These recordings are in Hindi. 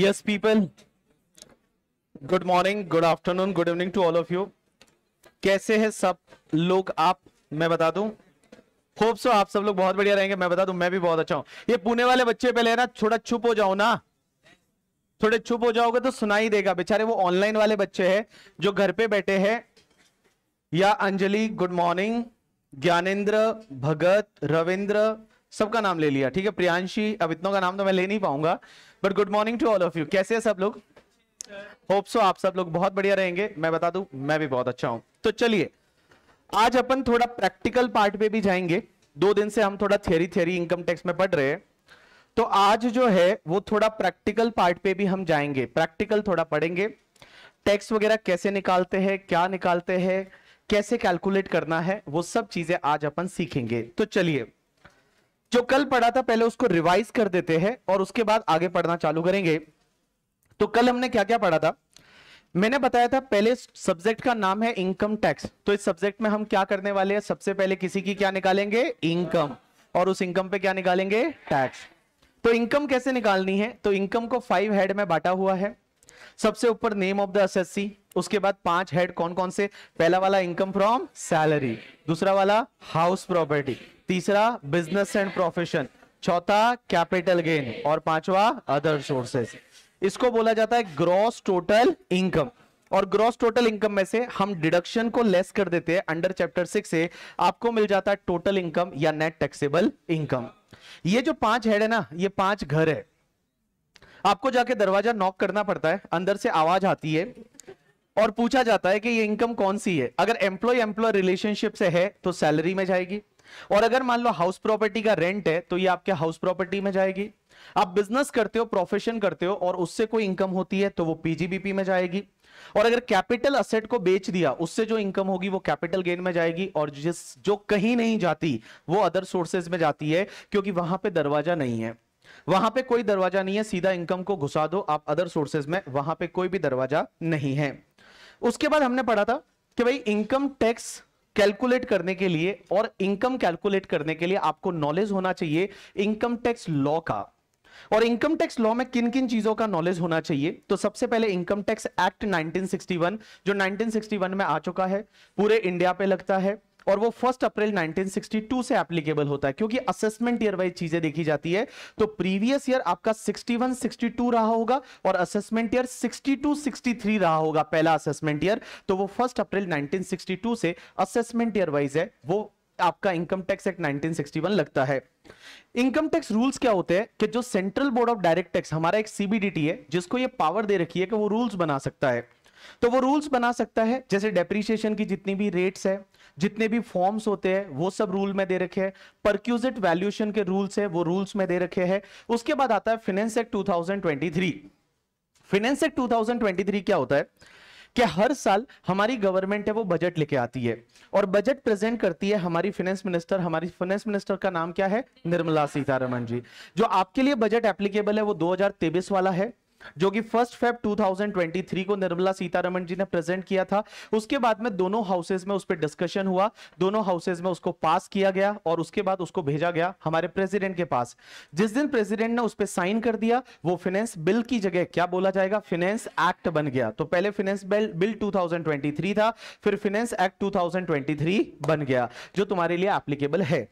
yes people good morning good afternoon good evening to all of you कैसे हैं सब लोग आप मैं बता दूं होप सो आप सब लोग बहुत बढ़िया रहेंगे मैं बता दूं मैं भी बहुत अच्छा हूं ये पुणे वाले बच्चे पहले ना थोड़ा चुप हो जाओ ना थोड़े चुप हो जाओगे तो सुनाई देगा बेचारे वो ऑनलाइन वाले बच्चे हैं जो घर पे बैठे हैं या अंजलि गुड मॉर्निंग ज्ञानेन्द्र भगत रविंद्र सबका नाम ले लिया ठीक है प्रियांशी अब इतनों का नाम तो मैं ले नहीं पाऊंगा but good morning to all of you कैसे हैं सब लोग होप सो आप सब लोग बहुत बढ़िया रहेंगे मैं बता दू मैं भी बहुत अच्छा हूं तो चलिए आज अपन थोड़ा प्रैक्टिकल पार्ट पे भी जाएंगे दो दिन से हम थोड़ा थियरी थियरी इनकम टैक्स में पढ़ रहे हैं तो आज जो है वो थोड़ा प्रैक्टिकल पार्ट पे भी हम जाएंगे प्रैक्टिकल थोड़ा पढ़ेंगे टैक्स वगैरह कैसे निकालते हैं क्या निकालते हैं कैसे कैलकुलेट करना है वो सब चीजें आज अपन सीखेंगे तो चलिए जो कल पढ़ा था पहले उसको रिवाइज कर देते हैं और उसके बाद आगे पढ़ना चालू करेंगे तो कल हमने क्या क्या पढ़ा था मैंने बताया था पहले सब्जेक्ट का नाम है इनकम टैक्स तो इस सब्जेक्ट में हम क्या करने वाले हैं सबसे पहले किसी की क्या निकालेंगे इनकम और उस इनकम पे क्या निकालेंगे टैक्स तो इनकम कैसे निकालनी है तो इनकम को फाइव हेड में बांटा हुआ है सबसे ऊपर नेम ऑफ द एसएससी उसके बाद पांच हेड कौन कौन से पहला वाला इनकम फ्रॉम सैलरी दूसरा वाला हाउस प्रॉपर्टी तीसरा बिजनेस एंड प्रोफेशन चौथा कैपिटल गेन और पांचवा अदर सोर्सेस इसको बोला जाता है ग्रॉस टोटल इनकम और ग्रॉस टोटल इनकम में से हम डिडक्शन को लेस कर देते हैं अंडर चैप्टर सिक्स से आपको मिल जाता है टोटल इनकम या नेट टैक्सेबल इनकम ये जो पांच हेड है ना ये पांच घर है आपको जाके दरवाजा नॉक करना पड़ता है अंदर से आवाज आती है और पूछा जाता है कि ये इनकम कौन सी है अगर एम्प्लॉय एम्प्लॉय रिलेशनशिप से है तो सैलरी में जाएगी और अगर मान लो हाउस प्रॉपर्टी का रेंट है तो ये आपके हाउस प्रॉपर्टी में जाएगी आप बिजनेस करते हो प्रोफेशन करते हो और उससे कोई इनकम होती है तो वो पीजीबीपी में जाएगी और अगर कैपिटल असेट को बेच दिया उससे जो इनकम होगी वो कैपिटल गेन में जाएगी और जिस जो कहीं नहीं जाती वो अदर सोर्सेज में जाती है क्योंकि वहां पर दरवाजा नहीं है वहां पे कोई दरवाजा नहीं है सीधा इनकम को घुसा दो आप अदर सोर्सेज में वहां पे कोई भी दरवाजा नहीं है उसके बाद हमने पढ़ा था कि भाई इनकम टैक्स कैलकुलेट करने के लिए और इनकम कैलकुलेट करने के लिए आपको नॉलेज होना चाहिए इनकम टैक्स लॉ का और इनकम टैक्स लॉ में किन किन चीजों का नॉलेज होना चाहिए तो सबसे पहले इनकम टैक्स एक्ट 1961 जो 1961 में आ चुका है पूरे इंडिया पे लगता है और वो फर्स्ट अप्रैल 1962 से एप्लीकेबल होता है क्योंकि असेसमेंट ईयर वाइज चीजें देखी जाती है तो प्रीवियस ईयर आपका 61 62 रहा होगा और असेसमेंट ईयर 62 63 रहा होगा पहला असेसमेंट ईयर तो वो फर्स्ट अप्रैल 1962 से असेसमेंट ईयर वाइज है वो आपका इनकम टैक्स एक्ट 1961 लगता है इनकम टैक्स रूल्स क्या होते हैं कि जो central board of direct tax हमारा एक सीबीडीटी है जिसको ये पावर दे रखी है कि वो रूल्स बना सकता है तो वो रूल्स बना सकता है जैसे डेप्रीशिएशन की जितनी भी रेट्स है जितने भी फॉर्म्स होते हैं वो सब रूल में दे रखे हैं परक्यूजिट वैल्यूएशन के रूल्स है वो रूल्स में दे रखे हैं उसके बाद आता है फिनेंस एक्ट 2023 फिनेंस एक्ट 2023 क्या होता है कि हर साल हमारी गवर्नमेंट है वो बजट लेके आती है और बजट प्रेजेंट करती है हमारी फाइनेंस मिनिस्टर हमारी फाइनेंस मिनिस्टर का नाम क्या है निर्मला सीतारमण जी जो आपके लिए बजट एप्लीकेबल है वो 2023 वाला है जो कि फर्स्ट फेब 2023 को निर्मला सीतारमण जी ने प्रेजेंट किया था उसके बाद में दोनों हाउसेज में उस पर डिस्कशन हुआ दोनों हाउसेज में उसको पास किया गया और उसके बाद उसको भेजा गया हमारे प्रेसिडेंट के पास जिस दिन प्रेसिडेंट ने उस पर साइन कर दिया वो फिनेंस बिल की जगह क्या बोला जाएगा फिनेंस एक्ट बन गया तो पहले फिनेंस बिल बिल टू था फिर फिनेंस एक्ट टू बन गया जो तुम्हारे लिए एप्लीकेबल है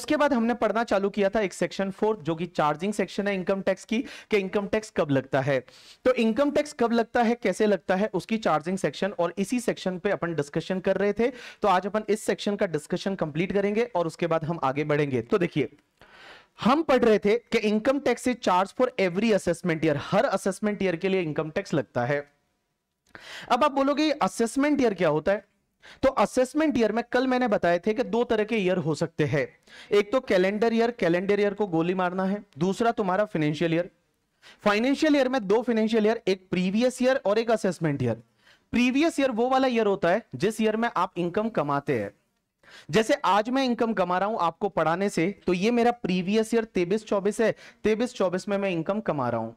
उसके बाद हमने पढ़ना चालू किया था एक सेक्शन फोर जो कि चार्जिंग सेक्शन है इनकम टैक्स की इनकम टैक्स कब लगता है है तो इनकम टैक्स कब लगता है कैसे लगता है उसकी चार्जिंग सेक्शन और इसी सेक्शन पे अपन डिस्कशन कर रहे थे तो आज अपन इस सेक्शन का डिस्कशन कंप्लीट करेंगे और उसके बाद हम आगे बढ़ेंगे तो देखिए हम पढ़ रहे थे कि income tax is charge for every assessment year हर असेसमेंट ईयर के लिए इनकम टैक्स लगता है अब आप बोलोगे असेसमेंट ईयर क्या होता है तो असेसमेंट ईयर में कल मैंने बताए थे कि दो तरह के ईयर हो सकते हैं एक तो कैलेंडर ईयर कैलेंडर ईयर को गोली मारना है दूसरा तुम्हारा फाइनेंशियल ईयर फाइनेंशियल ईयर में दो फाइनेंशियल ईयर एक प्रीवियस ईयर और एक असेसमेंट ईयर प्रीवियस ईयर वो वाला ईयर होता है जिस ईयर में आप इनकम कमाते हैं जैसे आज मैं इनकम कमा रहा हूं आपको पढ़ाने से तो ये मेरा प्रीवियस ईयर तेबिस चौबीस है तेबिस चौबीस में मैं इनकम कमा रहा हूं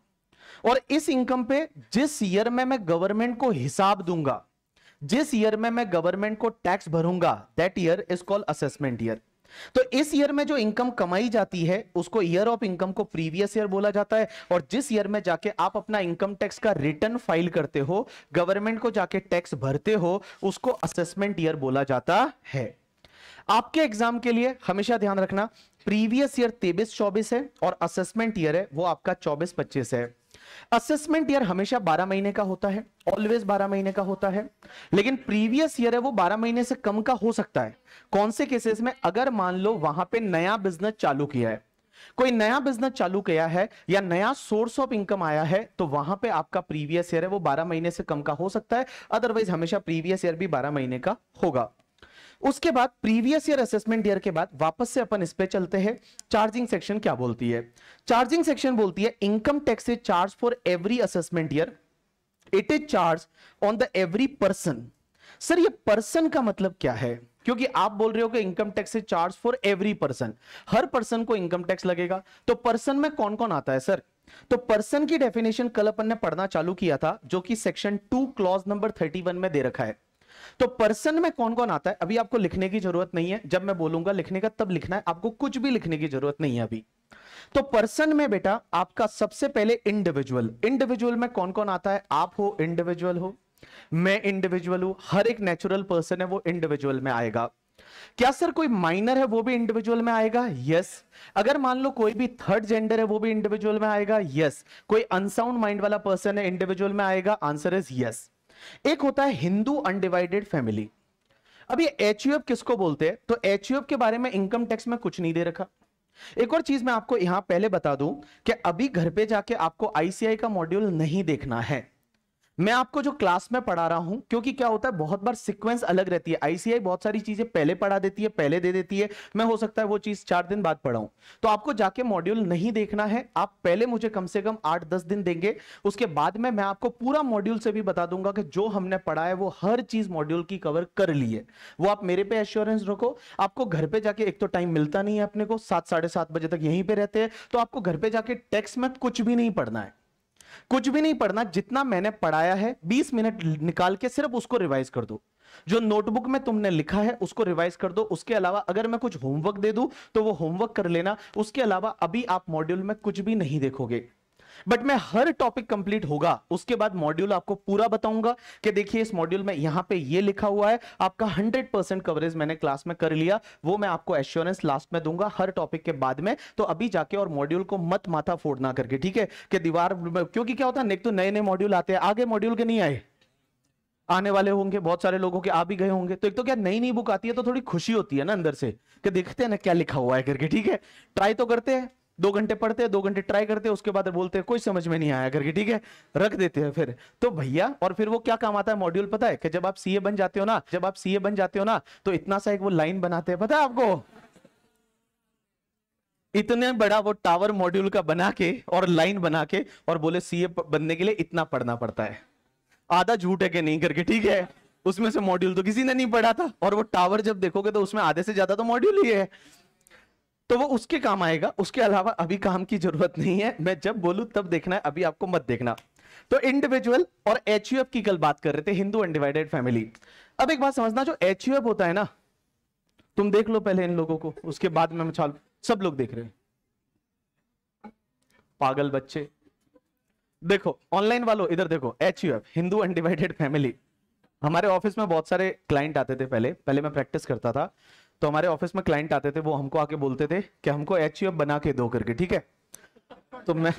और इस इनकम पे जिस ईयर में मैं गवर्नमेंट को हिसाब दूंगा जिस ईयर में मैं गवर्नमेंट को टैक्स भरूंगा that year is called assessment year तो इस ईयर में जो इनकम कमाई जाती है उसको ईयर ऑफ इनकम को प्रीवियस ईयर बोला जाता है और जिस ईयर में जाके आप अपना इनकम टैक्स का रिटर्न फाइल करते हो गवर्नमेंट को जाके टैक्स भरते हो उसको असेसमेंट ईयर बोला जाता है आपके एग्जाम के लिए हमेशा ध्यान रखना प्रीवियस ईयर तेबिस चौबीस है और असेसमेंट ईयर है वो आपका चौबीस पच्चीस है असेसमेंट ईयर हमेशा 12 महीने का होता है ऑलवेज 12 महीने का होता है लेकिन प्रीवियस ईयर है वो 12 महीने से कम का हो सकता है कौन से केसेस में अगर मान लो वहां पे नया बिजनेस चालू किया है कोई नया बिजनेस चालू किया है या नया सोर्स ऑफ इनकम आया है तो वहां पे आपका प्रीवियस ईयर है वो 12 महीने से कम का हो सकता है अदरवाइज हमेशा प्रीवियस ईयर भी 12 महीने का होगा उसके बाद प्रीवियस ईयर असेसमेंट ईयर के बाद वापस से अपन इस पे चलते हैं चार्जिंग सेक्शन क्या बोलती है चार्जिंग सेक्शन बोलती है income tax is charge for every assessment year it is charge on the every person sir ये पर्सन का मतलब क्या है क्योंकि आप बोल रहे हो कि income tax is charge for every person हर पर्सन को इनकम टैक्स लगेगा तो पर्सन में कौन कौन आता है सर तो पर्सन की डेफिनेशन कल अपन ने पढ़ना चालू किया था जो कि section two clause number thirty one में दे रखा है तो पर्सन में कौन कौन आता है अभी आपको लिखने की जरूरत नहीं है जब मैं बोलूंगा लिखने का तब लिखना है आपको कुछ भी लिखने की जरूरत नहीं है अभी तो पर्सन में बेटा आपका सबसे पहले इंडिविजुअल इंडिविजुअल में कौन कौन आता है आप हो इंडिविजुअल हो मैं इंडिविजुअल हूं हर एक नेचुरल पर्सन है वो इंडिविजुअल में आएगा क्या सर कोई माइनर है वो भी इंडिविजुअल में आएगा यस अगर मान लो कोई भी थर्ड जेंडर है वो भी इंडिविजुअल में आएगा यस कोई अनसाउंड माइंड वाला पर्सन है इंडिविजुअल में आएगा आंसर इज यस एक होता है हिंदू अनडिवाइडेड फैमिली अब ये एच किसको बोलते हैं तो एच के बारे में इनकम टैक्स में कुछ नहीं दे रखा एक और चीज मैं आपको यहां पहले बता दूं कि अभी घर पे जाके आपको आईसीआई का मॉड्यूल नहीं देखना है मैं आपको जो क्लास में पढ़ा रहा हूं क्योंकि क्या होता है बहुत बार सीक्वेंस अलग रहती है आईसीआई बहुत सारी चीजें पहले पढ़ा देती है पहले दे देती है मैं हो सकता है वो चीज चार दिन बाद पढ़ाऊं तो आपको जाके मॉड्यूल नहीं देखना है आप पहले मुझे कम से कम आठ दस दिन देंगे उसके बाद में मैं आपको पूरा मॉड्यूल से भी बता दूंगा कि जो हमने पढ़ा है वो हर चीज मॉड्यूल की कवर कर ली है वो आप मेरे पे एश्योरेंस रखो आपको घर पे जाके एक तो टाइम मिलता नहीं है अपने को सात साढ़े सात बजे तक यहीं पे रहते हैं तो आपको घर पे जाके टेक्स में कुछ भी नहीं पढ़ना है कुछ भी नहीं पढ़ना जितना मैंने पढ़ाया है बीस मिनट निकाल के सिर्फ उसको रिवाइज कर दो जो नोटबुक में तुमने लिखा है उसको रिवाइज कर दो उसके अलावा अगर मैं कुछ होमवर्क दे दूं तो वो होमवर्क कर लेना उसके अलावा अभी आप मॉड्यूल में कुछ भी नहीं देखोगे बट मैं हर टॉपिक कंप्लीट होगा उसके बाद मॉड्यूल आपको पूरा बताऊंगा कि देखिए इस मॉड्यूल में यहां पे ये लिखा हुआ है आपका 100% कवरेज मैंने क्लास में कर लिया वो मैं आपको एश्योरेंस लास्ट में दूंगा हर टॉपिक के बाद में तो अभी जाके और मॉड्यूल को मत माथा फोड़ना करके ठीक है कि दीवार क्योंकि क्या होता है तो नए नए मॉड्यूल आते हैं आगे मॉड्यूल के नहीं आए आने वाले होंगे बहुत सारे लोगों के आ भी गए होंगे तो एक तो क्या नई नई बुक आती है तो थोड़ी खुशी होती है ना अंदर से कि देखते हैं ना क्या लिखा हुआ है करके ठीक है ट्राई तो करते हैं दो घंटे पढ़ते हैं दो घंटे ट्राई करते हैं उसके बाद बोलते हैं कोई समझ में नहीं आया करके ठीक है रख देते हैं फिर तो भैया और फिर वो क्या काम आता है मॉड्यूल पता है कि जब आप सीए बन जाते हो ना जब आप सीए बन जाते हो ना तो इतना सा एक वो लाइन बनाते हैं पता है आपको इतने बड़ा वो टावर मॉड्यूल का बना के और लाइन बना के और बोले सीए बनने के लिए इतना पढ़ना पड़ता है आधा झूठ है कि नहीं करके ठीक है उसमें से मॉड्यूल तो किसी ने नहीं पढ़ा था और वो टावर जब देखोगे तो उसमें आधे से ज्यादा तो मॉड्यूल ही है तो वो उसके काम आएगा उसके अलावा अभी काम की जरूरत नहीं है मैं जब बोलू तब देखना है अभी आपको मत देखना तो इंडिविजुअल और एच की कल बात कर रहे थे हिंदू अनडिवाइडेड फैमिली अब एक बात समझना जो एच होता है ना तुम देख लो पहले इन लोगों को उसके बाद में मछाल सब लोग देख रहे हैं पागल बच्चे देखो ऑनलाइन वालों इधर देखो एच हिंदू अनडिवाइडेड फैमिली हमारे ऑफिस में बहुत सारे क्लाइंट आते थे पहले पहले मैं प्रैक्टिस करता था तो हमारे ऑफिस में क्लाइंट आते थे वो हमको आके बोलते थे कि हमको एच e बना के दो करके ठीक है तो मैं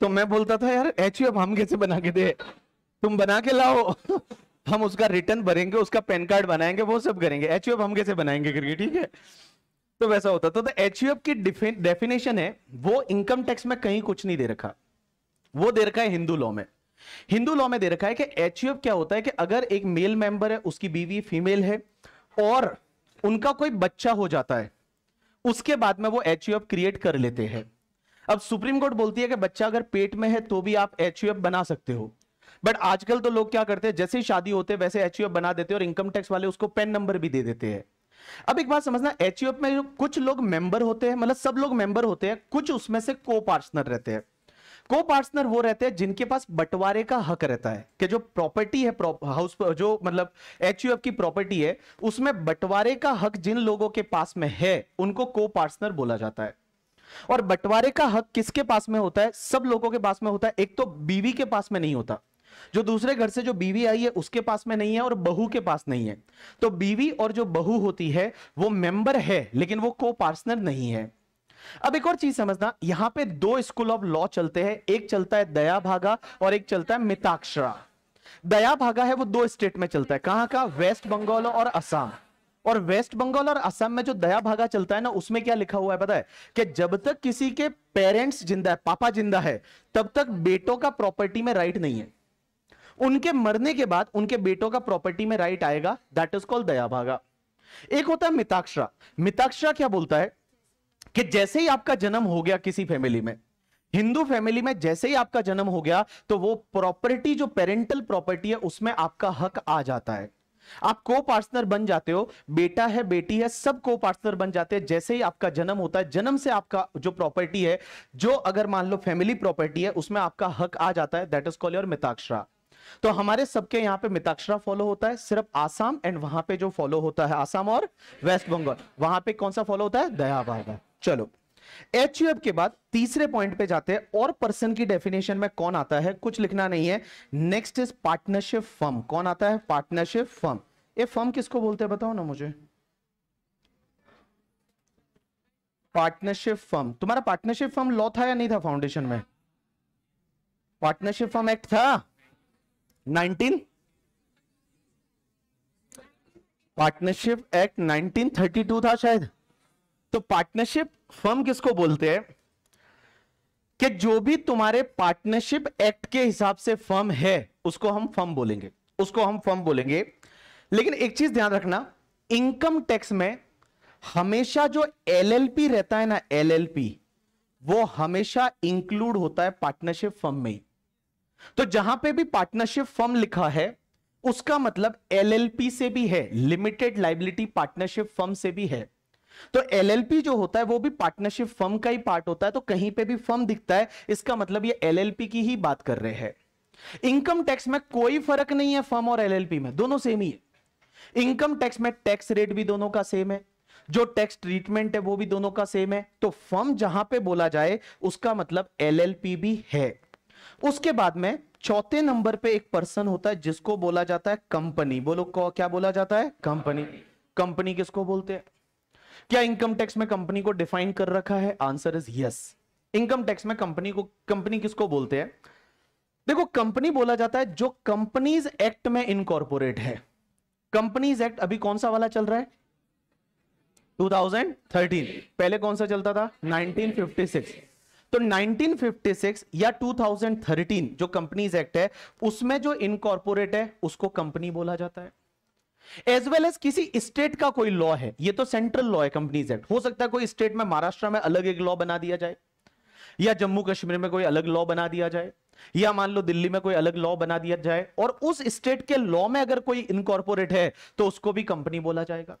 तो मैं बोलता था यार एच e हम कैसे बना के दे तुम बना के लाओ हम उसका रिटर्न भरेंगे उसका पैन कार्ड बनाएंगे वो सब करेंगे एच e हम कैसे बनाएंगे करके ठीक है तो वैसा होता तो एच की डेफिनेशन है वो इनकम टैक्स में कहीं कुछ नहीं दे रखा वो दे रखा है हिंदू लॉ में हिंदू लॉ में दे रखा है कि एच क्या होता है कि अगर एक मेल मेंबर है उसकी बीवी फीमेल है और उनका कोई बच्चा हो जाता है उसके बाद में वो एच क्रिएट कर लेते हैं अब सुप्रीम कोर्ट बोलती है कि बच्चा अगर पेट में है तो भी आप एच बना सकते हो बट आजकल तो लोग क्या करते हैं जैसे ही शादी होते हैं वैसे एच बना देते हैं और इनकम टैक्स वाले उसको पेन नंबर भी दे देते हैं अब एक बात समझना एच में कुछ लोग मेंबर होते हैं मतलब सब लोग मेंबर होते हैं कुछ उसमें से को पार्टनर रहते हैं को पार्टनर वो रहते हैं जिनके पास बंटवारे का हक रहता है कि जो प्रॉपर्टी है हाउस जो मतलब एच की प्रॉपर्टी है उसमें बंटवारे का हक जिन लोगों के पास में है उनको को पार्टनर बोला जाता है और बंटवारे का हक किसके पास में होता है सब लोगों के पास में होता है एक तो बीवी के पास में नहीं होता जो दूसरे घर से जो बीवी आई है उसके पास में नहीं है और बहू के पास नहीं है तो बीवी और जो बहू होती है वो मेंबर है लेकिन वो को पार्टनर नहीं है अब एक और चीज समझना यहां पे दो स्कूल ऑफ लॉ चलते हैं एक चलता है दया भागा और एक चलता है मिताक्षरा दया भागा है वो दो स्टेट में चलता है कहां का वेस्ट बंगाल और असम और वेस्ट बंगाल और असम में जो दया भागा चलता है ना उसमें क्या लिखा हुआ है पता है कि जब तक किसी के पेरेंट्स जिंदा है पापा जिंदा है तब तक बेटों का प्रॉपर्टी में राइट नहीं है उनके मरने के बाद उनके बेटों का प्रॉपर्टी में राइट आएगा दैट इज कॉल्ड दया भागा एक होता है मिताक्षरा मिताक्षरा क्या बोलता है कि जैसे ही आपका जन्म हो गया किसी फैमिली में हिंदू फैमिली में जैसे ही आपका जन्म हो गया तो वो प्रॉपर्टी जो पेरेंटल प्रॉपर्टी है उसमें आपका हक आ जाता है आप को पार्टनर बन जाते हो बेटा है बेटी है सब को पार्टनर बन जाते हैं जैसे ही आपका जन्म होता है जन्म से आपका जो प्रॉपर्टी है जो अगर मान लो फैमिली प्रॉपर्टी है उसमें आपका हक आ जाता है that is call your Mitakshara तो हमारे सबके यहाँ पे मिताक्षरा फॉलो होता है सिर्फ आसाम एंड वहां पे जो फॉलो होता है आसाम और वेस्ट बंगाल वहां पे कौन सा फॉलो होता है दया बाबा चलो एच के बाद तीसरे पॉइंट पे जाते हैं और पर्सन की डेफिनेशन में कौन आता है कुछ लिखना नहीं है नेक्स्ट इज पार्टनरशिप फर्म कौन आता है पार्टनरशिप फर्म ये फर्म किसको बोलते हैं बताओ ना मुझे पार्टनरशिप फर्म तुम्हारा पार्टनरशिप फर्म लॉ था या नहीं था फाउंडेशन में पार्टनरशिप फर्म एक्ट था 19 पार्टनरशिप एक्ट 1932 था शायद तो पार्टनरशिप फर्म किसको बोलते हैं कि जो भी तुम्हारे पार्टनरशिप एक्ट के हिसाब से फर्म है उसको हम फर्म बोलेंगे उसको हम फर्म बोलेंगे लेकिन एक चीज ध्यान रखना इनकम टैक्स में हमेशा जो एलएलपी रहता है ना एलएलपी वो हमेशा इंक्लूड होता है पार्टनरशिप फर्म में तो जहां पे भी पार्टनरशिप फर्म लिखा है उसका मतलब एलएलपी से भी है लिमिटेड लाइबिलिटी पार्टनरशिप फर्म से भी है तो एलएलपी जो होता है वो भी पार्टनरशिप फर्म का ही पार्ट होता है तो कहीं पे भी फर्म दिखता है इसका मतलब ये एलएलपी की ही बात कर रहे हैं इनकम टैक्स में कोई फर्क नहीं है फर्म और एलएलपी में दोनों सेम ही है इनकम टैक्स में टैक्स रेट भी दोनों का सेम है जो टैक्स ट्रीटमेंट है वो भी दोनों का सेम है तो फर्म जहां पे बोला जाए उसका मतलब एलएलपी भी है उसके बाद में चौथे नंबर पे एक पर्सन होता है जिसको बोला जाता है कंपनी बोलो क्या बोला जाता है कंपनी कंपनी किसको बोलते हैं क्या इनकम टैक्स में कंपनी को डिफाइन कर रखा है answer is yes income tax में कंपनी को कंपनी किसको बोलते हैं देखो कंपनी बोला जाता है जो कंपनीज एक्ट में इनकॉर्पोरेट है कंपनीज एक्ट अभी कौन सा वाला चल रहा है 2013 पहले कौन सा चलता था 1956 तो 1956 या 2013 जो कंपनीज एक्ट है उसमें जो इनकॉर्पोरेट है उसको कंपनी बोला जाता है एज वेल एज किसी स्टेट का कोई लॉ है ये तो सेंट्रल लॉ है कंपनीज एक्ट हो सकता है कोई स्टेट में महाराष्ट्र में अलग एक लॉ बना दिया जाए या जम्मू कश्मीर में कोई अलग लॉ बना दिया जाए या मान लो दिल्ली में कोई अलग लॉ बना दिया जाए और उस स्टेट के लॉ में अगर कोई इनकॉर्पोरेट है तो उसको भी कंपनी बोला जाएगा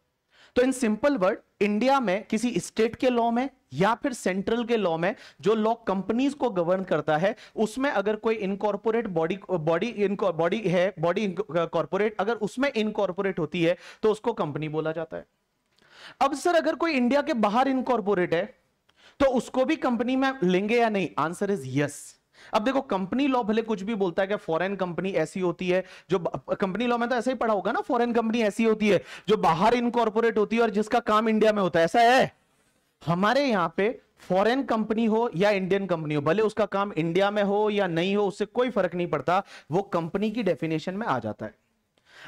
तो इन सिंपल वर्ड इंडिया में किसी स्टेट के लॉ में या फिर सेंट्रल के लॉ में जो लॉ कंपनीज को गवर्न करता है उसमें अगर कोई इनकॉर्पोरेट बॉडी बॉडी बॉडी है बॉडी कॉर्पोरेट uh, अगर उसमें इनकॉर्पोरेट होती है तो उसको कंपनी बोला जाता है अब सर अगर कोई इंडिया के बाहर इनकॉर्पोरेट है तो उसको भी कंपनी में लेंगे या नहीं आंसर इज यस अब देखो कंपनी लॉ भले कुछ भी बोलता है कि फॉरेन कंपनी ऐसी होती है जो कंपनी लॉ में तो ऐसा ही पढ़ा होगा ना फॉरेन कंपनी ऐसी होती है जो बाहर इनकॉर्पोरेट होती है और जिसका काम इंडिया में होता है ऐसा है हमारे यहां पे फॉरेन कंपनी हो या इंडियन कंपनी हो भले उसका काम इंडिया में हो या नहीं हो उससे कोई फर्क नहीं पड़ता वो कंपनी की डेफिनेशन में आ जाता है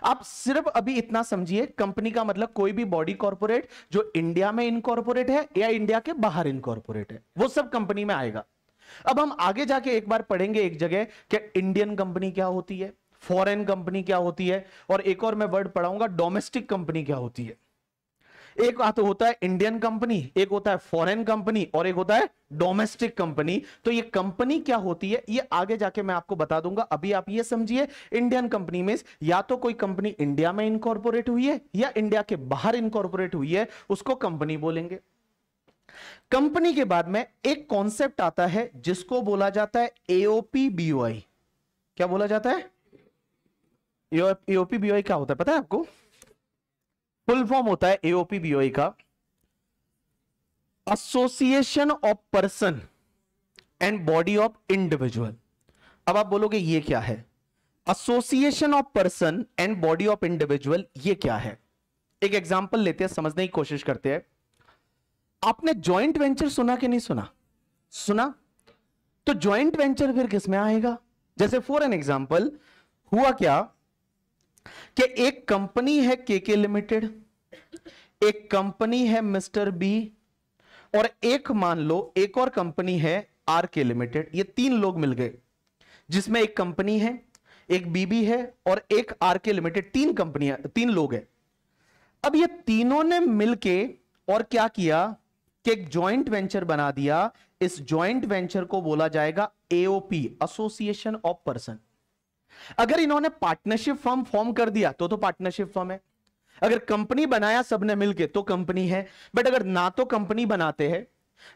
आप सिर्फ अभी इतना समझिए कंपनी का मतलब कोई भी बॉडी कॉर्पोरेट जो इंडिया में इनकॉर्पोरेट है या इंडिया के बाहर इनकॉर्पोरेट है वो सब कंपनी में आएगा अब हम आगे जाके एक बार पढ़ेंगे एक जगह कि इंडियन कंपनी क्या होती है फॉरेन कंपनी क्या होती है और एक और मैं वर्ड पढ़ाऊंगा डोमेस्टिक कंपनी क्या होती है एक तो होता है इंडियन कंपनी एक होता है फॉरेन कंपनी और एक होता है डोमेस्टिक कंपनी तो ये कंपनी क्या होती है ये आगे जाके मैं आपको बता दूंगा अभी आप ये समझिए इंडियन कंपनी में या तो कोई कंपनी इंडिया में इनकॉर्पोरेट हुई है या इंडिया के बाहर इनकॉर्पोरेट हुई है उसको कंपनी बोलेंगे कंपनी के बाद में एक कॉन्सेप्ट आता है जिसको बोला जाता है एओपी बीओआई क्या बोला जाता है एओपी बीओआई क्या होता है पता है आपको फुल फॉर्म होता है एओपी बीओआई का association of person and body of individual अब आप बोलोगे ये क्या है association of person and body of individual ये क्या है एक एग्जांपल लेते हैं समझने की कोशिश करते हैं आपने ज्वाइंट वेंचर सुना कि नहीं सुना सुना तो ज्वाइंट वेंचर फिर किसमें आएगा जैसे फॉर एन एग्जाम्पल हुआ क्या कि एक कंपनी है के के लिमिटेड एक कंपनी है मिस्टर बी और एक मान लो एक और कंपनी है आर के लिमिटेड ये तीन लोग मिल गए जिसमें एक कंपनी है एक बीबी है और एक आर के लिमिटेड तीन कंपनियां तीन लोग हैं अब ये तीनों ने मिलके और क्या किया कि एक ज्वाइंट वेंचर बना दिया इस ज्वाइंट वेंचर को बोला जाएगा एओपी एसोसिएशन ऑफ पर्सन अगर इन्होंने पार्टनरशिप फॉर्म फॉर्म कर दिया तो तो पार्टनरशिप फॉर्म है अगर कंपनी बनाया सबने मिलके तो कंपनी है बट अगर ना तो कंपनी बनाते हैं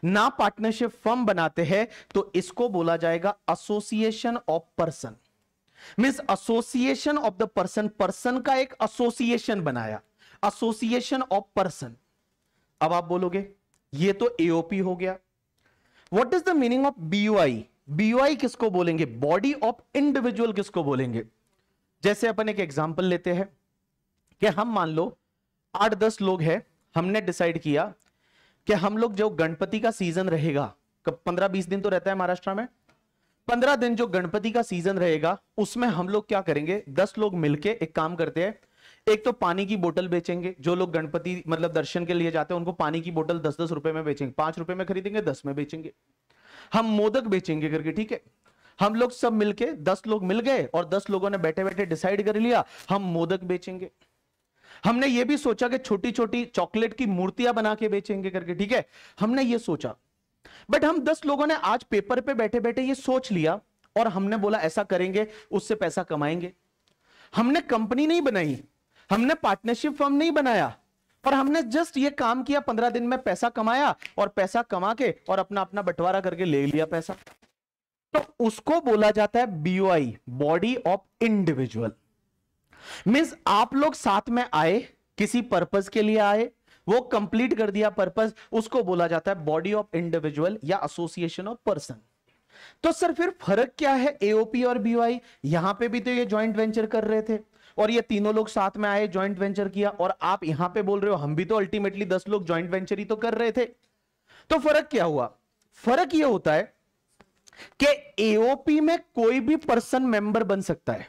ना पार्टनरशिप फर्म बनाते हैं तो इसको बोला जाएगा association of person means association of the person person का एक एसोसिएशन बनाया एसोसिएशन ऑफ पर्सन अब आप बोलोगे ये तो एओपी हो गया what is the meaning of BUI BUI किसको बोलेंगे बॉडी ऑफ इंडिविजुअल किसको बोलेंगे जैसे अपन एक एग्जाम्पल लेते हैं कि हम मान लो आठ दस लोग हैं हमने डिसाइड किया कि हम लोग जो गणपति का सीजन रहेगा पंद्रह बीस दिन तो रहता है महाराष्ट्र में पंद्रह दिन जो गणपति का सीजन रहेगा उसमें हम लोग क्या करेंगे दस लोग मिलके एक काम करते हैं एक तो पानी की बोतल बेचेंगे जो लोग गणपति मतलब दर्शन के लिए जाते हैं उनको पानी की बोतल दस दस रुपए में बेचेंगे पांच रुपए में खरीदेंगे दस में बेचेंगे हम मोदक बेचेंगे करके ठीक है हम लोग सब मिलके दस लोग मिल गए और दस लोगों ने बैठे बैठे डिसाइड कर लिया हम मोदक बेचेंगे हमने ये भी सोचा कि छोटी छोटी चॉकलेट की मूर्तियां बना के बेचेंगे करके ठीक है हमने ये सोचा बट हम दस लोगों ने आज पेपर पे बैठे बैठे ये सोच लिया और हमने बोला ऐसा करेंगे उससे पैसा कमाएंगे हमने कंपनी नहीं बनाई हमने पार्टनरशिप फर्म नहीं बनाया पर हमने जस्ट ये काम किया पंद्रह दिन में पैसा कमाया और पैसा कमा के और अपना अपना बंटवारा करके ले लिया पैसा तो उसको बोला जाता है BOI body of individual means आप लोग साथ में आए किसी पर्पज के लिए आए वो कंप्लीट कर दिया पर्पज उसको बोला जाता है बॉडी ऑफ इंडिविजुअल या एसोसिएशन ऑफ पर्सन तो सर फिर फर्क क्या है एओपी और बीवाई यहां पे भी तो ये ज्वाइंट वेंचर कर रहे थे और ये तीनों लोग साथ में आए ज्वाइंट वेंचर किया और आप यहां पे बोल रहे हो हम भी तो अल्टीमेटली दस लोग ज्वाइंट वेंचर ही तो कर रहे थे तो फर्क क्या हुआ फर्क यह होता है कि एओपी में कोई भी पर्सन मेंबर बन सकता है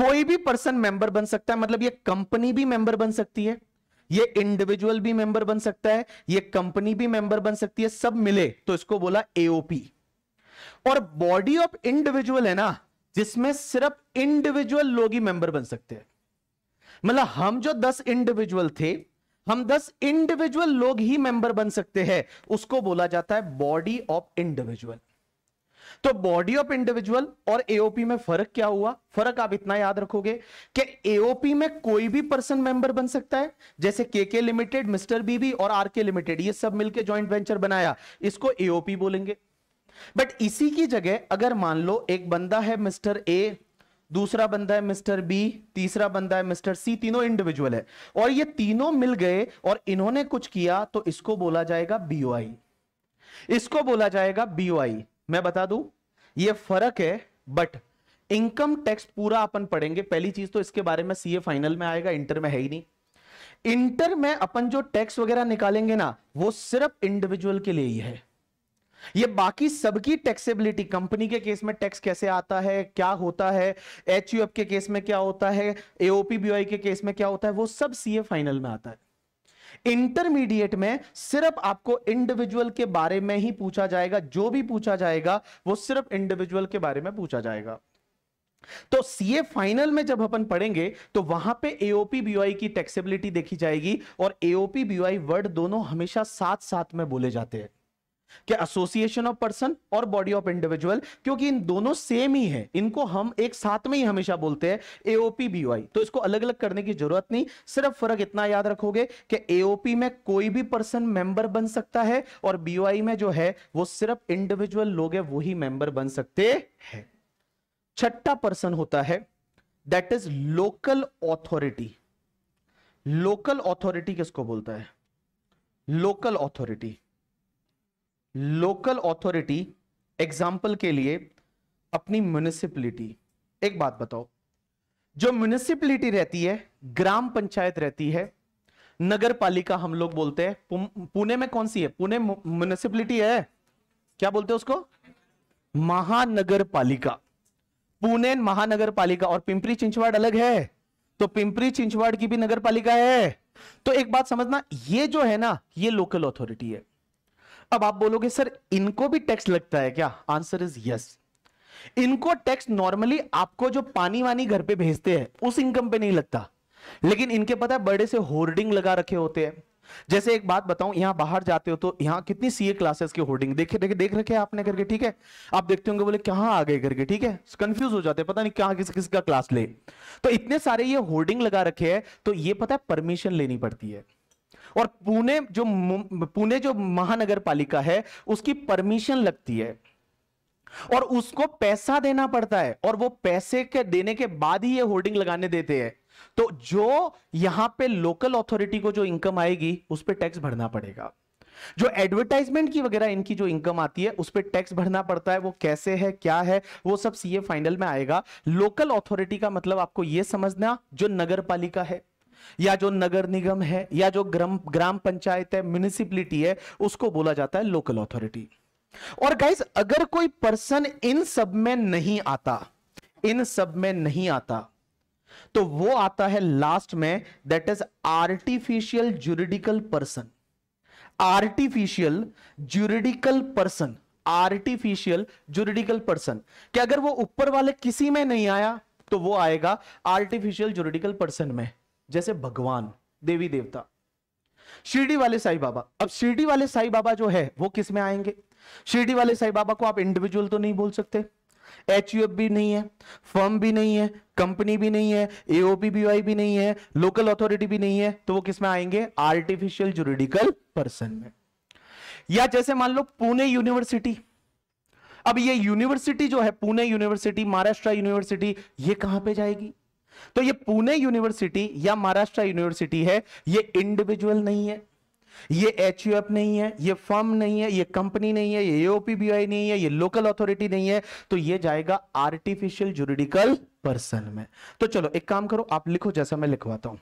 कोई भी पर्सन मेंबर बन सकता है मतलब ये कंपनी भी मेंबर बन सकती है ये इंडिविजुअल भी मेंबर बन सकता है ये कंपनी भी मेंबर बन सकती है सब मिले तो इसको बोला एओपी और बॉडी ऑफ इंडिविजुअल है ना जिसमें सिर्फ इंडिविजुअल लोग ही मेंबर बन सकते हैं मतलब हम जो दस इंडिविजुअल थे हम दस इंडिविजुअल लोग ही मेंबर बन सकते हैं उसको बोला जाता है बॉडी ऑफ इंडिविजुअल तो बॉडी ऑफ इंडिविजुअल और एओपी में फर्क क्या हुआ फर्क आप इतना याद रखोगे कि एओपी में कोई भी पर्सन मेंबर बन सकता है जैसे के के लिमिटेड मिस्टर बीबी और आरके लिमिटेड ये सब मिलकर ज्वाइंट वेंचर बनाया इसको एओपी बोलेंगे बट इसी की जगह अगर मान लो एक बंदा है मिस्टर ए दूसरा बंदा है मिस्टर बी तीसरा बंदा है मिस्टर सी तीनों इंडिविजुअल है और ये तीनों मिल गए और इन्होंने कुछ किया तो इसको बोला जाएगा बीओआई इसको बोला जाएगा बीओआई मैं बता दूं ये फर्क है बट इनकम टैक्स पूरा अपन पढ़ेंगे पहली चीज तो इसके बारे में सीए फाइनल में आएगा इंटर में है ही नहीं इंटर में अपन जो टैक्स वगैरह निकालेंगे ना वो सिर्फ इंडिविजुअल के लिए ही है ये बाकी सबकी टैक्सेबिलिटी कंपनी के केस में टैक्स कैसे आता है क्या होता है एच के केस में क्या होता है एओपी बीआई के केस में क्या होता है वो सब सीए फाइनल में आता है इंटरमीडिएट में सिर्फ आपको इंडिविजुअल के बारे में ही पूछा जाएगा जो भी पूछा जाएगा वो सिर्फ इंडिविजुअल के बारे में पूछा जाएगा तो सीए फाइनल में जब अपन पढ़ेंगे तो वहां पे एओपी बीओआई की टैक्सेबिलिटी देखी जाएगी और एओपी बीओआई वर्ड दोनों हमेशा साथ साथ में बोले जाते हैं कि एसोसिएशन ऑफ पर्सन और बॉडी ऑफ इंडिविजुअल क्योंकि इन दोनों सेम ही है इनको हम एक साथ में ही हमेशा बोलते हैं एओपी बीओआई तो इसको अलग अलग करने की जरूरत नहीं सिर्फ फर्क इतना याद रखोगे कि एओपी में कोई भी पर्सन मेंबर बन सकता है और बीओआई में जो है वो सिर्फ इंडिविजुअल लोग है वही मेंबर बन सकते हैं छठा पर्सन होता है that is local authority local authority किसको बोलता है local authority local authority example के लिए अपनी म्यूनिसिपलिटी एक बात बताओ जो म्यूनिसिपलिटी रहती है ग्राम पंचायत रहती है नगर पालिका हम लोग बोलते हैं पुणे में कौन सी है पुणे म्यूनिसिपलिटी है क्या बोलते हैं उसको महानगर पालिका पुणे महानगर पालिका और पिंपरी चिंचवाड़ अलग है तो पिंपरी चिंचवाड़ की भी नगर पालिका है तो एक बात समझना ये जो है ना ये लोकल अथॉरिटी है अब आप बोलोगे सर इनको भी टैक्स लगता है क्या आंसर इज यस इनको टैक्स नॉर्मली आपको जो पानी वानी घर पे भेजते हैं उस इनकम पे नहीं लगता लेकिन इनके पता है बड़े से होर्डिंग लगा रखे होते हैं जैसे एक बात बताऊं यहां बाहर जाते हो तो यहां कितनी सीए क्लासेस की होर्डिंग देखे देखे देख रखे आपने करके ठीक है आप देखते होंगे बोले कहाँ आ गए करके ठीक है कंफ्यूज हो जाते हैं पता नहीं कहां किस किस का क्लास ले तो इतने सारे ये होर्डिंग लगा रखे हैं तो ये पता है परमिशन लेनी पड़ती है और पुणे जो पुणे जो महानगर पालिका है उसकी परमिशन लगती है और उसको पैसा देना पड़ता है और वो पैसे के देने के बाद ही ये होर्डिंग लगाने देते हैं तो जो यहां पे लोकल अथॉरिटी को जो इनकम आएगी उस पर टैक्स भरना पड़ेगा जो एडवर्टाइजमेंट की वगैरह इनकी जो इनकम आती है उस पर टैक्स भरना पड़ता है वो कैसे है क्या है वो सब सीए फाइनल में आएगा लोकल अथॉरिटी का मतलब आपको यह समझना जो नगर पालिका है या जो नगर निगम है या जो ग्राम ग्राम पंचायत है म्यूनिसिपलिटी है उसको बोला जाता है लोकल अथॉरिटी और गाइज अगर कोई पर्सन इन सब में नहीं आता इन सब में नहीं आता तो वो आता है लास्ट में that is artificial juridical person artificial juridical person artificial juridical person कि अगर वो ऊपर वाले किसी में नहीं आया तो वो आएगा आर्टिफिशियल जुरिडिकल पर्सन में जैसे भगवान देवी देवता शिरडी वाले साई बाबा अब शिरडी वाले साई बाबा जो है वो किस में आएंगे शिरडी वाले साई बाबा को आप इंडिविजुअल तो नहीं बोल सकते एच भी नहीं है फर्म भी नहीं है कंपनी भी नहीं है एओपी बीवाई भी नहीं है लोकल अथॉरिटी भी नहीं है तो वो किसमें आएंगे आर्टिफिशियल जुरिडिकल पर्सन में या जैसे मान लो पुणे यूनिवर्सिटी अब ये यूनिवर्सिटी जो है पुणे यूनिवर्सिटी महाराष्ट्र यूनिवर्सिटी ये कहां पे जाएगी तो ये पुणे यूनिवर्सिटी या महाराष्ट्र यूनिवर्सिटी है ये इंडिविजुअल नहीं है ये एच नहीं है ये फर्म नहीं है ये कंपनी नहीं है ये एओपीबीआई नहीं है ये लोकल अथॉरिटी नहीं है तो ये जाएगा आर्टिफिशियल जुरिडिकल पर्सन में तो चलो एक काम करो आप लिखो जैसा मैं लिखवाता हूं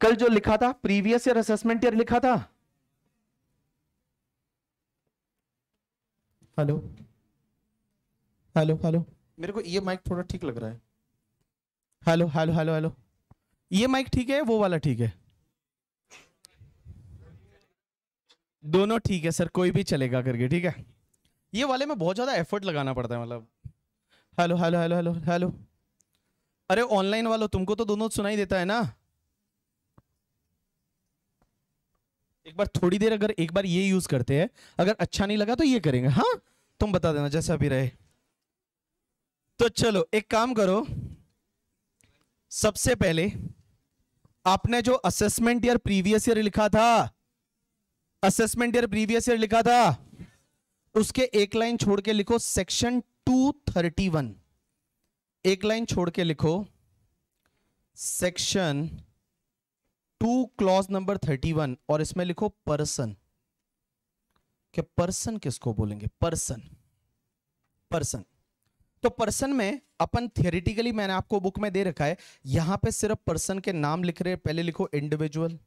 कल जो लिखा था प्रीवियस ईयर असेसमेंट ईयर लिखा था हेलो हेलो हेलो मेरे को ये माइक थोड़ा ठीक लग रहा है हेलो हेलो हेलो हेलो ये माइक ठीक है वो वाला ठीक है दोनों ठीक है सर कोई भी चलेगा करके ठीक है ये वाले में बहुत ज़्यादा एफर्ट लगाना पड़ता है मतलब hello hello hello hello hello अरे ऑनलाइन वालों तुमको तो दोनों सुनाई देता है ना एक बार थोड़ी देर अगर एक बार ये यूज करते हैं अगर अच्छा नहीं लगा तो ये करेंगे हाँ तुम बता देना जैसा भी रहे तो चलो एक काम करो सबसे पहले आपने जो असेसमेंट ईयर प्रीवियस ईयर लिखा था असेसमेंट ईयर प्रीवियस ईयर लिखा था उसके एक लाइन छोड़ के लिखो सेक्शन 231 एक लाइन छोड़ के लिखो सेक्शन टू क्लॉज नंबर 31 और इसमें लिखो पर्सन क्या पर्सन किसको बोलेंगे पर्सन पर्सन तो पर्सन में अपन थियोरिटिकली मैंने आपको बुक में दे रखा है यहां पे सिर्फ पर्सन के नाम लिख रहे पहले लिखो इंडिविजुअल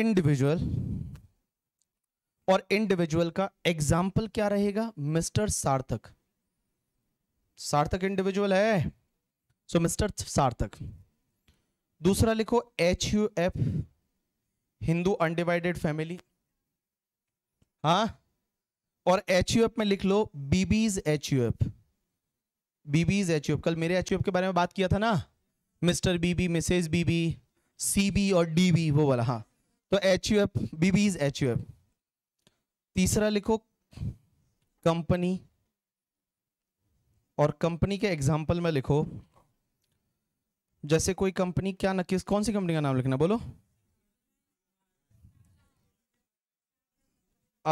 इंडिविजुअल और इंडिविजुअल का एग्जाम्पल क्या रहेगा मिस्टर सार्थक सार्थक इंडिविजुअल है सो मिस्टर सार्थक दूसरा लिखो H U F Hindu undivided family हा और एच में लिख लो बीबीज एच बीबीज एच कल मेरे एच के बारे में बात किया था ना mister BB missus BB CB और डीबी वो वाला हाँ तो H U F BB's H U F तीसरा लिखो कंपनी और कंपनी के एग्जाम्पल में लिखो जैसे कोई कंपनी क्या ना किस कौन सी कंपनी का नाम लिखना बोलो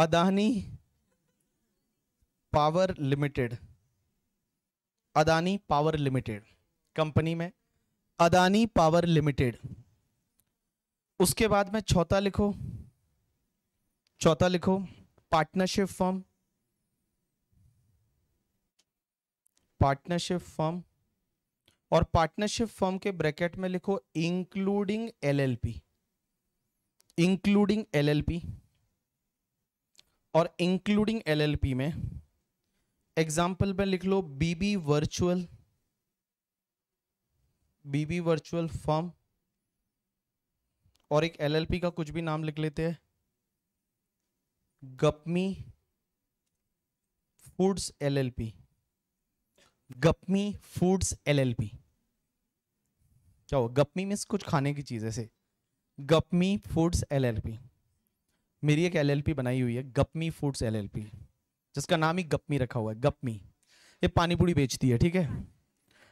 Adani power limited Adani power limited company में अदानी पावर लिमिटेड उसके बाद में चौथा लिखो चौथा लिखो पार्टनरशिप फॉर्म पार्टनरशिप फॉर्म और पार्टनरशिप फॉर्म के ब्रैकेट में लिखो इंक्लूडिंग एलएलपी इंक्लूडिंग एलएलपी और इंक्लूडिंग एलएलपी में एग्जाम्पल पे लिख लो BB virtual BB virtual form और एक एलएलपी का कुछ भी नाम लिख लेते हैं Gapmi foods LLP Gapmi foods LLP क्या हो गपमी मीन्स कुछ खाने की चीज़ ऐसे गपमी फूड्स एलएलपी मेरी एक एलएलपी बनाई हुई है गपमी फूड्स एलएलपी जिसका नाम ही गपमी रखा हुआ है गपमी ये पानी पूरी बेचती है ठीक है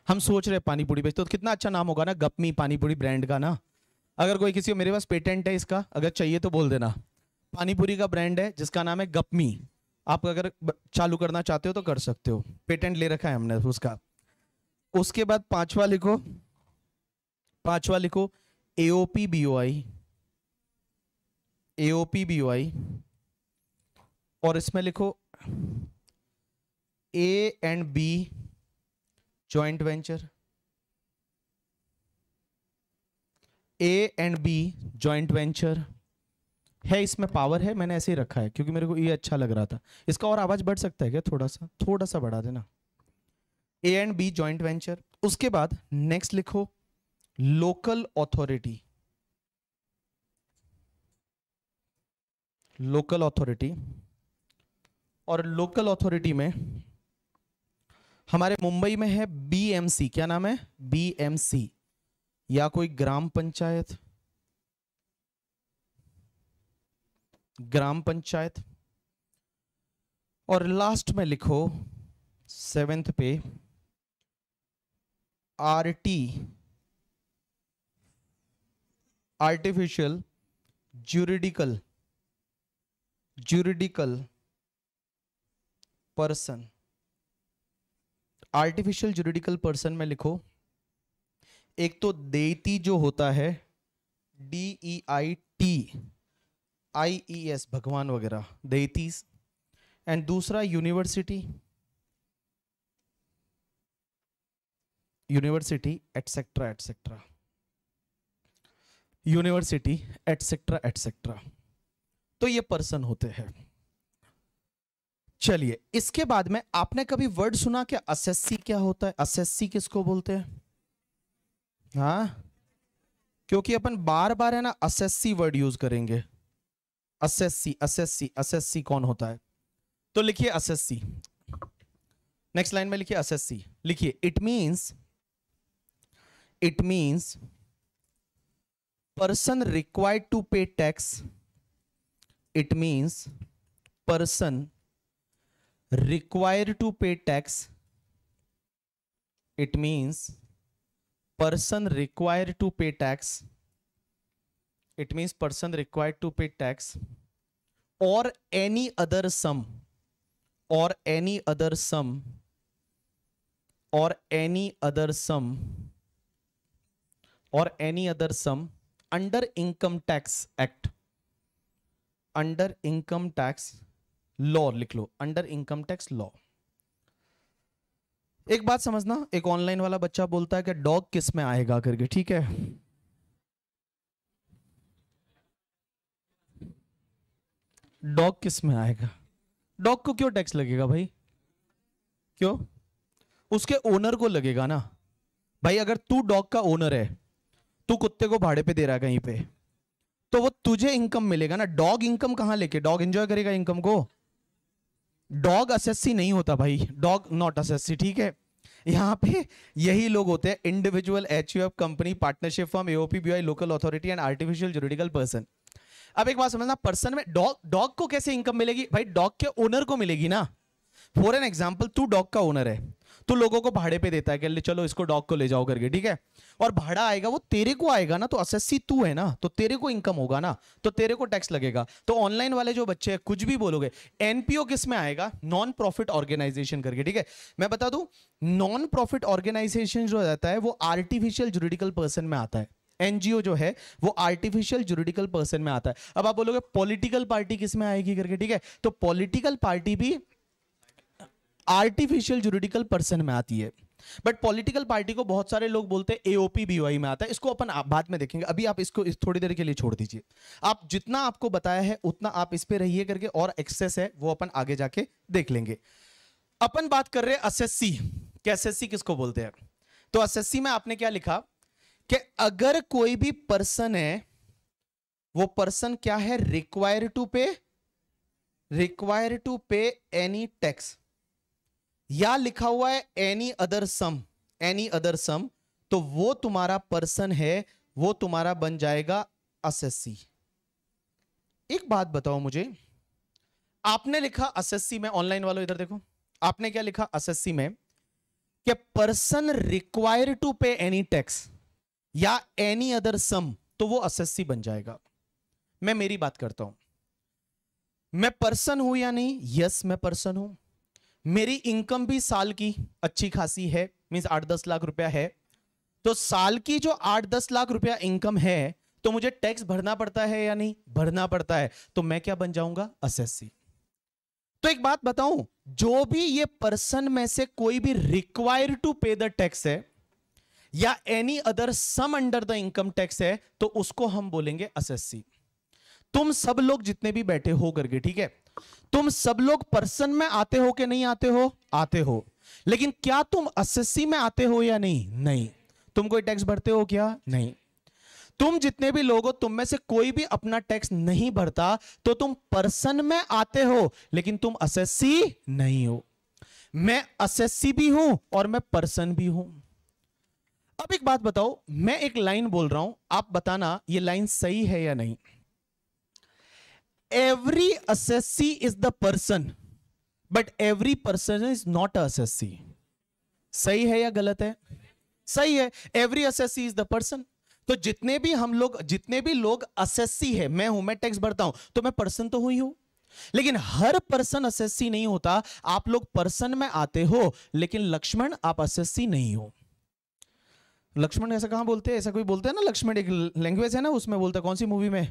हम सोच रहे पानी पूरी बेचते तो कितना अच्छा नाम होगा ना गपमी पानी पूरी ब्रांड का ना अगर कोई किसी को मेरे पास पेटेंट है इसका अगर चाहिए तो बोल देना पानी पूरी का ब्रांड है जिसका नाम है गपमी आप अगर चालू करना चाहते हो तो कर सकते हो पेटेंट ले रखा है हमने उसका उसके बाद पांचवा लिखो पांचवा लिखो AOP B O I AOP B O I और इसमें लिखो A and B joint venture A and B joint venture है इसमें पावर है मैंने ऐसे ही रखा है क्योंकि मेरे को ये अच्छा लग रहा था इसका और आवाज बढ़ सकता है क्या थोड़ा सा थोड़ा सा बढ़ा देना A and B joint venture उसके बाद नेक्स्ट लिखो लोकल अथॉरिटी लोकल अथॉरिटी और लोकल अथॉरिटी में हमारे मुंबई में है बीएमसी क्या नाम है बीएमसी या कोई ग्राम पंचायत ग्राम पंचायत और लास्ट में लिखो सेवेंथ पे RT artificial juridical juridical person artificial juridical person में लिखो एक तो देती जो होता है D E I T I E S भगवान वगैरह देतीस एंड दूसरा university university etcetera etcetera university etcetera etcetera तो ये पर्सन होते हैं चलिए इसके बाद में आपने कभी वर्ड सुना क्या असेसी क्या होता है असेसी किसको बोलते हैं हाँ क्योंकि अपन बार बार है ना असेसी वर्ड यूज करेंगे एस असेसी असेसी कौन होता है तो लिखिए असेसी नेक्स्ट लाइन में लिखिए असेसी लिखिए it means it means person required to pay tax it means person required to pay tax it means person required to pay tax it means person required to pay tax or any other sum or any other sum or any other sum or any other sum under income tax act under income tax law लिख लो अंडर इनकम टैक्स लॉ एक बात समझना एक ऑनलाइन वाला बच्चा बोलता है कि डॉग किस में आएगा करके ठीक है डॉग किस में आएगा डॉग को क्यों टैक्स लगेगा भाई क्यों उसके ओनर को लगेगा ना भाई अगर तू डॉग का ओनर है तू कुत्ते को भाड़े पे दे रहा है कहीं पे तो वो तुझे इनकम मिलेगा ना डॉग इनकम कहां लेके डॉग एंजॉय करेगा इनकम को डॉग असेसी नहीं होता भाई डॉग नॉट असेसी ठीक है यहाँ पे यही लोग होते हैं individual H company partnership firm AOP I local authority and artificial juridical person अब एक बात समझना पर्सन में डॉग डॉग को कैसे इनकम मिलेगी भाई डॉग के ओनर को मिलेगी ना फॉर एन एग्जाम्पल तू डॉग का ओनर है तो लोगों को भाड़े पे देता है कि चलो इसको डॉग को ले जाओ करके ठीक है और भाड़ा आएगा वो तेरे को आएगा ना तो असेसी तू है ना तो तेरे को इनकम होगा ना तो तेरे को टैक्स लगेगा तो ऑनलाइन वाले जो बच्चे हैं कुछ भी बोलोगे एनपीओ किस में आएगा नॉन प्रॉफिट ऑर्गेनाइजेशन करके ठीक है मैं बता दू नॉन प्रॉफिट ऑर्गेनाइजेशन जो रहता है वो आर्टिफिशियल जुरिडिकल पर्सन में आता है एनजीओ जो है वो आर्टिफिशियल जुरिडिकल पर्सन में आता है अब आप बोलोगे पॉलिटिकल पार्टी किस में आएगी करके ठीक है तो पॉलिटिकल पार्टी भी आर्टिफिशियल जुरिडिकल पर्सन में आती है बट पॉलिटिकल पार्टी को बहुत सारे लोग बोलते हैं एओपी बीवाई में आता है इसको अपन बाद में देखेंगे अभी आप इसको इस थोड़ी देर के लिए छोड़ दीजिए आप जितना आपको बताया है उतना आप इस पर रहिए करके और एक्सेस है वो अपन आगे जाके देख लेंगे अपन बात कर रहे हैं एसएससी कि एसएससी किसको बोलते हैं तो एसएससी में आपने क्या लिखा कि अगर कोई भी पर्सन है वो पर्सन क्या है require to pay require to pay any tax या लिखा हुआ है any other sum any other sum तो वो तुम्हारा पर्सन है वो तुम्हारा बन जाएगा असेसी एक बात बताओ मुझे आपने लिखा असेसी में ऑनलाइन वालों इधर देखो आपने क्या लिखा असेसी में कि person require to pay any tax या एनी अदर सम तो वो असेसी बन जाएगा मैं मेरी बात करता हूं मैं पर्सन हूं या नहीं यस yes, मैं पर्सन हूं मेरी इनकम भी साल की अच्छी खासी है मीन्स आठ दस लाख रुपया है तो साल की जो आठ दस लाख रुपया इनकम है तो मुझे टैक्स भरना पड़ता है या नहीं भरना पड़ता है तो मैं क्या बन जाऊंगा असेसी तो एक बात बताऊं जो भी ये पर्सन में से कोई भी require to pay the tax है या any other sum under the income tax है तो उसको हम बोलेंगे असेसी तुम सब लोग जितने भी बैठे हो करके ठीक है तुम सब लोग पर्सन में आते हो कि नहीं आते हो आते हो लेकिन क्या तुम एसएससी में आते हो या नहीं नहीं तुम कोई टैक्स भरते हो क्या नहीं तुम जितने भी लोग हो तुम में से कोई भी अपना टैक्स नहीं भरता तो तुम पर्सन में आते हो लेकिन तुम एसएससी नहीं हो मैं एसएससी भी हूं और मैं पर्सन भी हूं अब एक बात बताओ मैं एक लाइन बोल रहा हूं आप बताना ये लाइन सही है या नहीं every assessee is the person but every person is not assessee सही है या गलत है सही है every assessee is the person तो जितने भी हम लोग जितने भी लोग असेसी है मैं हूं मैं टैक्स भरता हूं तो मैं पर्सन तो हुई हूं लेकिन हर पर्सन असेसी नहीं होता आप लोग पर्सन में आते हो लेकिन लक्ष्मण आप असेसी नहीं हो लक्ष्मण ऐसा कहां बोलते हैं ऐसा कोई बोलते हैं ना लक्ष्मण एक लैंग्वेज है ना उसमें बोलता है कौन सी मूवी में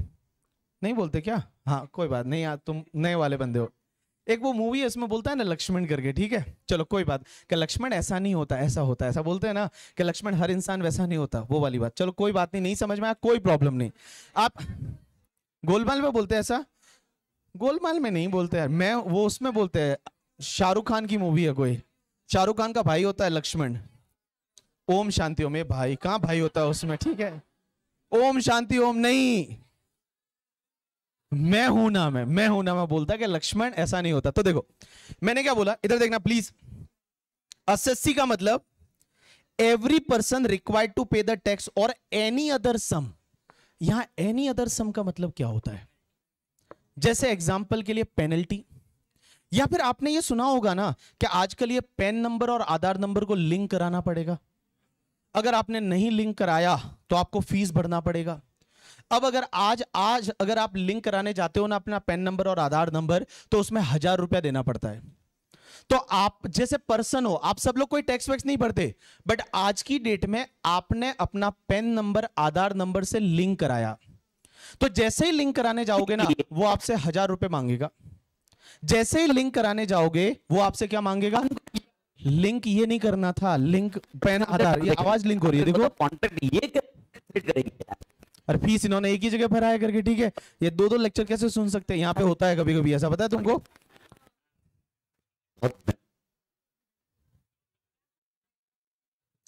नहीं बोलते क्या हाँ कोई बात नहीं यार तुम नए वाले बंदे हो एक वो मूवी है उसमें बोलता है ना लक्ष्मण करके ठीक है चलो कोई बात कि लक्ष्मण ऐसा नहीं होता ऐसा होता ऐसा बोलते हैं ना कि लक्ष्मण हर इंसान वैसा नहीं होता वो वाली बात चलो कोई बात नहीं नहीं समझ में आया कोई प्रॉब्लम नहीं आप गोलमाल में बोलते हैं ऐसा गोलमाल में नहीं बोलते यार मैं वो उसमें बोलते हैं शाहरुख खान की मूवी है कोई शाहरुख खान का भाई होता है लक्ष्मण ओम शांति ओम ये भाई कहाँ भाई होता है उसमें ठीक है ओम शांति ओम नहीं मैं हूं ना मैं मैं हूं ना मैं बोलता कि लक्ष्मण ऐसा नहीं होता तो देखो मैंने क्या बोला इधर देखना प्लीज एसएससी का मतलब every person required to pay the tax और एनी अदर सम यहां एनी अदर सम का मतलब क्या होता है जैसे एग्जाम्पल के लिए पेनल्टी या फिर आपने ये सुना होगा ना कि आजकल ये पेन नंबर और आधार नंबर को लिंक कराना पड़ेगा अगर आपने नहीं लिंक कराया तो आपको फीस भरना पड़ेगा अब अगर आज आज अगर आप लिंक कराने जाते हो ना अपना पेन नंबर और आधार नंबर तो उसमें हजार रुपया देना पड़ता है तो आप जैसे पर्सन हो आप सब लोग कोई टैक्स वैक्स नहीं भरते बट आज की डेट में आपने अपना पेन नंबर आधार नंबर से लिंक कराया तो जैसे ही लिंक कराने जाओगे ना वो आपसे हजार रुपए मांगेगा जैसे ही लिंक कराने जाओगे वो आपसे क्या मांगेगा लिंक ये नहीं करना था लिंक पेन आधार ये आवाज लिंक हो रही है देखो कॉन्टेक्ट ये करेंगे और फीस इन्होंने एक ही जगह भरा करके ठीक है ये दो दो लेक्चर कैसे सुन सकते हैं यहाँ पे होता है कभी कभी ऐसा पता है तुमको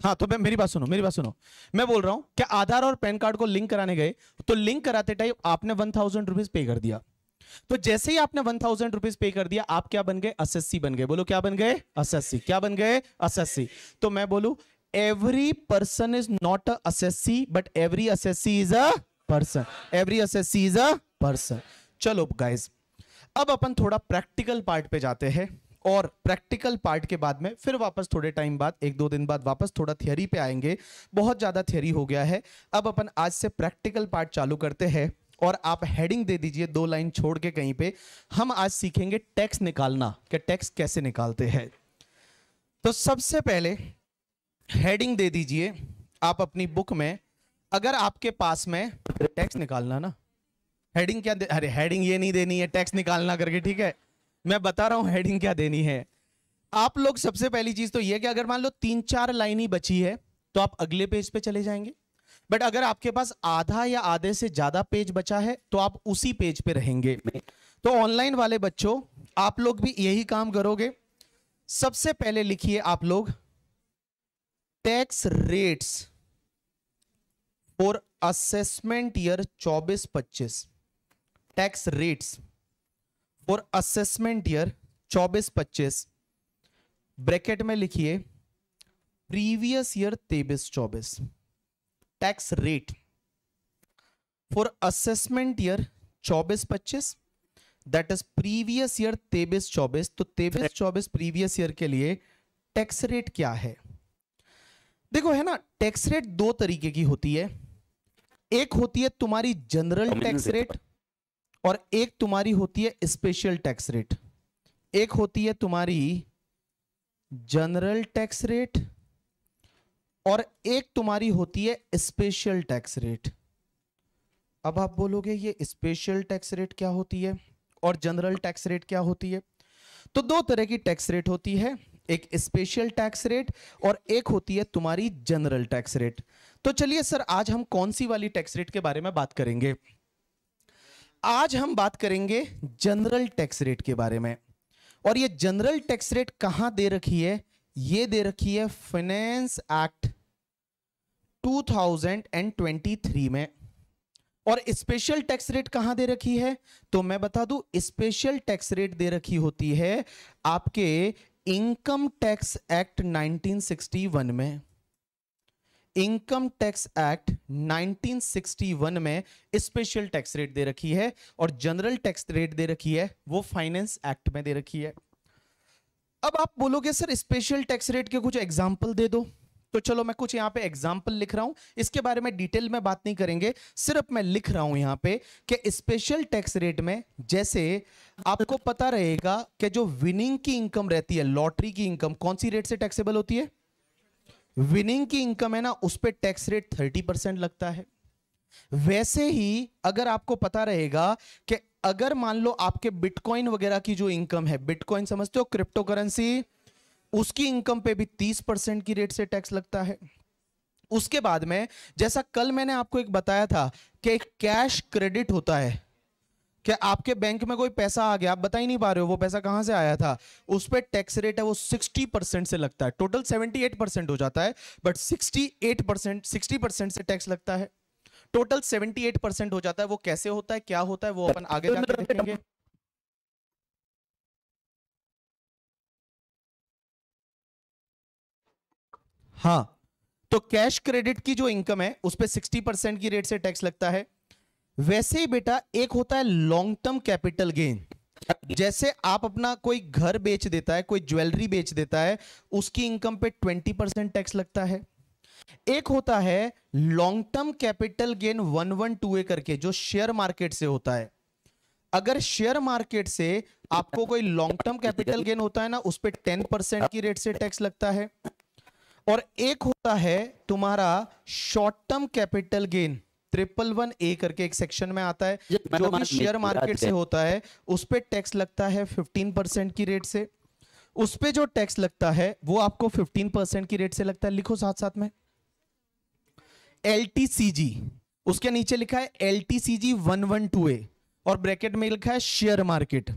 हाँ तो मैं मेरी बात सुनो मेरी बात सुनो मैं बोल रहा हूँ क्या आधार और पैन कार्ड को लिंक कराने गए तो लिंक कराते टाइप आपने वन थाउजेंड रुपीज पे कर दिया तो जैसे ही आपने वन थाउजेंड रुपीज पे कर दिया आप क्या बन गए एसएससी बन गए बोलो क्या बन गए एसएससी क्या बन गए एसएससी तो मैं बोलू every person is not a assessee but every assessee is a person every assessee is a person चलो गाइज अब अपन थोड़ा प्रैक्टिकल पार्ट पे जाते हैं और प्रैक्टिकल पार्ट के बाद में फिर वापस थोड़े टाइम बाद एक दो दिन बाद वापस थोड़ा थियोरी पे आएंगे बहुत ज़्यादा थियोरी हो गया है अब अपन आज से प्रैक्टिकल पार्ट चालू करते हैं और आप हेडिंग दे दीजिए दो लाइन छोड़ के कहीं पे हम आज सीखेंगे टैक्स निकालना कि टैक्स कैसे निकालते हैं तो सबसे पहले हेडिंग दे दीजिए आप अपनी बुक में अगर आपके पास में टैक्स निकालना ना हेडिंग क्या दे? अरे हेडिंग ये नहीं देनी है टैक्स निकालना करके ठीक है मैं बता रहा हूं हेडिंग क्या देनी है आप लोग सबसे पहली चीज तो ये कि अगर मान लो तीन चार लाइन ही बची है तो आप अगले पेज पे चले जाएंगे बट अगर आपके पास आधा या आधे से ज्यादा पेज बचा है तो आप उसी पेज पे रहेंगे तो ऑनलाइन वाले बच्चों आप लोग भी यही काम करोगे सबसे पहले लिखिए आप लोग tax rates for assessment year 24-25 tax rates for assessment year 24-25 bracket में लिखिए प्रीवियस ईयर तेबिस चौबीस tax rate for assessment year 24-25 that is previous year तेबिस चौबीस तो तेबिस चौबीस प्रीवियस ईयर के लिए टैक्स रेट क्या है देखो है ना टैक्स रेट दो तरीके की होती है एक होती है तुम्हारी जनरल टैक्स रेट और एक तुम्हारी होती है स्पेशल टैक्स रेट एक होती है तुम्हारी जनरल टैक्स रेट और एक तुम्हारी होती है स्पेशल टैक्स रेट अब आप बोलोगे ये स्पेशल टैक्स रेट क्या होती है और जनरल टैक्स रेट क्या होती है तो दो तरह की टैक्स रेट होती है एक स्पेशल टैक्स रेट और एक होती है तुम्हारी जनरल टैक्स रेट तो चलिए सर आज हम कौन सी वाली टैक्स रेट के बारे में बात करेंगे आज हम बात करेंगे जनरल टैक्स रेट के बारे में और ये जनरल टैक्स रेट कहां दे रखी है ये दे रखी है फाइनेंस एक्ट 2023 में और स्पेशल टैक्स रेट कहां दे रखी है तो मैं बता दूं स्पेशल टैक्स रेट दे रखी होती है आपके इनकम टैक्स एक्ट 1961 में इनकम टैक्स एक्ट 1961 में स्पेशल टैक्स रेट दे रखी है और जनरल टैक्स रेट दे रखी है वो फाइनेंस एक्ट में दे रखी है अब आप बोलोगे सर स्पेशल टैक्स रेट के कुछ एग्जाम्पल दे दो तो चलो मैं कुछ यहाँ पे एग्जाम्पल लिख रहा हूँ इसके बारे में डिटेल में बात नहीं करेंगे सिर्फ मैं लिख रहा हूँ यहाँ पे कि स्पेशल टैक्स रेट में जैसे आपको पता रहेगा कि जो विनिंग की इनकम रहती है लॉटरी की इनकम कौन सी रेट से टैक्सेबल होती है विनिंग की इनकम है ना उस पर टैक्स रेट थर्टी परसेंट लगता है वैसे ही अगर आपको पता रहेगा कि अगर मान लो आपके बिटकॉइन वगैरह की जो इनकम है बिटकॉइन समझते हो क्रिप्टो करेंसी उसकी इनकम पे भी तीस परसेंट की रेट से टैक्स लगता है उसके बाद में जैसा कल मैंने आपको एक बताया था कि कैश क्रेडिट होता है कि आपके बैंक में कोई पैसा आ गया आप बता ही नहीं पा रहे हो वो पैसा कहां से आया था उस पर टैक्स रेट है वो 60 परसेंट से लगता है टोटल 78 परसेंट हो जाता है बट 68 परसेंट सिक्सटी परसेंट से टैक्स लगता है टोटल 78 परसेंट हो जाता है वो कैसे होता है क्या होता है वो अपन आगे जाकर तो देखेंगे हाँ तो कैश क्रेडिट की जो इनकम है उस पर सिक्सटी परसेंट की रेट से टैक्स लगता है वैसे ही बेटा एक होता है लॉन्ग टर्म कैपिटल गेन जैसे आप अपना कोई घर बेच देता है कोई ज्वेलरी बेच देता है उसकी इनकम पे ट्वेंटी परसेंट टैक्स लगता है एक होता है long term capital gain one one two A करके जो शेयर मार्केट से होता है अगर शेयर मार्केट से आपको कोई लॉन्ग टर्म कैपिटल गेन होता है ना उस पर टेन परसेंट की रेट से टैक्स लगता है और एक होता है तुम्हारा short term capital gain triple one A करके एक सेक्शन में आता है जो भी शेयर मार्केट से होता है उस पर टैक्स लगता है फिफ्टीन परसेंट की रेट से उस पर जो टैक्स लगता है वो आपको फिफ्टीन परसेंट की रेट से लगता है लिखो साथ साथ में एल उसके नीचे लिखा है L T C G one one two A और ब्रैकेट में लिखा है share market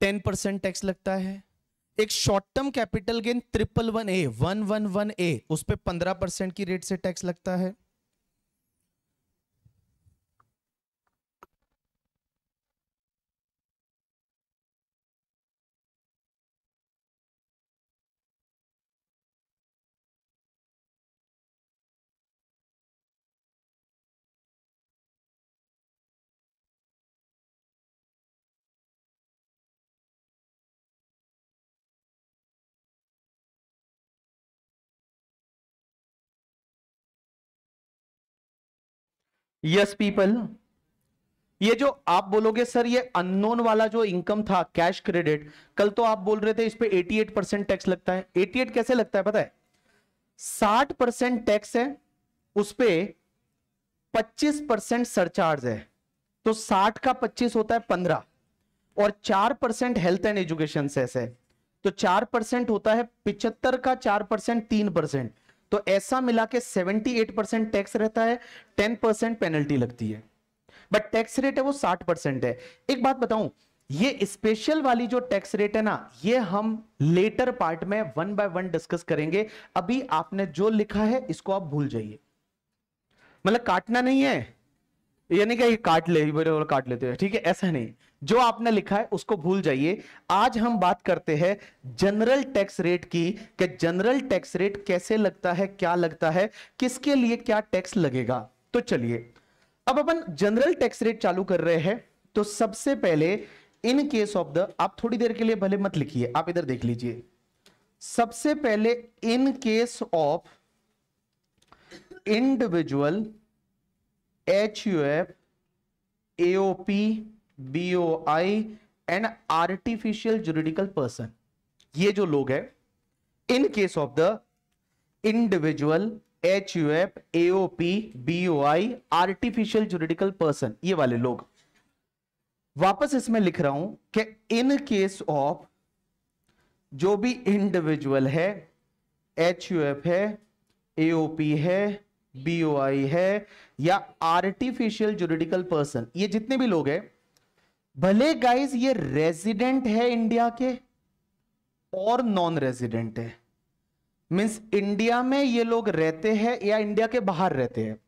ten percent tax लगता है एक short term capital gain triple one A one one one A उस पर पंद्रह परसेंट की रेट से टैक्स लगता है यस पीपल ये जो आप बोलोगे सर ये अननोन वाला जो इनकम था कैश क्रेडिट कल तो आप बोल रहे थे इस पे 88 परसेंट टैक्स लगता है 88 कैसे लगता है पता है 60 परसेंट टैक्स है उस पर पच्चीस परसेंट सरचार्ज है तो 60 का 25 होता है 15 और 4 परसेंट हेल्थ एंड एजुकेशन से तो 4 परसेंट होता है पिछहत्तर का 4 परसेंट तीन परसेंट तो ऐसा मिला के एट परसेंट टैक्स रहता है टेन परसेंट पेनल्टी लगती है बट टैक्स रेट है वो साठ परसेंट है एक बात बताऊं ये स्पेशल वाली जो टैक्स रेट है ना ये हम लेटर पार्ट में वन बाय वन डिस्कस करेंगे अभी आपने जो लिखा है इसको आप भूल जाइए मतलब काटना नहीं है यानी कि काट ले काट लेते हैं ठीक है ऐसा नहीं जो आपने लिखा है उसको भूल जाइए आज हम बात करते हैं जनरल टैक्स रेट की कि जनरल टैक्स रेट कैसे लगता है क्या लगता है किसके लिए क्या टैक्स लगेगा तो चलिए अब अपन जनरल टैक्स रेट चालू कर रहे हैं तो सबसे पहले इन केस ऑफ द आप थोड़ी देर के लिए भले मत लिखिए आप इधर देख लीजिए सबसे पहले in case of individual H U F AOP B O I and artificial juridical person ये जो लोग है in case of the individual H U F AOP BOI artificial juridical person ये वाले लोग वापस इसमें लिख रहा हूं कि इन केस ऑफ जो भी इंडिविजुअल है एच यू एफ है एओपी है बीओआई है या आर्टिफिशियल जुरिडिकल पर्सन ये जितने भी लोग हैं भले गाइस ये रेजिडेंट है इंडिया के और नॉन रेजिडेंट है मींस इंडिया में ये लोग रहते हैं या इंडिया के बाहर रहते हैं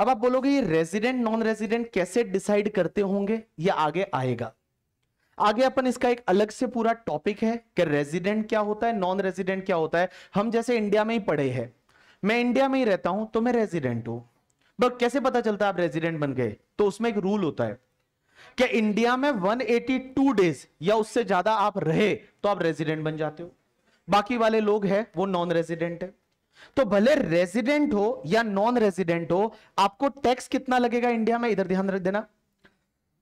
अब आप बोलोगे ये रेजिडेंट नॉन रेजिडेंट कैसे डिसाइड करते होंगे ये आगे आएगा आगे अपन इसका एक अलग से पूरा टॉपिक है कि रेजिडेंट क्या होता है नॉन रेजिडेंट क्या होता है हम जैसे इंडिया में ही पढ़े हैं मैं इंडिया में ही रहता हूं तो मैं रेजिडेंट हूं बट कैसे पता चलता है आप रेजिडेंट बन गए तो उसमें एक रूल होता है कि इंडिया में 182 डेज या उससे ज्यादा आप रहे तो आप रेजिडेंट बन जाते हो बाकी वाले लोग हैं वो नॉन रेजिडेंट है तो भले रेजिडेंट हो या नॉन रेजिडेंट हो आपको टैक्स कितना लगेगा इंडिया में इधर ध्यान रख देना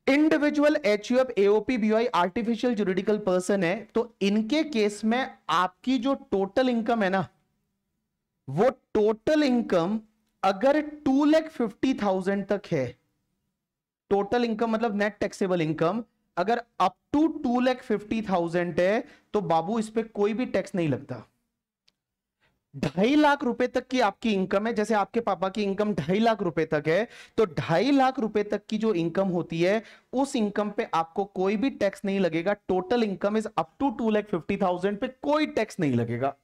individual H U F AOP BOI artificial juridical person है तो इनके केस में आपकी जो टोटल इनकम है ना वो टोटल इनकम अगर टू लैख फिफ्टी थाउजेंड तक है टोटल इनकम मतलब नेट टैक्सेबल इनकम अगर up to two lakh fifty thousand है तो बाबू इस पर कोई भी टैक्स नहीं लगता ढाई लाख रुपए तक की आपकी इनकम है जैसे आपके पापा की इनकम ढाई लाख रुपए तक है तो ढाई लाख रुपए तक की जो इनकम होती है उस इनकम पे आपको कोई भी टैक्स नहीं लगेगा total income is up to two lakh fifty thousand पे कोई टैक्स नहीं लगेगा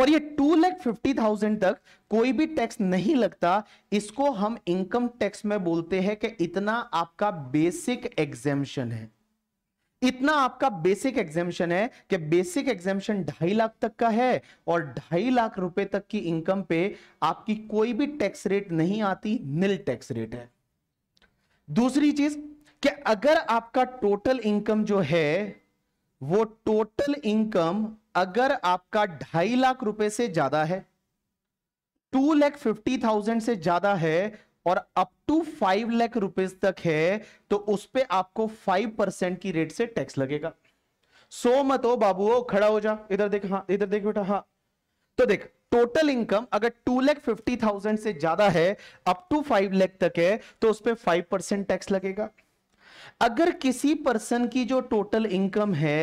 और ये टू लैख फिफ्टी थाउजेंड तक कोई भी टैक्स नहीं लगता इसको हम इनकम टैक्स में बोलते हैं कि इतना आपका बेसिक एग्जेम्शन है इतना आपका बेसिक एग्जेम्शन है कि बेसिक एग्जेम्शन ढाई लाख तक का है और ढाई लाख रुपए तक की इनकम पे आपकी कोई भी टैक्स रेट नहीं आती नील टैक्स रेट है दूसरी चीज कि अगर आपका टोटल इनकम जो है वो टोटल इनकम अगर आपका ढाई लाख रुपए से ज्यादा है टू लैख फिफ्टी थाउजेंड से ज्यादा है और अप टू फाइव लैख रुपए तक है तो उस पर आपको फाइव परसेंट की रेट से टैक्स लगेगा सो मत हो बाबू खड़ा हो जा इधर देख हाँ इधर देख बेटा हाँ तो देख टोटल इनकम अगर टू लैख फिफ्टी थाउजेंड से ज्यादा है अप टू फाइव लैख तक है तो उस पर फाइव परसेंट टैक्स लगेगा अगर किसी पर्सन की जो टोटल इनकम है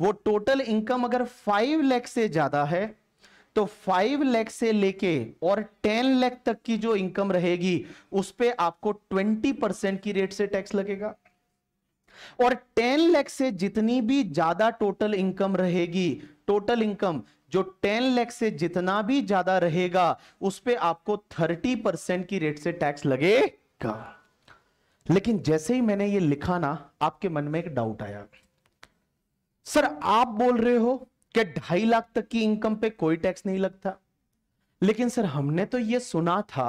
वो टोटल इनकम अगर फाइव लैख से ज्यादा है तो फाइव लैख से लेके और टेन लैख तक की जो इनकम रहेगी उस पर आपको ट्वेंटी परसेंट की रेट से टैक्स लगेगा और 10 लाख से जितनी भी ज्यादा टोटल इनकम रहेगी टोटल इनकम जो 10 लाख से जितना भी ज्यादा रहेगा उस पर आपको 30 परसेंट की रेट से टैक्स लगेगा लेकिन जैसे ही मैंने ये लिखा ना आपके मन में एक डाउट आया सर आप बोल रहे हो कि ढाई लाख तक की इनकम पे कोई टैक्स नहीं लगता लेकिन सर हमने तो यह सुना था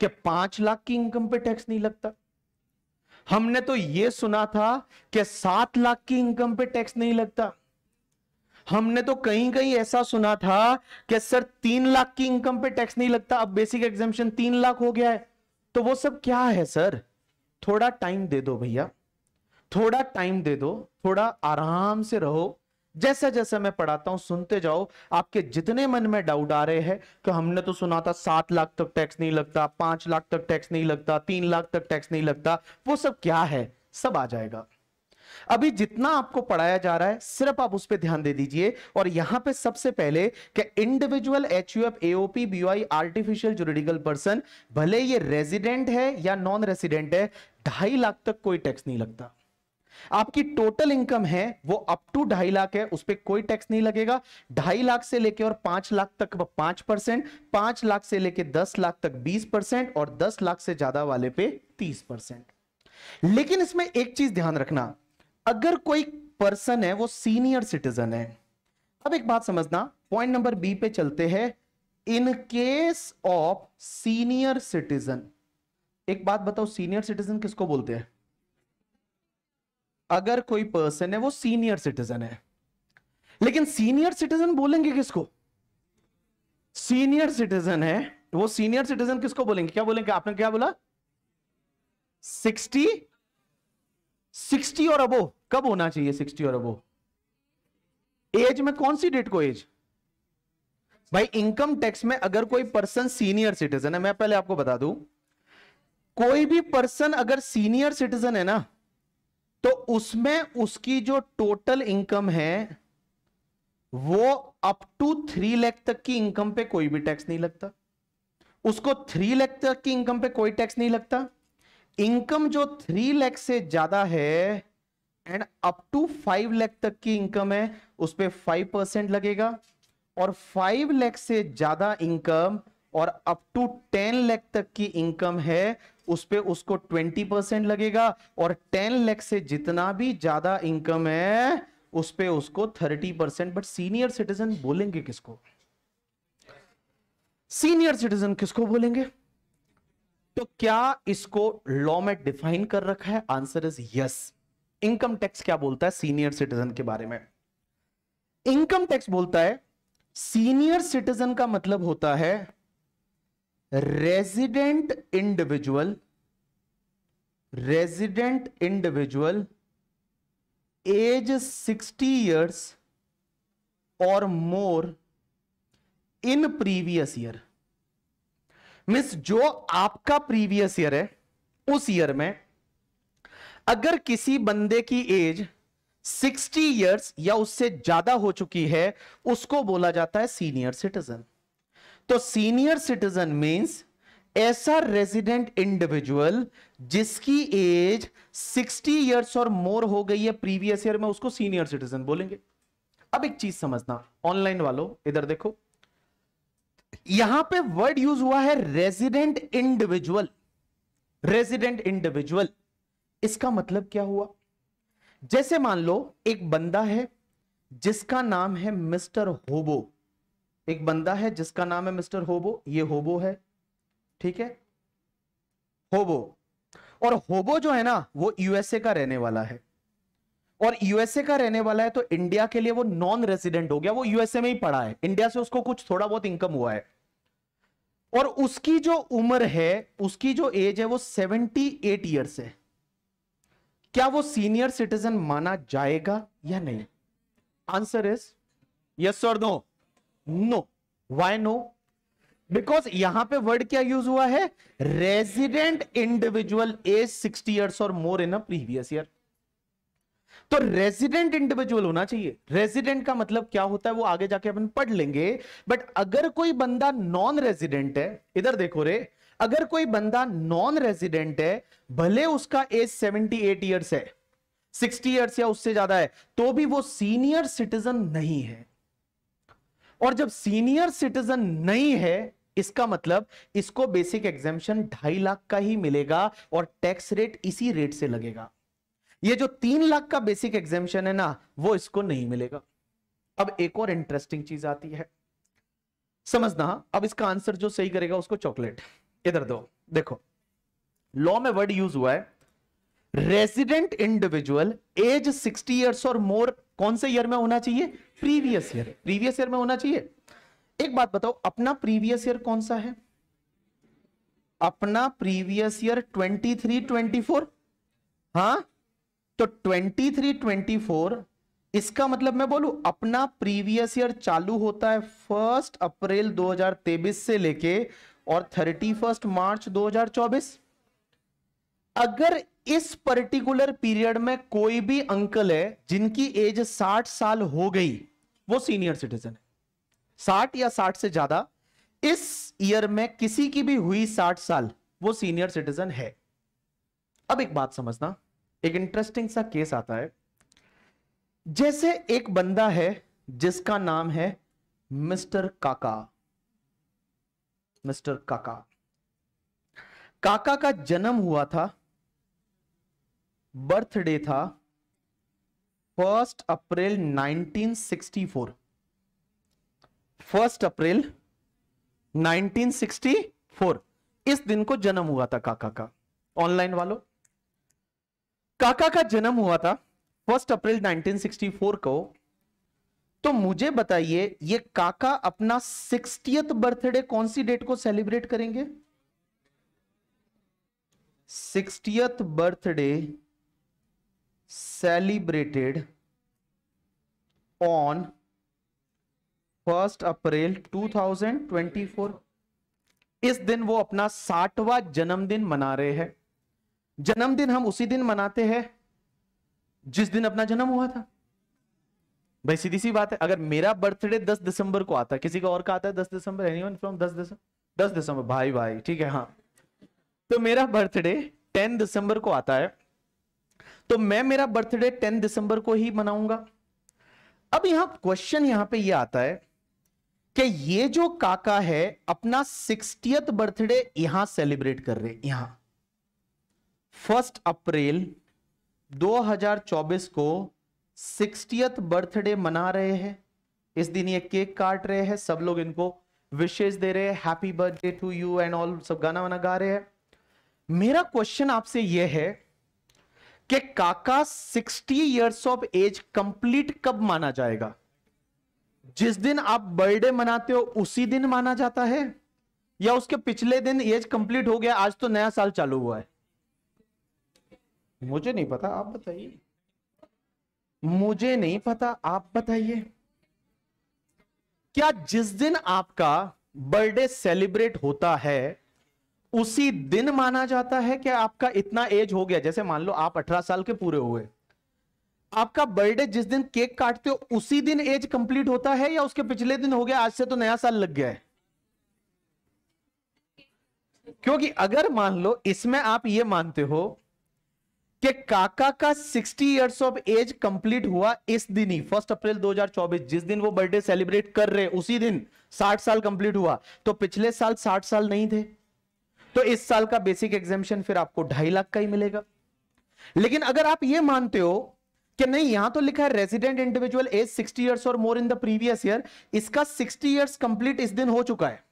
कि पांच लाख की इनकम पे टैक्स नहीं लगता हमने तो यह सुना था कि सात लाख की इनकम पे टैक्स नहीं लगता हमने तो कहीं कहीं ऐसा सुना था कि सर तीन लाख की इनकम पे टैक्स नहीं लगता अब बेसिक एग्जामेशन तीन लाख हो गया है तो वो सब क्या है सर थोड़ा टाइम दे दो भैया थोड़ा टाइम दे दो थोड़ा आराम से रहो जैसा जैसा मैं पढ़ाता हूं सुनते जाओ आपके जितने मन में डाउट आ रहे हैं कि हमने तो सुना था सात लाख तक टैक्स नहीं लगता पांच लाख तक टैक्स नहीं लगता तीन लाख तक टैक्स नहीं लगता वो सब क्या है सब आ जाएगा अभी जितना आपको पढ़ाया जा रहा है सिर्फ आप उस पर ध्यान दे दीजिए और यहां पे सबसे पहले कि individual H U F AOP BOI artificial juridical person भले ये रेजिडेंट है या नॉन रेसिडेंट है ढाई लाख तक कोई टैक्स नहीं लगता आपकी टोटल इनकम है वो अप टू ढाई लाख है उस पर कोई टैक्स नहीं लगेगा ढाई लाख से लेके और पांच लाख तक पांच परसेंट पांच लाख से लेके दस लाख तक बीस परसेंट और दस लाख से ज्यादा वाले पे तीस परसेंट लेकिन इसमें एक चीज ध्यान रखना अगर कोई पर्सन है वो सीनियर सिटीजन है अब एक बात समझना पॉइंट नंबर बी पे चलते हैं in case of senior citizen एक बात बताओ सीनियर सिटीजन किसको बोलते हैं अगर कोई पर्सन है वो सीनियर सिटीजन है लेकिन सीनियर सिटीजन बोलेंगे किसको सीनियर सिटीजन है वो सीनियर सिटीजन किसको बोलेंगे क्या बोलेंगे आपने क्या बोला सिक्सटी सिक्सटी और अबो कब होना चाहिए सिक्सटी और अबो एज में कौन सी डेट को एज भाई इनकम टैक्स में अगर कोई पर्सन सीनियर सिटीजन है मैं पहले आपको बता दू कोई भी पर्सन अगर सीनियर सिटीजन है ना तो उसमें उसकी जो टोटल इनकम है वो अप टू थ्री लैख तक की इनकम पे कोई भी टैक्स नहीं लगता उसको थ्री लैख तक की इनकम पे कोई टैक्स नहीं लगता इनकम जो थ्री लैख से ज्यादा है and up to five lakh तक की इनकम है उस पर फाइव परसेंट लगेगा और फाइव लैख से ज्यादा इनकम और अप टू टेन लैख तक की इनकम है उस पर उसको ट्वेंटी परसेंट लगेगा और टेन लैख से जितना भी ज्यादा इनकम है उस पर उसको thirty percent but senior citizen बोलेंगे किसको सीनियर सिटीजन किसको बोलेंगे तो क्या इसको लॉ में डिफाइन कर रखा है answer is yes income tax क्या बोलता है सीनियर सिटीजन के बारे में इनकम टैक्स बोलता है सीनियर सिटीजन का मतलब होता है resident individual resident individual age 60 years और मोर इन प्रीवियस ईयर मिस जो आपका प्रीवियस ईयर है उस ईयर में अगर किसी बंदे की एज 60 इयर्स या उससे ज्यादा हो चुकी है उसको बोला जाता है सीनियर सिटीजन तो सीनियर सिटीजन मीन्स ऐसा रेजिडेंट इंडिविजुअल जिसकी एज 60 इयर्स और मोर हो गई है प्रीवियस ईयर में उसको सीनियर सिटीजन बोलेंगे अब एक चीज समझना ऑनलाइन वालों इधर देखो यहां पे वर्ड यूज हुआ है रेजिडेंट इंडिविजुअल रेजिडेंट इंडिविजुअल इसका मतलब क्या हुआ जैसे मान लो एक बंदा है जिसका नाम है मिस्टर होबो एक बंदा है जिसका नाम है मिस्टर होबो ये होबो है ठीक है होबो और होबो जो है ना वो यूएसए का रहने वाला है और यूएसए का रहने वाला है तो इंडिया के लिए वो नॉन रेसिडेंट हो गया वो यूएसए में ही पड़ा है इंडिया से उसको कुछ थोड़ा बहुत इनकम हुआ है और उसकी जो उम्र है उसकी जो एज है वो 78 इयर्स है क्या वो सीनियर सिटीजन माना जाएगा या नहीं आंसर इज यस और no no why no because यहां पे वर्ड क्या यूज हुआ है resident individual age sixty years और more in a previous year तो रेजिडेंट इंडिविजुअल होना चाहिए रेजिडेंट का मतलब क्या होता है वो आगे जाके अपन पढ़ लेंगे बट अगर कोई बंदा नॉन रेजिडेंट है इधर देखो रे अगर कोई बंदा नॉन रेजिडेंट है भले उसका एज 78 ईयर्स है 60 इयर्स या उससे ज्यादा है तो भी वो सीनियर सिटीजन नहीं है और जब सीनियर सिटीजन नहीं है इसका मतलब इसको बेसिक एग्जामेशन ढाई लाख का ही मिलेगा और टैक्स रेट इसी रेट से लगेगा ये जो तीन लाख का बेसिक एग्जामेशन है ना वो इसको नहीं मिलेगा अब एक और इंटरेस्टिंग चीज आती है समझना अब इसका आंसर जो सही करेगा उसको चॉकलेट इधर दो देखो लॉ में वर्ड यूज हुआ है रेजिडेंट इंडिविजुअल एज 60 इयर्स और मोर कौन से ईयर में होना चाहिए प्रीवियस ईयर प्रीवियस ईयर में होना चाहिए एक बात बताओ अपना प्रीवियस ईयर कौन सा है अपना प्रीवियस ईयर 23 24 हाँ तो 23 24 इसका मतलब मैं बोलू अपना प्रीवियस ईयर चालू होता है फर्स्ट अप्रैल 2023 से लेके और 31 मार्च 2024 अगर इस पर्टिकुलर पीरियड में कोई भी अंकल है जिनकी एज 60 साल हो गई वो सीनियर सिटीजन है साठ या साठ से ज्यादा इस ईयर में किसी की भी हुई साठ साल वो सीनियर सिटीजन है अब एक बात समझना एक इंटरेस्टिंग सा केस आता है जैसे एक बंदा है जिसका नाम है मिस्टर काका मिस्टर काका काका का जन्म हुआ था बर्थडे था फर्स्ट अप्रैल 1964 फर्स्ट अप्रैल 1964 इस दिन को जन्म हुआ था काका का ऑनलाइन वालों काका का जन्म हुआ था फर्स्ट अप्रैल 1964 को तो मुझे बताइए ये काका अपना सिक्सटी बर्थडे कौन सी डेट को सेलिब्रेट करेंगे sixtieth birthday celebrated on 1st April 2024 इस दिन वो अपना साठवा जन्मदिन मना रहे हैं जन्मदिन हम उसी दिन मनाते हैं जिस दिन अपना जन्म हुआ था भाई सीधी सी बात है अगर मेरा बर्थडे 10 दिसंबर को आता किसी का और का आता है 10 दिसंबर एनीवन फ्रॉम 10 दिसंबर 10 दिसंबर भाई भाई ठीक है हाँ तो मेरा बर्थडे 10 दिसंबर को आता है तो मैं मेरा बर्थडे 10 दिसंबर को ही मनाऊंगा अब यहां क्वेश्चन यहां पे ये यह आता है कि ये जो काका है अपना सिक्सटियथ बर्थडे यहां सेलिब्रेट कर रहे यहां फर्स्ट अप्रैल 2024 को सिक्सटियथ बर्थडे मना रहे हैं इस दिन ये केक काट रहे हैं सब लोग इनको विशेष दे रहे हैं happy birthday to you and all सब गाना वाना गा रहे हैं मेरा क्वेश्चन आपसे यह है कि काका 60 इयर्स ऑफ एज कंप्लीट कब माना जाएगा जिस दिन आप बर्थडे मनाते हो उसी दिन माना जाता है या उसके पिछले दिन एज कंप्लीट हो गया आज तो नया साल चालू हुआ है मुझे नहीं पता आप बताइए मुझे नहीं पता आप बताइए क्या जिस दिन आपका बर्थडे सेलिब्रेट होता है उसी दिन माना जाता है कि आपका इतना एज हो गया जैसे मान लो आप 18 साल के पूरे हुए आपका बर्थडे जिस दिन केक काटते हो उसी दिन एज कंप्लीट होता है या उसके पिछले दिन हो गया आज से तो नया साल लग गया है क्योंकि अगर मान लो इसमें आप ये मानते हो कि काका का 60 इयर्स ऑफ एज कंप्लीट हुआ इस दिन ही फर्स्ट अप्रैल 2024 जिस दिन वो बर्थडे सेलिब्रेट कर रहे उसी दिन 60 साल कंप्लीट हुआ तो पिछले साल 60 साल नहीं थे तो इस साल का बेसिक एग्जामेशन फिर आपको ढाई लाख का ही मिलेगा लेकिन अगर आप ये मानते हो कि नहीं यहां तो लिखा है रेजिडेंट इंडिविजुअल एज 60 इयर्स और more in the previous year इसका 60 इयर्स कंप्लीट इस दिन हो चुका है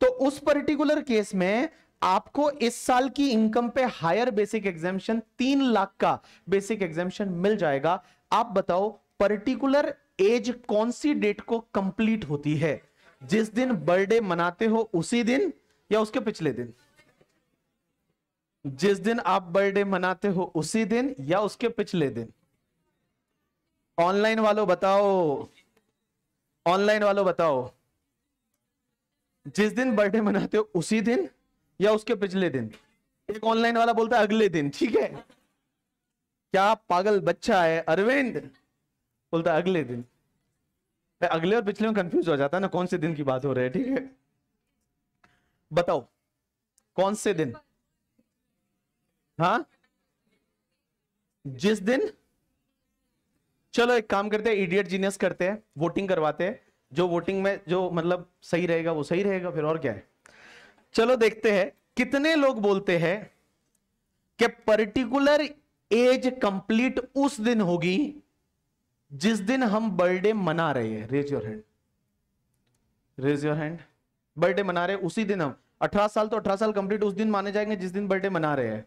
तो उस पर्टिकुलर केस में आपको इस साल की इनकम पे हायर बेसिक एग्जामेशन तीन लाख का बेसिक एग्जामेशन मिल जाएगा आप बताओ पर्टिकुलर एज कौन सी डेट को कंप्लीट होती है जिस दिन बर्थडे मनाते हो उसी दिन या उसके पिछले दिन जिस दिन आप बर्थडे मनाते हो उसी दिन या उसके पिछले दिन ऑनलाइन वालों बताओ ऑनलाइन वालों बताओ जिस दिन बर्थडे मनाते हो उसी दिन या उसके पिछले दिन एक ऑनलाइन वाला बोलता है अगले दिन ठीक है क्या पागल बच्चा है अरविंद बोलता है अगले दिन अगले और पिछले में कंफ्यूज हो जाता है ना कौन से दिन की बात हो रही है ठीक है बताओ कौन से दिन हाँ जिस दिन चलो एक काम करते हैं इडियट जीनियस करते हैं वोटिंग करवाते हैं जो वोटिंग में जो मतलब सही रहेगा वो सही रहेगा फिर और क्या है चलो देखते हैं कितने लोग बोलते हैं कि पर्टिकुलर एज कंप्लीट उस दिन होगी जिस दिन हम बर्थडे मना रहे हैं raise your hand raise your hand birthday मना रहे उसी दिन हम अठारह साल तो अठारह साल कंप्लीट उस दिन माने जाएंगे जिस दिन बर्थडे मना रहे हैं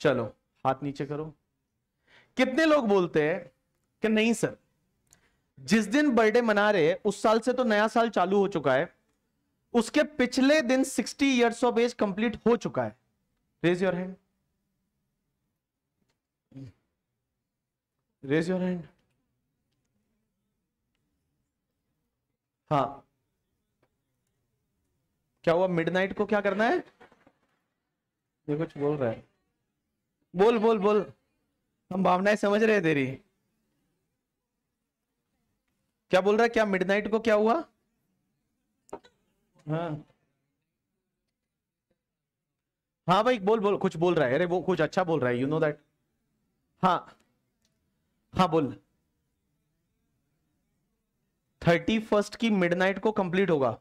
चलो हाथ नीचे करो कितने लोग बोलते हैं कि नहीं सर जिस दिन बर्थडे मना रहे हैं उस साल से तो नया साल चालू हो चुका है उसके पिछले दिन 60 इयर्स ऑफ एज कंप्लीट हो चुका है raise your hand raise your hand हाँ क्या हुआ मिडनाइट को क्या करना है ये कुछ बोल रहा है बोल बोल बोल हम भावनाएं समझ रहे हैं तेरी क्या बोल रहा है क्या मिडनाइट को क्या हुआ हाँ हाँ भाई बोल बोल कुछ बोल रहा है अरे वो कुछ अच्छा बोल रहा है यू नो दैट हाँ हाँ बोल थर्टी फर्स्ट की मिडनाइट को कंप्लीट होगा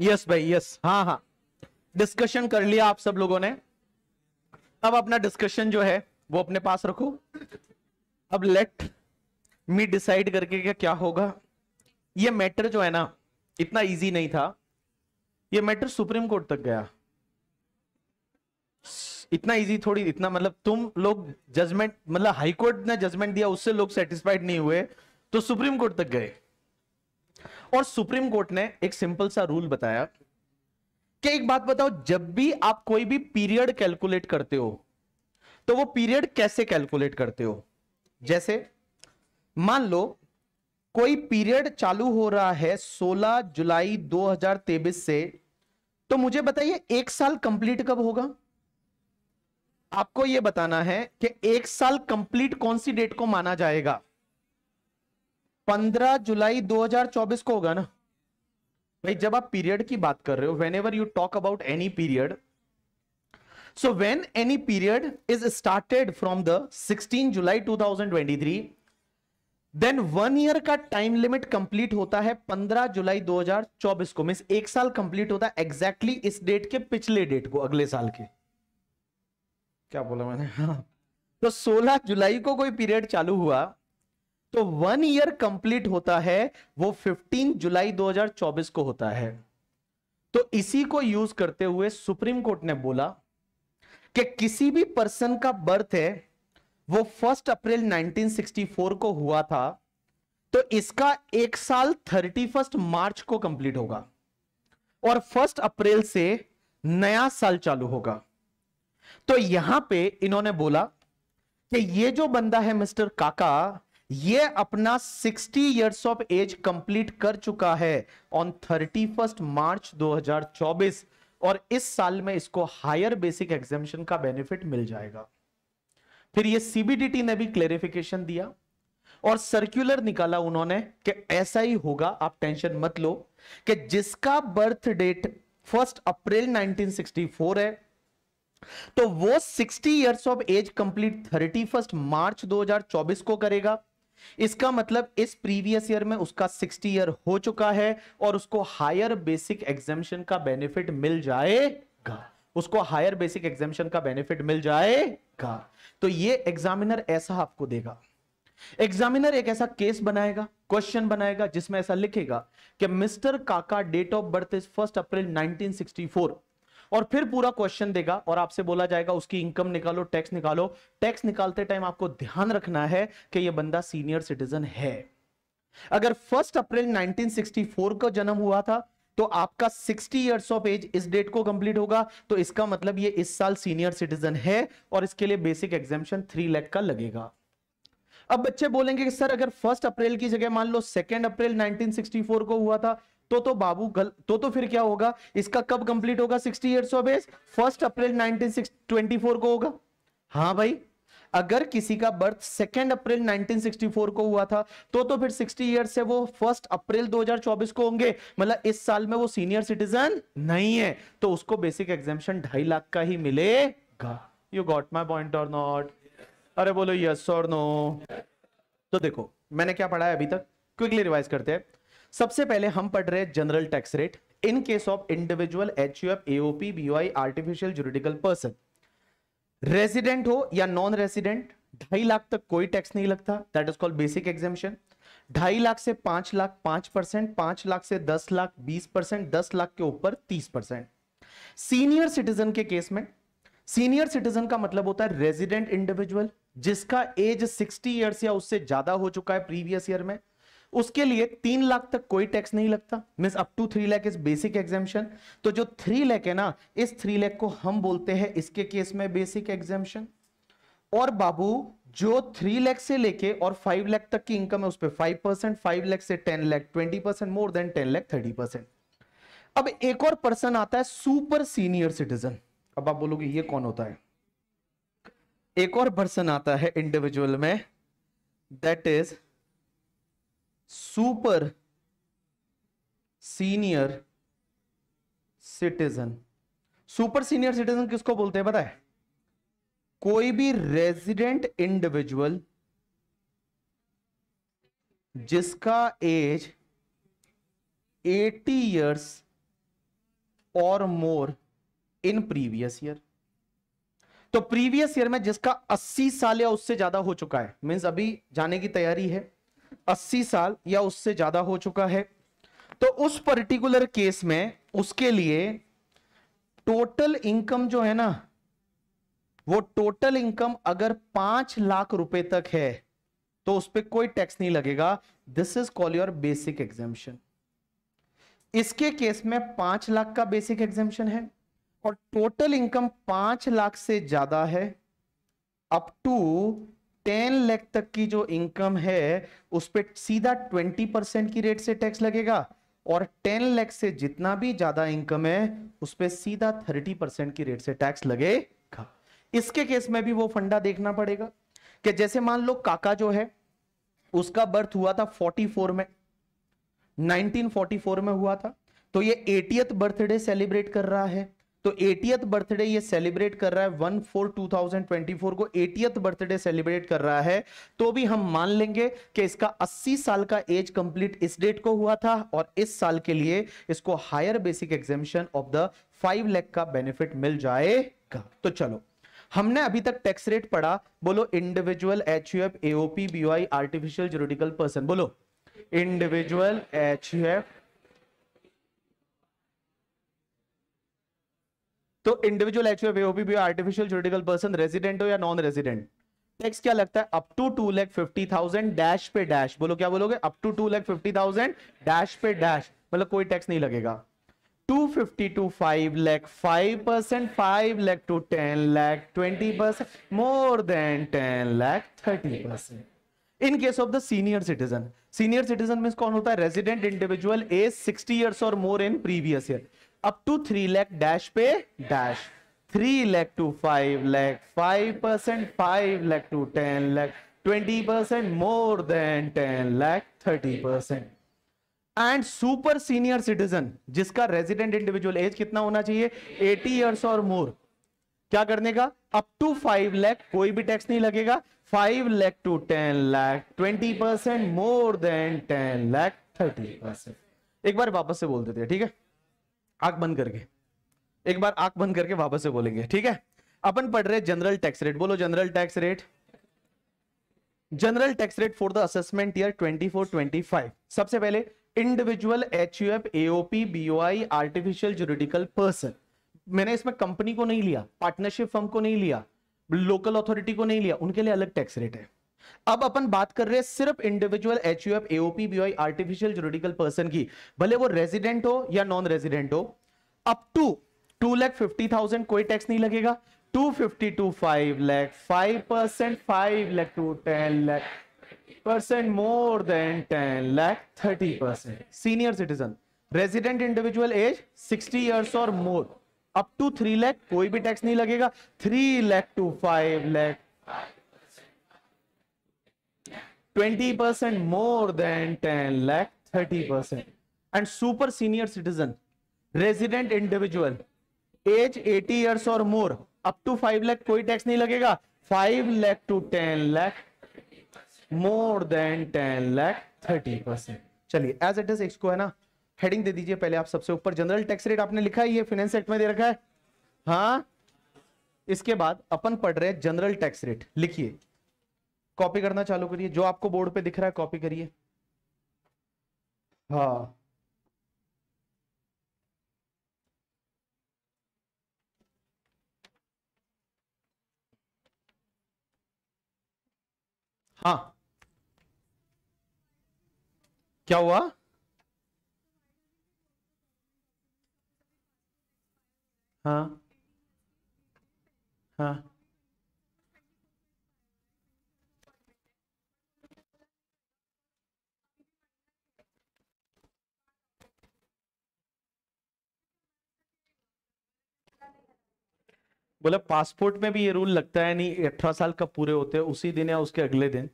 यस भाई यस हाँ हाँ डिस्कशन कर लिया आप सब लोगों ने अब अपना डिस्कशन जो है वो अपने पास रखो अब लेट मी डिसाइड करके क्या क्या होगा ये मैटर जो है ना इतना इजी नहीं था ये मैटर सुप्रीम कोर्ट तक गया इतना इजी थोड़ी इतना मतलब तुम लोग जजमेंट मतलब हाई कोर्ट ने जजमेंट दिया उससे लोग सेटिस्फाइड नहीं हुए तो सुप्रीम कोर्ट तक गए और सुप्रीम कोर्ट ने एक सिंपल सा रूल बताया कि एक बात बताओ जब भी आप कोई भी पीरियड कैलकुलेट करते हो तो वो पीरियड कैसे कैलकुलेट करते हो जैसे मान लो कोई पीरियड चालू हो रहा है 16 जुलाई दो से तो मुझे बताइए एक साल कंप्लीट कब होगा आपको यह बताना है कि एक साल कंप्लीट कौन सी डेट को माना जाएगा पंद्रह जुलाई 2024 को होगा ना भाई जब आप पीरियड की बात कर रहे हो whenever you talk about any period so when any period is started from the 16 July 2023 then one year का टाइम लिमिट कंप्लीट होता है 15 जुलाई 2024 को मीन एक साल कंप्लीट होता है एग्जैक्टली exactly इस डेट के पिछले डेट को अगले साल के क्या बोला मैंने हाँ तो 16 जुलाई को कोई पीरियड चालू हुआ तो वन ईयर कंप्लीट होता है वो 15 जुलाई 2024 को होता है तो इसी को यूज करते हुए सुप्रीम कोर्ट ने बोला कि किसी भी पर्सन का बर्थ है वो फर्स्ट अप्रैल 1964 को हुआ था तो इसका एक साल थर्टी फर्स्ट मार्च को कंप्लीट होगा और फर्स्ट अप्रैल से नया साल चालू होगा तो यहां पे इन्होंने बोला कि ये जो बंदा है मिस्टर काका ये अपना 60 इयर्स ऑफ एज कंप्लीट कर चुका है ऑन थर्टी मार्च 2024 और इस साल में इसको हायर बेसिक एग्जामेशन का बेनिफिट मिल जाएगा फिर ये सीबीडीटी ने भी क्लेरिफिकेशन दिया और सर्कुलर निकाला उन्होंने कि ऐसा ही होगा आप टेंशन मत लो कि जिसका बर्थ डेट फर्स्ट अप्रैल 1964 है तो वो 60 years of age complete 31 March 2024 को करेगा इसका मतलब इस प्रीवियस ईयर में उसका 60 ईयर हो चुका है और उसको हायर बेसिक एग्जामेशन का बेनिफिट मिल जाएगा उसको हायर बेसिक एग्जामेशन का बेनिफिट मिल जाएगा तो ये एग्जामिनर ऐसा आपको देगा एग्जामिनर एक ऐसा केस बनाएगा क्वेश्चन बनाएगा जिसमें ऐसा लिखेगा कि mister Kaka date of birth is first April 1964 और फिर पूरा क्वेश्चन देगा और आपसे बोला जाएगा उसकी इनकम निकालो टैक्स निकालो टैक्स निकालते टाइम आपको ध्यान रखना है कि यह बंदा सीनियर सिटीजन है अगर फर्स्ट अप्रैल 1964 का जन्म हुआ था तो आपका 60 इयर्स ऑफ एज इस डेट को कंप्लीट होगा तो इसका मतलब ये इस साल सीनियर सिटीजन है और इसके लिए बेसिक एग्जामेशन थ्री लैख का लगेगा अब बच्चे बोलेंगे कि सर अगर फर्स्ट अप्रैल की जगह मान लो सेकेंड अप्रैल 1964 को हुआ था तो तो बाबू गल तो तो फिर क्या होगा इसका कब कंप्लीट होगा sixty year of age first April nineteen twenty four को होगा हाँ भाई अगर किसी का बर्थ सेकेंड अप्रैल 1964 को हुआ था तो तो फिर 60 इयर्स से वो फर्स्ट अप्रैल 2024 को होंगे मतलब इस साल में वो सीनियर सिटीजन नहीं है तो उसको बेसिक एग्जामेशन ढाई लाख का ही मिलेगा यू गॉट माई पॉइंट और नॉट अरे बोलो यस और नो तो देखो मैंने क्या पढ़ा है अभी तक क्विकली रिवाइज करते हैं सबसे पहले हम पढ़ रहे general tax rate in case of individual H U F AOP BOI artificial juridical person resident हो या नॉन रेसिडेंट ढाई लाख तक कोई टैक्स नहीं लगता that is called basic exemption ढाई लाख से पांच लाख पांच परसेंट पांच लाख से दस लाख बीस परसेंट दस लाख के ऊपर तीस परसेंट सीनियर सिटीजन के केस में सीनियर सिटीजन का मतलब होता है रेजिडेंट इंडिविजुअल जिसका एज सिक्सटी ईयर्स या उससे ज्यादा हो चुका है प्रीवियस ईयर में उसके लिए तीन लाख तक कोई टैक्स नहीं लगता mean up to three lakh is basic exemption तो जो थ्री लैख है ना इस थ्री लैख को हम बोलते हैं इसके केस में बेसिक एग्जामेशन और बाबू जो थ्री लैख से लेके और फाइव लैख तक की इनकम है उस पर फाइव परसेंट फाइव लैख से ten lakh twenty percent more than ten lakh thirty percent अब एक और पर्सन आता है सुपर सीनियर सिटीजन अब आप बोलोगे ये कौन होता है एक और पर्सन आता है इंडिविजुअल में that is super senior citizen super senior citizen किसको बोलते हैं पता है कोई भी रेजिडेंट इंडिविजुअल जिसका एज 80 इयर्स और मोर इन प्रीवियस ईयर तो प्रीवियस ईयर में जिसका 80 साल या उससे ज्यादा हो चुका है मीन्स अभी जाने की तैयारी है अस्सी साल या उससे ज्यादा हो चुका है तो उस पर्टिकुलर केस में उसके लिए टोटल इनकम जो है ना वो टोटल इनकम अगर पांच लाख रुपए तक है तो उस पर कोई टैक्स नहीं लगेगा this is call your basic exemption इसके केस में पांच लाख का बेसिक एग्जेम्पन है और टोटल इनकम पांच लाख से ज्यादा है अप टू टेन लैख तक की जो इनकम है उस पर सीधा ट्वेंटी परसेंट की रेट से टैक्स लगेगा और टेन लैख से जितना भी ज्यादा इनकम है उस पर सीधा थर्टी परसेंट की रेट से टैक्स लगेगा इसके केस में भी वो फंडा देखना पड़ेगा कि जैसे मान लो काका जो है उसका बर्थ हुआ था 44 में 1944 में हुआ था तो ये एटीएथ बर्थडे सेलिब्रेट कर रहा है तो एटीएथ बर्थडे ये सेलिब्रेट कर रहा है one four two thousand twenty four को एटीएथ बर्थडे सेलिब्रेट कर रहा है तो भी हम मान लेंगे कि इसका अस्सी साल का एज कंप्लीट इस डेट को हुआ था और इस साल के लिए इसको higher basic exemption of the five lakh का बेनिफिट मिल जाएगा तो चलो हमने अभी तक टैक्स रेट पढ़ा बोलो individual H AOP BOI artificial juridical person बोलो इंडिविजुअल एच एफ तो इंडिविजुअल एचयूएफ एओपी भी आर्टिफिशियल जुडिकल पर्सन रेजिडेंट हो या नॉन रेजिडेंट टैक्स क्या लगता है up to two lakh fifty thousand dash पे डैश बोलो क्या बोलोगे up to two lakh fifty thousand dash पे डैश मतलब कोई टैक्स नहीं लगेगा two fifty to five lakh five percent five lakh to ten lakh twenty percent more than ten lakh thirty percent in case of the senior citizen senior citizen mean कौन होता है resident individual age sixty years और more in previous year up to three lakh dash पे dash three lakh to five lakh five percent five lakh to ten lakh twenty percent more than ten lakh thirty percent and super senior citizen जिसका रेजिडेंट इंडिविजुअल एज कितना होना चाहिए एटी ईयर्स और मोर क्या करने का अप टू फाइव लैख कोई भी टैक्स नहीं लगेगा five lakh to ten lakh twenty percent more than ten lakh thirty percent एक बार वापस से बोल देते हैं ठीक है आंख बंद करके एक बार आंख बंद करके वापस से बोलेंगे ठीक है अपन पढ़ रहे जनरल टैक्स रेट बोलो general tax rate general tax rate for the assessment year 24 25 सबसे पहले individual H U F AOP BOI artificial juridical person मैंने इसमें कंपनी को नहीं लिया पार्टनरशिप फर्म को नहीं लिया लोकल अथॉरिटी को नहीं लिया उनके लिए अलग टैक्स रेट है अब अपन बात कर रहे हैं सिर्फ individual H U F AOP BO artificial juridical person की भले वो रेजिडेंट हो या नॉन रेजिडेंट हो up to two lakh fifty thousand कोई टैक्स नहीं लगेगा two fifty to five lakh five percent five lakh to ten lakh percent more than ten lakh thirty percent senior citizen resident individual age sixty years और more up to three lakh कोई भी टैक्स नहीं लगेगा three lakh to five lakh more than ten lakh thirty percent and super senior citizen resident individual age eighty years और more up to five lakh कोई टैक्स नहीं लगेगा lakh to ten lakh more than ten lakh thirty percent चलिए एज इट इज इसको है ना हेडिंग दे दीजिए पहले आप सबसे ऊपर जनरल टैक्स रेट आपने लिखा है ये फाइनेंस एक्ट में दे रखा है हाँ इसके बाद अपन पढ़ रहे हैं जनरल टैक्स रेट लिखिए कॉपी करना चालू करिए जो आपको बोर्ड पे दिख रहा है कॉपी करिए हाँ हाँ क्या हुआ हाँ हाँ बोला पासपोर्ट में भी ये रूल लगता है नहीं अठारह साल कब पूरे होते हैं उसी दिन या उसके अगले दिन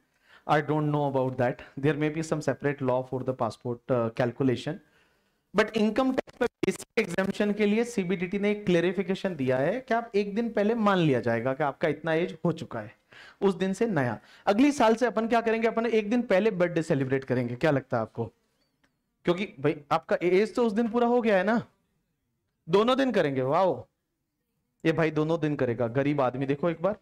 I don't know about that there may be separate law for the passport calculation but income tax पर बेसिक एग्जामेशन के लिए सीबीडीटी ने एक क्लेरिफिकेशन दिया है कि आप एक दिन पहले मान लिया जाएगा कि आपका इतना एज हो चुका है उस दिन से नया अगली साल से अपन क्या करेंगे अपन एक दिन पहले बर्थडे सेलिब्रेट करेंगे क्या लगता है आपको क्योंकि भाई आपका एज तो उस दिन पूरा हो गया है ना दोनों दिन करेंगे वाह ये भाई दोनों दिन करेगा गरीब आदमी देखो एक बार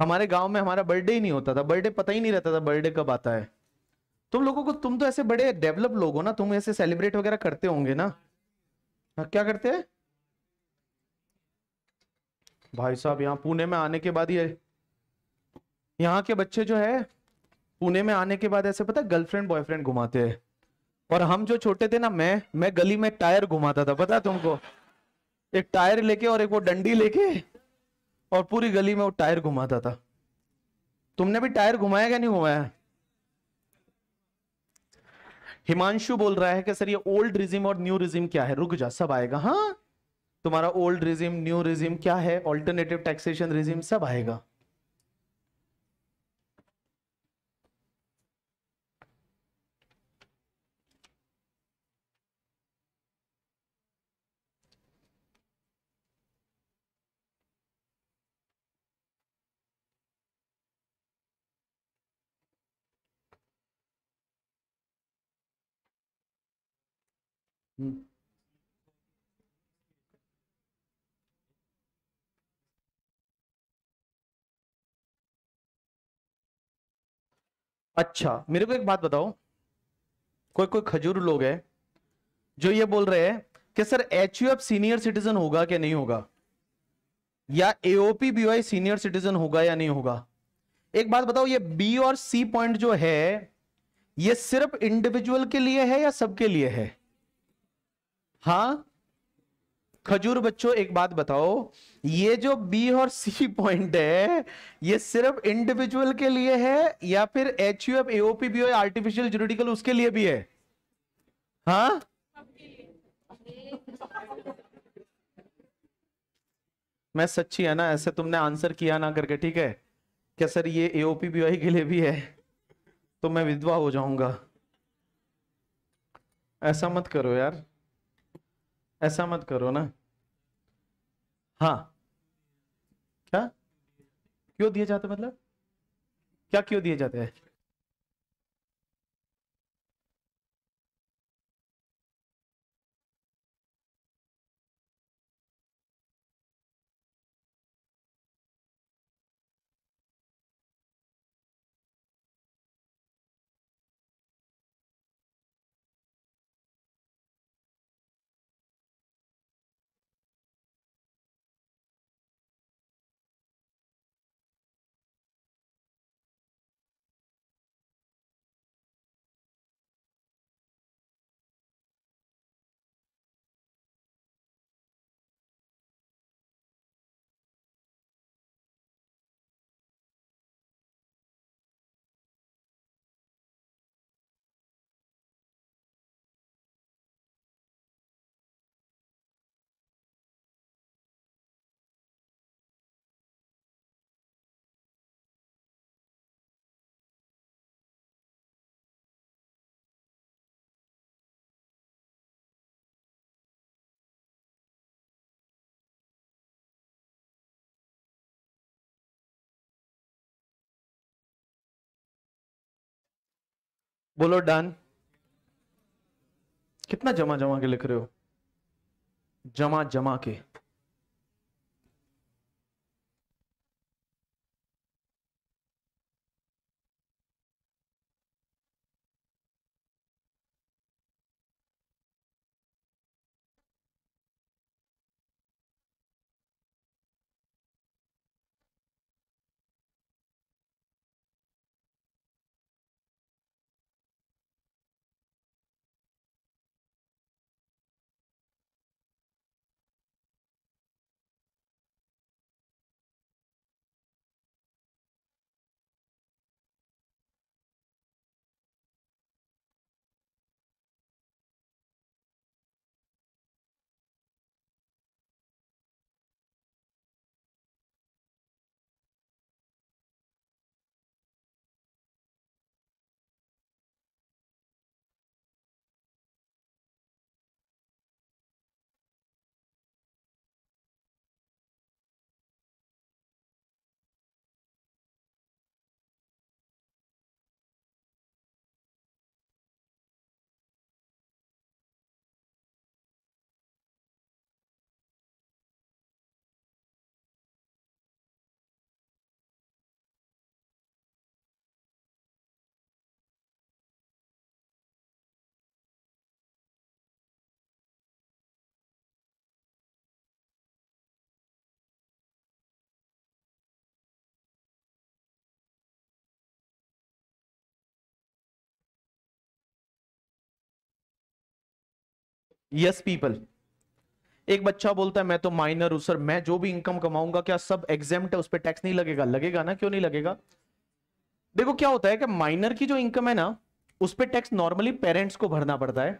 हमारे गांव में हमारा बर्थडे ही नहीं होता था बर्थडे पता ही नहीं रहता था बर्थडे कब आता है तुम लोगों को तुम तो ऐसे बड़े डेवलप लोग हो ना तुम ऐसे सेलिब्रेट वगैरह करते होंगे ना हाँ, क्या करते हैं भाई साहब यहाँ पुणे में आने के बाद ये यहाँ के बच्चे जो है पुणे में आने के बाद ऐसे पता गर्लफ्रेंड बॉयफ्रेंड घुमाते हैं और हम जो छोटे थे ना मैं मैं गली में टायर घुमाता था पता तुमको एक टायर लेके और एक वो डंडी लेके और पूरी गली में वो टायर घुमाता था तुमने भी टायर घुमाया क्या नहीं घुमाया हिमांशु बोल रहा है कि सर ये ओल्ड रिजिम और न्यू रिजिम क्या है रुक जा सब आएगा हाँ तुम्हारा ओल्ड रिजिम न्यू रिजिम क्या है ऑल्टरनेटिव टैक्सेशन रिजिम सब आएगा Hmm. अच्छा मेरे को एक बात बताओ कोई कोई खजूर लोग हैं जो ये बोल रहे हैं कि सर एच सीनियर सिटीजन होगा कि नहीं होगा या एओपी बीवाई सीनियर सिटीजन होगा या नहीं होगा एक बात बताओ ये बी और सी पॉइंट जो है ये सिर्फ इंडिविजुअल के लिए है या सबके लिए है हाँ खजूर बच्चों एक बात बताओ ये जो बी और सी पॉइंट है ये सिर्फ इंडिविजुअल के लिए है या फिर H U F AOP B artificial juridical उसके लिए भी है हाँ मैं सच्ची है ना ऐसे तुमने आंसर किया ना करके ठीक है क्या सर ये एओपी बी के लिए भी है तो मैं विधवा हो जाऊंगा ऐसा मत करो यार ऐसा मत करो ना हाँ क्या क्यों दिए जाते मतलब क्या क्यों दिए जाते हैं बोलो डन कितना जमा जमा के लिख रहे हो जमा जमा के यस पीपल एक बच्चा बोलता है मैं तो माइनर हूं सर मैं जो भी इनकम कमाऊंगा क्या सब एग्जाम है उस पर टैक्स नहीं लगेगा लगेगा ना क्यों नहीं लगेगा देखो क्या होता है कि माइनर की जो इनकम है ना उस पर टैक्स नॉर्मली पेरेंट्स को भरना पड़ता है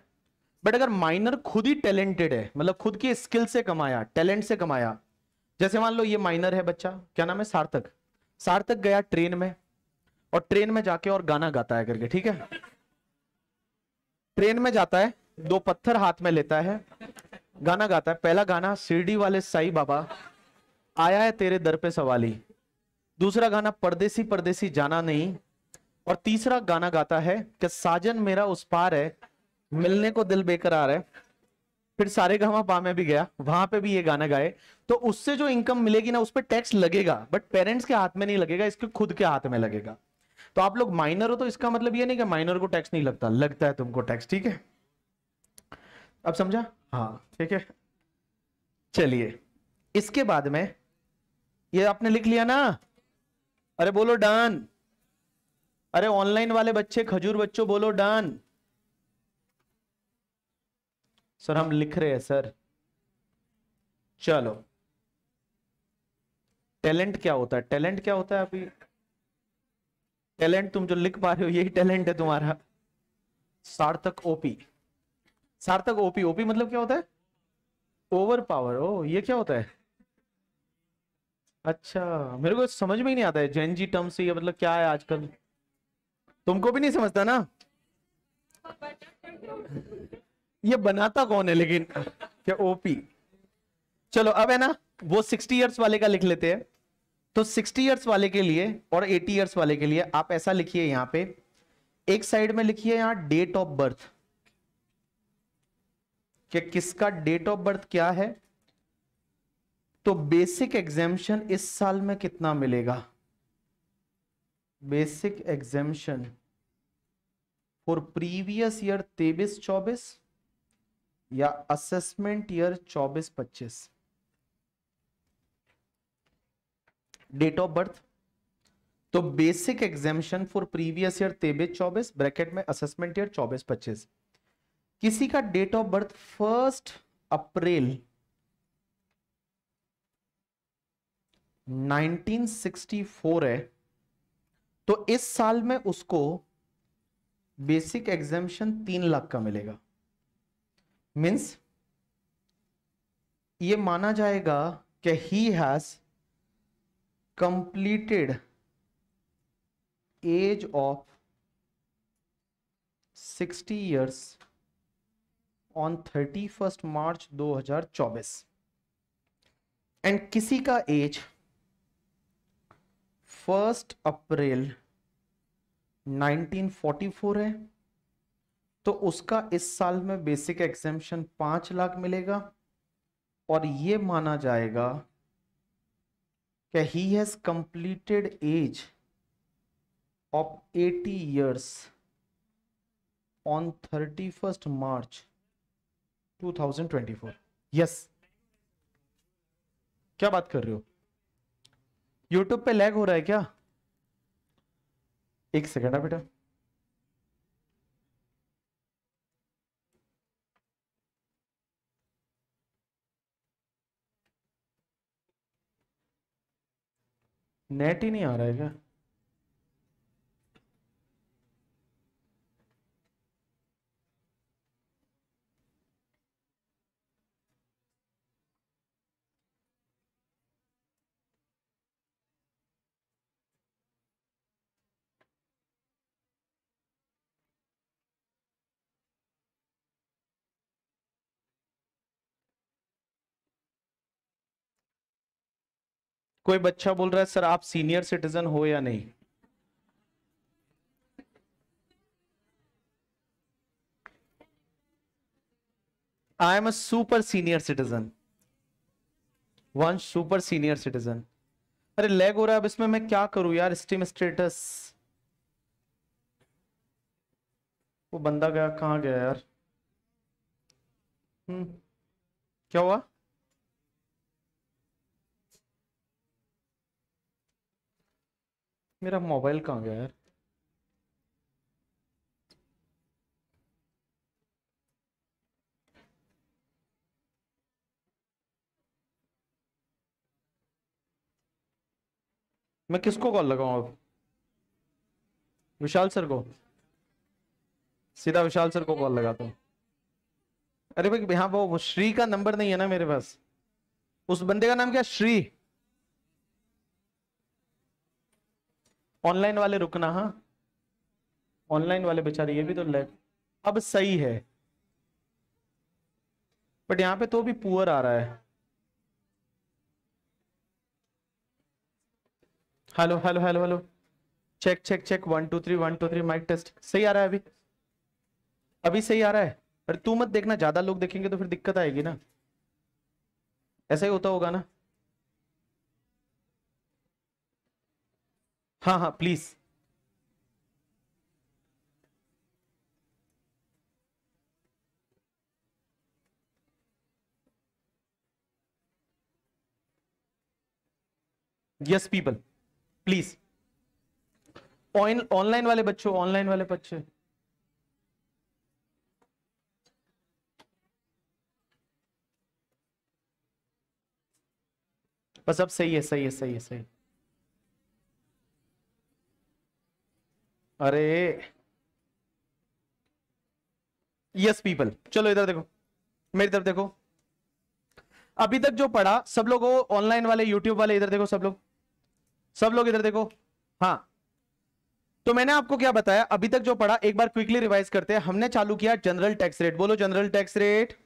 बट अगर माइनर खुद ही टैलेंटेड है मतलब खुद की स्किल से कमाया टैलेंट से कमाया जैसे मान लो ये माइनर है बच्चा क्या नाम है सार्थक सार्थक गया ट्रेन में और ट्रेन में जाके और गाना गाता है करके ठीक है ट्रेन में जाता है दो पत्थर हाथ में लेता है गाना गाता है पहला गाना सिरडी वाले साई बाबा आया है तेरे दर पे सवाली दूसरा गाना परदेसी परदेसी जाना नहीं और तीसरा गाना गाता है कि साजन मेरा उस पार है मिलने को दिल बेकरार है फिर सारे गहमा पा में भी गया वहां पे भी ये गाना गाए तो उससे जो इनकम मिलेगी ना उस पर टैक्स लगेगा बट पेरेंट्स के हाथ में नहीं लगेगा इसके खुद के हाथ में लगेगा तो आप लोग माइनर हो तो इसका मतलब ये नहीं कि माइनर को टैक्स नहीं लगता लगता है तुमको टैक्स ठीक है अब समझा हाँ ठीक है चलिए इसके बाद में ये आपने लिख लिया ना अरे बोलो डन अरे ऑनलाइन वाले बच्चे खजूर बच्चों बोलो डन सर हम लिख रहे हैं सर चलो टैलेंट क्या होता है टैलेंट क्या होता है अभी टैलेंट तुम जो लिख पा रहे हो यही टैलेंट है तुम्हारा सार्थक ओपी सार्थक ओपी ओपी मतलब क्या होता है ओवर पावर ओ ये क्या होता है अच्छा मेरे को समझ में ही नहीं आता है जैन जी टर्म से ये मतलब क्या है आजकल तुमको भी नहीं समझता ना ये बनाता कौन है लेकिन क्या ओपी चलो अब है ना वो सिक्सटी ईयर्स वाले का लिख लेते हैं तो सिक्सटी ईयर्स वाले के लिए और एटी ईयर्स वाले के लिए आप ऐसा लिखिए यहाँ पे एक साइड में लिखिए यहाँ डेट ऑफ बर्थ कि किसका डेट ऑफ बर्थ क्या है तो बेसिक एग्जेम्शन इस साल में कितना मिलेगा basic exemption for previous year तेबिस चौबीस या असेसमेंट ईयर चौबीस पच्चीस डेट ऑफ बर्थ तो basic exemption for previous year तेबिस चौबीस ब्रैकेट में असेसमेंट ईयर चौबीस पच्चीस किसी का date of birth first April 1964 है तो इस साल में उसको बेसिक एग्जामेशन तीन लाख का मिलेगा मीन्स ये माना जाएगा कि he has completed age of 60 years on thirty first March 2024 and किसी का एज फर्स्ट अप्रैल 1944 है तो उसका इस साल में बेसिक एग्जेम्पन पांच लाख मिलेगा और ये माना जाएगा कि he has completed age of 80 years on thirty first March 2024 yes क्या बात कर रहे हो यूट्यूब पे लैग हो रहा है क्या एक सेकेंड है हाँ बेटा नेट ही नहीं आ रहा है क्या कोई बच्चा बोल रहा है सर आप सीनियर सिटीजन हो या नहीं I am a super senior citizen one super senior citizen अरे लैग हो रहा है अब इसमें मैं क्या करूं यार स्टीम स्टेटस वो बंदा गया कहां गया यार हम्म क्या हुआ मेरा मोबाइल कहाँ गया यार मैं किसको कॉल लगाऊं अब विशाल सर को सीधा विशाल सर को कॉल लगाता हूँ अरे भाई यहाँ वो श्री का नंबर नहीं है ना मेरे पास उस बंदे का नाम क्या श्री ऑनलाइन वाले रुकना हाँ ऑनलाइन वाले बेचारे ये भी तो लेट अब सही है बट यहां पे तो भी पुअर आ रहा है hello hello hello hello check check check one two three one two three mic test सही आ रहा है अभी अभी सही आ रहा है अरे तू मत देखना ज्यादा लोग देखेंगे तो फिर दिक्कत आएगी ना ऐसा ही होता होगा ना हाँ हाँ please yes people please online वाले बच्चों ऑनलाइन वाले बच्चे बस अब सही है सही है सही है सही है अरे यस पीपल चलो इधर देखो मेरी तरफ देखो अभी तक जो पढ़ा सब लोग ऑनलाइन वाले यूट्यूब वाले इधर देखो सब लोग सब लोग इधर देखो हाँ तो मैंने आपको क्या बताया अभी तक जो पढ़ा एक बार क्विकली रिवाइज करते हैं हमने चालू किया जनरल टैक्स रेट बोलो जनरल टैक्स रेट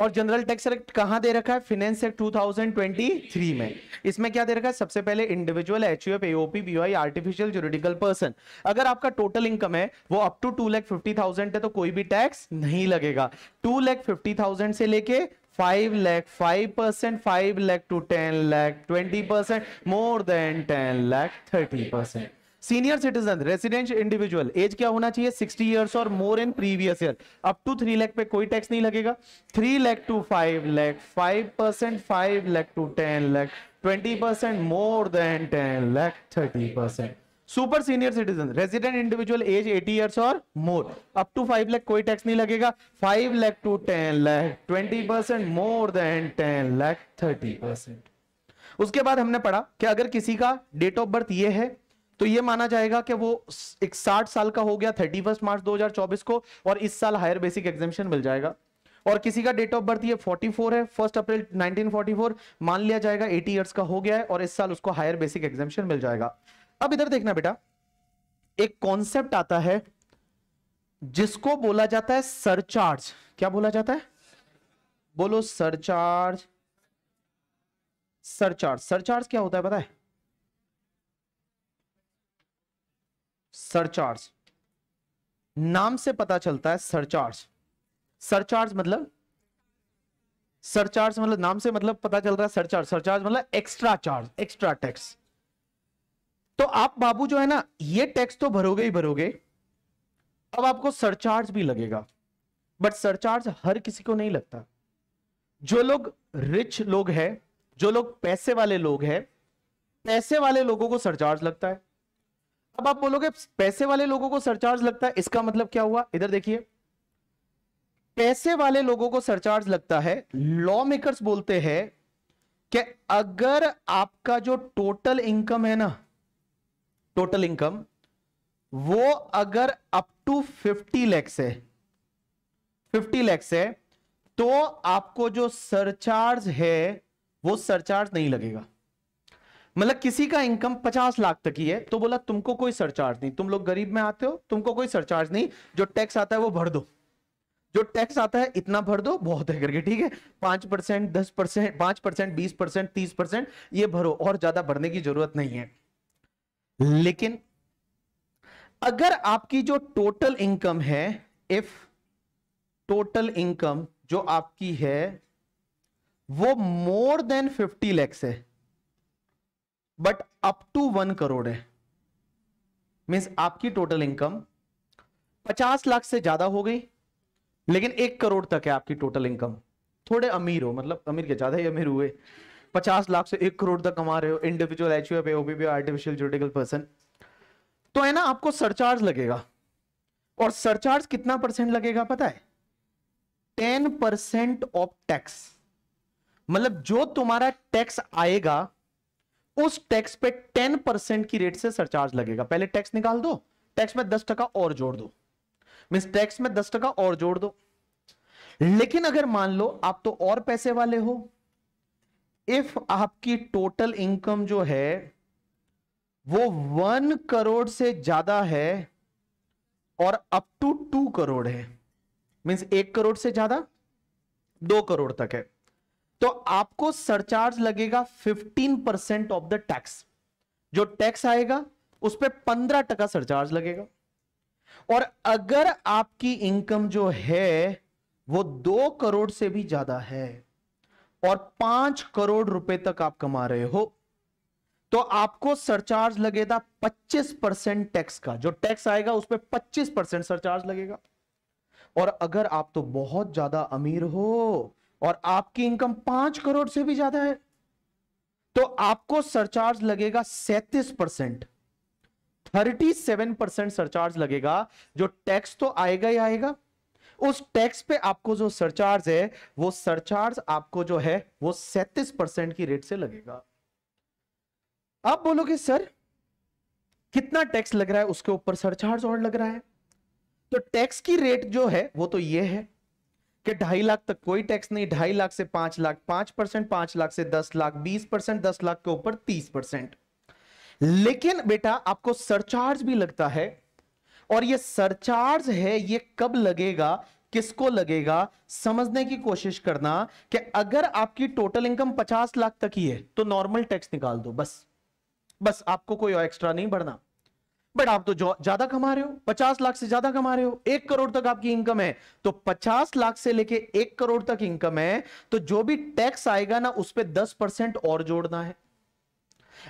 और जनरल टैक्स एक्ट कहाँ दे रखा है फिनेंस एक्ट 2023 में इसमें क्या दे रखा है सबसे पहले individual H U F AOP BOI artificial juridical person अगर आपका टोटल इनकम है वो up to two lakh fifty thousand है तो कोई भी टैक्स नहीं लगेगा टू लैख फिफ्टी थाउजेंड से लेके five lakh five percent five lakh to ten lakh twenty percent more than ten lakh thirty percent senior citizen resident individual age क्या होना चाहिए सिक्सटी ईयर्स और more in previous year up to three lakh पे कोई टैक्स नहीं लगेगा three lakh to five lakh five percent five lakh to ten lakh twenty percent more than ten lakh thirty percent super senior citizen resident individual age eighty years और more up to five lakh कोई टैक्स नहीं लगेगा five lakh to ten lakh twenty percent more than ten lakh thirty percent उसके बाद हमने पढ़ा कि अगर किसी का डेट ऑफ बर्थ ये है तो ये माना जाएगा कि वो एक साठ साल का हो गया थर्टी फर्स्ट मार्च 2024 को और इस साल हायर बेसिक एग्जामेशन मिल जाएगा और किसी का डेट ऑफ बर्थ ये 44 है फर्स्ट अप्रैल 1944 मान लिया जाएगा 80 इयर्स का हो गया है और इस साल उसको हायर बेसिक एग्जामेशन मिल जाएगा अब इधर देखना बेटा एक कॉन्सेप्ट आता है जिसको बोला जाता है सरचार्ज क्या बोला जाता है बोलो सरचार्ज सरचार्ज सरचार्ज क्या होता है बताए सरचार्ज नाम से पता चलता है सरचार्ज सरचार्ज मतलब सरचार्ज मतलब नाम से मतलब पता चल रहा है सरचार्ज सरचार्ज मतलब एक्स्ट्रा चार्ज एक्स्ट्रा टैक्स तो आप बाबू जो है ना ये टैक्स तो भरोगे ही भरोगे अब आपको सरचार्ज भी लगेगा बट सरचार्ज हर किसी को नहीं लगता जो लोग रिच लोग हैं जो लोग पैसे वाले लोग हैं पैसे वाले लोगों को सरचार्ज लगता है अब आप बोलोगे पैसे वाले लोगों को सरचार्ज लगता है इसका मतलब क्या हुआ इधर देखिए पैसे वाले लोगों को सरचार्ज लगता है लॉ मेकर्स बोलते हैं कि अगर आपका जो टोटल इनकम है ना टोटल इनकम वो अगर अप टू 50 लैक्स है 50 लैक्स है तो आपको जो सरचार्ज है वो सरचार्ज नहीं लगेगा मतलब किसी का इनकम पचास लाख तक ही है तो बोला तुमको कोई सरचार्ज नहीं तुम लोग गरीब में आते हो तुमको कोई सरचार्ज नहीं जो टैक्स आता है वो भर दो जो टैक्स आता है इतना भर दो बहुत है करके ठीक है पांच परसेंट दस परसेंट पांच परसेंट बीस परसेंट तीस परसेंट ये भरो और ज्यादा भरने की जरूरत नहीं है लेकिन अगर आपकी जो टोटल इनकम है इफ टोटल इनकम जो आपकी है वो मोर देन फिफ्टी लैक्स है but up to one crore है मीन्स आपकी टोटल इनकम पचास लाख से ज्यादा हो गई लेकिन एक करोड़ तक है आपकी टोटल इनकम थोड़े अमीर हो मतलब अमीर के ज्यादा ही अमीर हुए पचास लाख से एक करोड़ तक कमा रहे हो इंडिविजुअल एच ओबीबी आर्टिफिशियल जोटिकल पर्सन तो है ना आपको सरचार्ज लगेगा और सरचार्ज कितना परसेंट लगेगा पता है टेन परसेंट ऑफ टैक्स मतलब जो तुम्हारा टैक्स आएगा उस टैक्स पे टेन परसेंट की रेट से सरचार्ज लगेगा पहले टैक्स निकाल दो टैक्स में दस टका और जोड़ दो मीन्स टैक्स में दस टका और जोड़ दो लेकिन अगर मान लो आप तो और पैसे वाले हो इफ आपकी टोटल इनकम जो है वो वन करोड़ से ज्यादा है और अप टू टू करोड़ है मीन्स एक करोड़ से ज्यादा दो करोड़ तक है तो आपको सरचार्ज लगेगा 15 परसेंट ऑफ द टैक्स जो टैक्स आएगा उस पर पंद्रह टका सरचार्ज लगेगा और अगर आपकी इनकम जो है वो दो करोड़ से भी ज्यादा है और पांच करोड़ रुपए तक आप कमा रहे हो तो आपको सरचार्ज लगेगा 25 परसेंट टैक्स का जो टैक्स आएगा उस पर पच्चीस परसेंट सरचार्ज लगेगा और अगर आप तो बहुत ज्यादा अमीर हो और आपकी इनकम पांच करोड़ से भी ज्यादा है तो आपको सरचार्ज लगेगा सैतीस percent thirty seven percent surcharge लगेगा जो टैक्स तो आएगा ही आएगा उस टैक्स पे आपको जो सरचार्ज है वो सरचार्ज आपको जो है वो सैतीस परसेंट की रेट से लगेगा आप बोलोगे सर कितना टैक्स लग रहा है उसके ऊपर सरचार्ज और लग रहा है तो टैक्स की रेट जो है वो तो ये है कि ढाई लाख तक कोई टैक्स नहीं ढाई लाख से पांच लाख पांच परसेंट पांच लाख से दस लाख बीस परसेंट दस लाख के ऊपर तीस परसेंट लेकिन बेटा आपको सरचार्ज भी लगता है और ये सरचार्ज है ये कब लगेगा किसको लगेगा समझने की कोशिश करना कि अगर आपकी टोटल इनकम पचास लाख तक ही है तो नॉर्मल टैक्स निकाल दो बस बस आपको कोई एक्स्ट्रा नहीं भरना बट आप तो ज्यादा कमा रहे हो पचास लाख से ज्यादा कमा रहे हो एक करोड़ तक आपकी इनकम है तो पचास लाख से लेके एक करोड़ तक इनकम है तो जो भी टैक्स आएगा ना उस पर दस परसेंट और जोड़ना है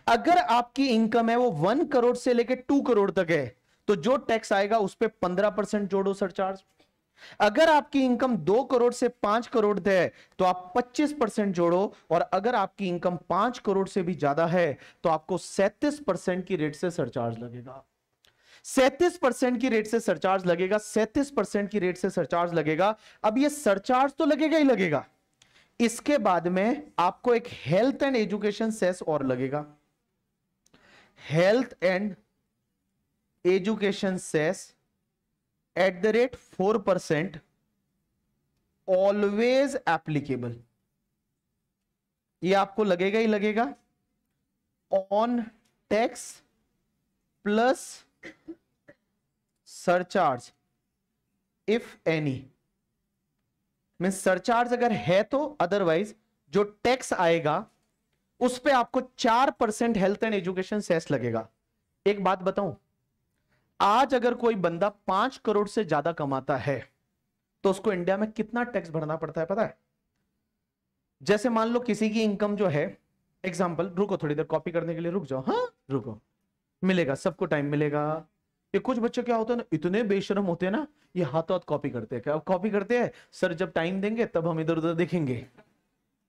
अगर आपकी इनकम है वो वन करोड़ से लेके टू करोड़ तक है तो जो टैक्स आएगा उस पर पंद्रह परसेंट जोड़ो सरचार्ज अगर आपकी इनकम दो करोड़ से पांच करोड़ है तो आप पच्चीस परसेंट जोड़ो और अगर आपकी इनकम पांच करोड़ से भी ज्यादा है तो आपको सैतीस परसेंट की रेट से सरचार्ज लगेगा सैतीस परसेंट की रेट से सरचार्ज लगेगा सैंतीस परसेंट की रेट से सरचार्ज लगेगा अब ये सरचार्ज तो लगेगा ही लगेगा इसके बाद में आपको एक हेल्थ एंड एजुकेशन सेस और लगेगा health and education cess at the rate four percent always applicable ये आपको लगेगा ही लगेगा on tax plus surcharge if any mean surcharge अगर है तो अदरवाइज जो टैक्स आएगा उस पर आपको चार percent health and education cess लगेगा एक बात बताऊं आज अगर कोई बंदा पांच करोड़ से ज्यादा कमाता है तो उसको इंडिया में कितना टैक्स भरना पड़ता है पता है जैसे मान लो किसी की इनकम जो है एग्जाम्पल रुको थोड़ी देर कॉपी करने के लिए रुक जाओ हाँ रुको मिलेगा सबको टाइम मिलेगा ये कुछ बच्चे क्या होते हैं ना इतने बेशरम होते हैं ना ये हाथों हाथ कॉपी करते हैं अब कॉपी करते हैं सर जब टाइम देंगे तब हम इधर उधर देखेंगे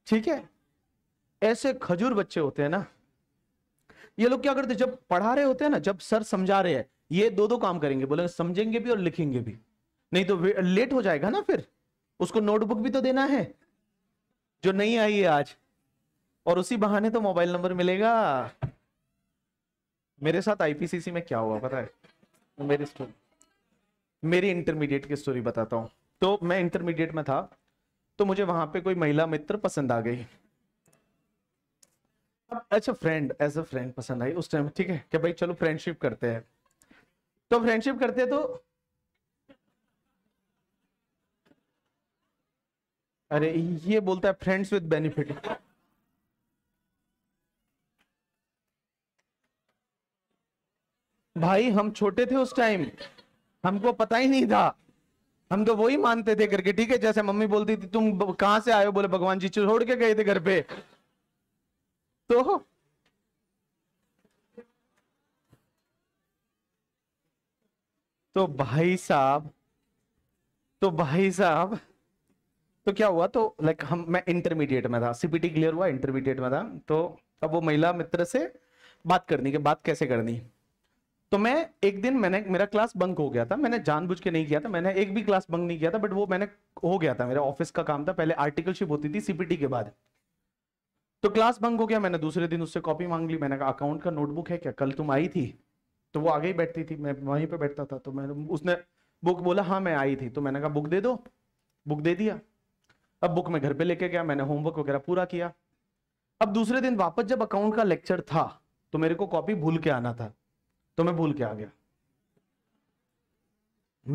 ठीक है ऐसे खजूर बच्चे होते हैं ना ये लोग क्या करते जब पढ़ा रहे होते हैं ना जब सर समझा रहे हैं ये दो दो काम करेंगे बोलेंगे समझेंगे भी और लिखेंगे भी नहीं तो लेट हो जाएगा ना फिर उसको नोटबुक भी तो देना है जो नहीं आई है आज और उसी बहाने तो मोबाइल नंबर मिलेगा मेरे साथ आईपीसीसी में क्या हुआ पता है मेरी स्टोरी मेरी इंटरमीडिएट की स्टोरी बताता हूँ तो मैं इंटरमीडिएट में था तो मुझे वहां पे कोई महिला मित्र पसंद आ गई अच्छा फ्रेंड एज अ फ्रेंड पसंद आई उस टाइम ठीक है कि भाई चलो फ्रेंडशिप करते हैं तो फ्रेंडशिप करते हैं तो अरे ये बोलता है फ्रेंड्स विद बेनिफिट भाई हम छोटे थे उस टाइम हमको पता ही नहीं था हम तो वही मानते थे करके ठीक है जैसे मम्मी बोलती थी तुम कहां से आए हो बोले भगवान जी छोड़ के गए थे घर पे तो तो भाई साहब तो भाई साहब तो क्या हुआ तो लाइक हम मैं इंटरमीडिएट में था सीपीटी क्लियर हुआ इंटरमीडिएट में था तो अब वो महिला मित्र से बात करनी कि बात कैसे करनी तो मैं एक दिन मैंने मेरा क्लास बंक हो गया था मैंने जानबूझ के नहीं किया था मैंने एक भी क्लास बंक नहीं किया था बट वो मैंने हो गया था मेरा ऑफिस का काम था पहले आर्टिकलशिप होती थी सीपीटी के बाद तो क्लास बंक हो गया मैंने दूसरे दिन उससे कॉपी मांग ली मैंने कहा अकाउंट का नोटबुक है क्या कल तुम आई थी तो वो आगे ही बैठती थी मैं वहीं पर बैठता था तो मैंने उसने बुक बोला हाँ मैं आई थी तो मैंने कहा बुक दे दो बुक दे दिया अब बुक मैं घर पर लेके गया मैंने होमवर्क वगैरह पूरा किया अब दूसरे दिन वापस जब अकाउंट का लेक्चर था तो मेरे को कॉपी भूल के आना था तो मैं भूल के आ गया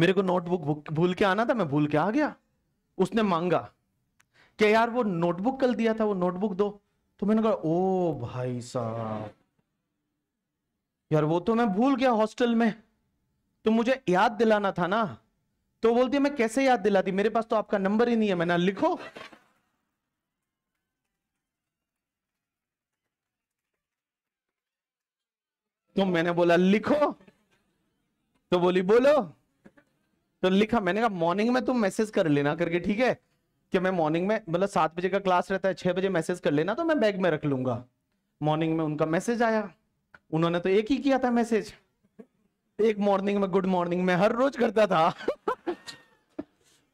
मेरे को नोटबुक भूल के आना था मैं भूल के आ गया उसने मांगा क्या यार वो नोटबुक कल दिया था वो नोटबुक दो तो मैंने कहा ओ भाई साहब यार वो तो मैं भूल गया हॉस्टल में तो मुझे याद दिलाना था ना तो बोलती है मैं कैसे याद दिलाती मेरे पास तो आपका नंबर ही नहीं है मैंने लिखो तो मैंने बोला लिखो तो बोली बोलो तो लिखा मैंने कहा मॉर्निंग में तुम मैसेज कर लेना करके ठीक है कि मैं मॉर्निंग में मतलब सात बजे का क्लास रहता है छह बजे मैसेज कर लेना तो मैं बैग में रख लूंगा मॉर्निंग में उनका मैसेज आया उन्होंने तो एक ही किया था मैसेज एक मॉर्निंग में गुड मॉर्निंग में हर रोज करता था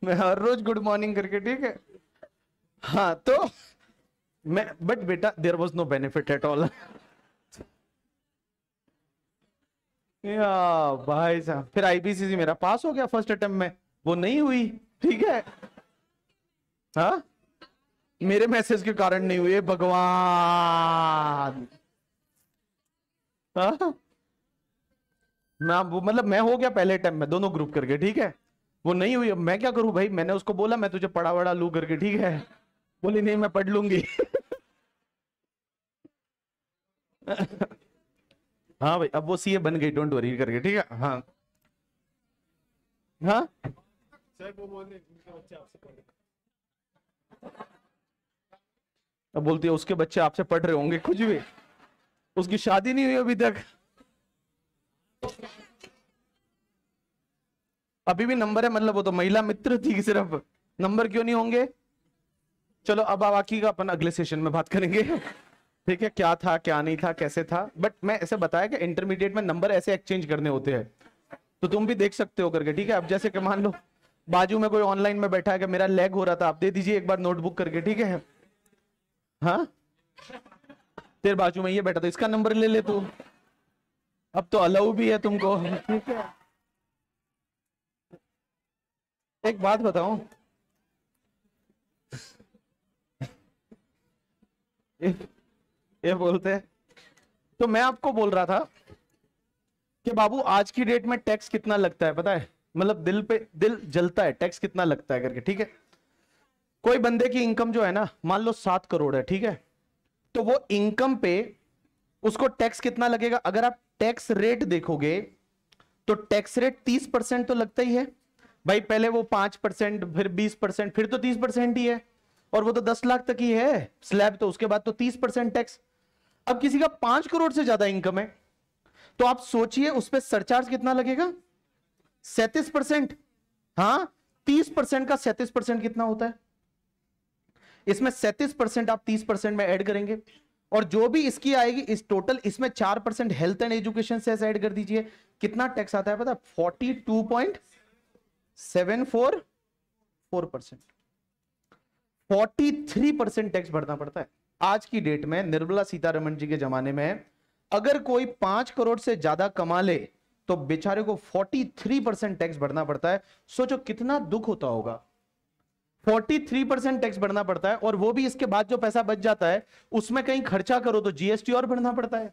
मैं हर रोज गुड मॉर्निंग करके ठीक है हाँ तो मैं बट बेटा there was no benefit at all या भाई साहब फिर आईबीसी मेरा पास हो गया फर्स्ट अटेम्प्ट में वो नहीं हुई ठीक है हा? मेरे मैसेज के कारण नहीं हुए भगवान हाँ? मैं वो मतलब मैं हो गया पहले अटेम्प्ट में दोनों ग्रुप करके ठीक है वो नहीं हुई अब मैं क्या करूं भाई मैंने उसको बोला मैं तुझे पढ़ा वड़ा लू करके ठीक है बोली नहीं मैं पढ़ लूंगी हाँ भाई अब वो सीए बन गई डोंट वरी करके ठीक है हाँ हाँ अब बोलती है उसके बच्चे आपसे पढ़ रहे होंगे कुछ भी उसकी शादी नहीं हुई अभी तक अभी भी नंबर है मतलब वो तो महिला मित्र थी सिर्फ नंबर क्यों नहीं होंगे चलो अब बाकी का अपन अगले सेशन में बात करेंगे ठीक है क्या था क्या नहीं था कैसे था बट मैं ऐसे बताया कि इंटरमीडिएट में नंबर ऐसे एक्सचेंज करने होते हैं तो तुम भी देख सकते हो करके ठीक है अब जैसे कि मान लो बाजू में कोई ऑनलाइन में बैठा है कि मेरा लैग हो रहा था आप दे दीजिए एक बार नोटबुक करके ठीक है हाँ तेरे बाजू में ये बैठा था इसका नंबर ले ले तू अब तो अलाउ भी है तुमको ठीक है एक बात बताओ ये बोलते हैं तो मैं आपको बोल रहा था कि बाबू आज की डेट में टैक्स कितना लगता है पता है मतलब दिल पे दिल जलता है टैक्स कितना लगता है करके ठीक है कोई बंदे की इनकम जो है ना मान लो सात करोड़ है ठीक है तो वो इनकम पे उसको टैक्स कितना लगेगा अगर आप टैक्स रेट देखोगे तो टैक्स रेट तीस परसेंट तो लगता ही है भाई पहले वो पांच परसेंट फिर बीस परसेंट फिर तो तीस परसेंट ही है और वो तो दस लाख तक ही है स्लैब तो उसके बाद तो तीस परसेंट टैक्स अब किसी का पांच करोड़ से ज्यादा इनकम है तो आप सोचिए उस पर सरचार्ज कितना लगेगा सैतीस परसेंट हाँ तीस परसेंट का सैतीस परसेंट कितना होता है इसमें सैतीस परसेंट आप तीस परसेंट में ऐड करेंगे और जो भी इसकी आएगी इस टोटल इसमें चार परसेंट हेल्थ एंड एजुकेशन से ऐड कर दीजिए कितना टैक्स आता है पता forty two point seven four four percent forty three percent tax भरना पड़ता है आज की डेट में निर्मला सीतारमण जी के जमाने में अगर कोई पांच करोड़ से ज्यादा कमा ले तो बेचारे को 43 परसेंट टैक्स भरना पड़ता है सोचो कितना दुख होता होगा 43 परसेंट टैक्स भरना पड़ता है और वो भी इसके बाद जो पैसा बच जाता है उसमें कहीं खर्चा करो तो जीएसटी और भरना पड़ता है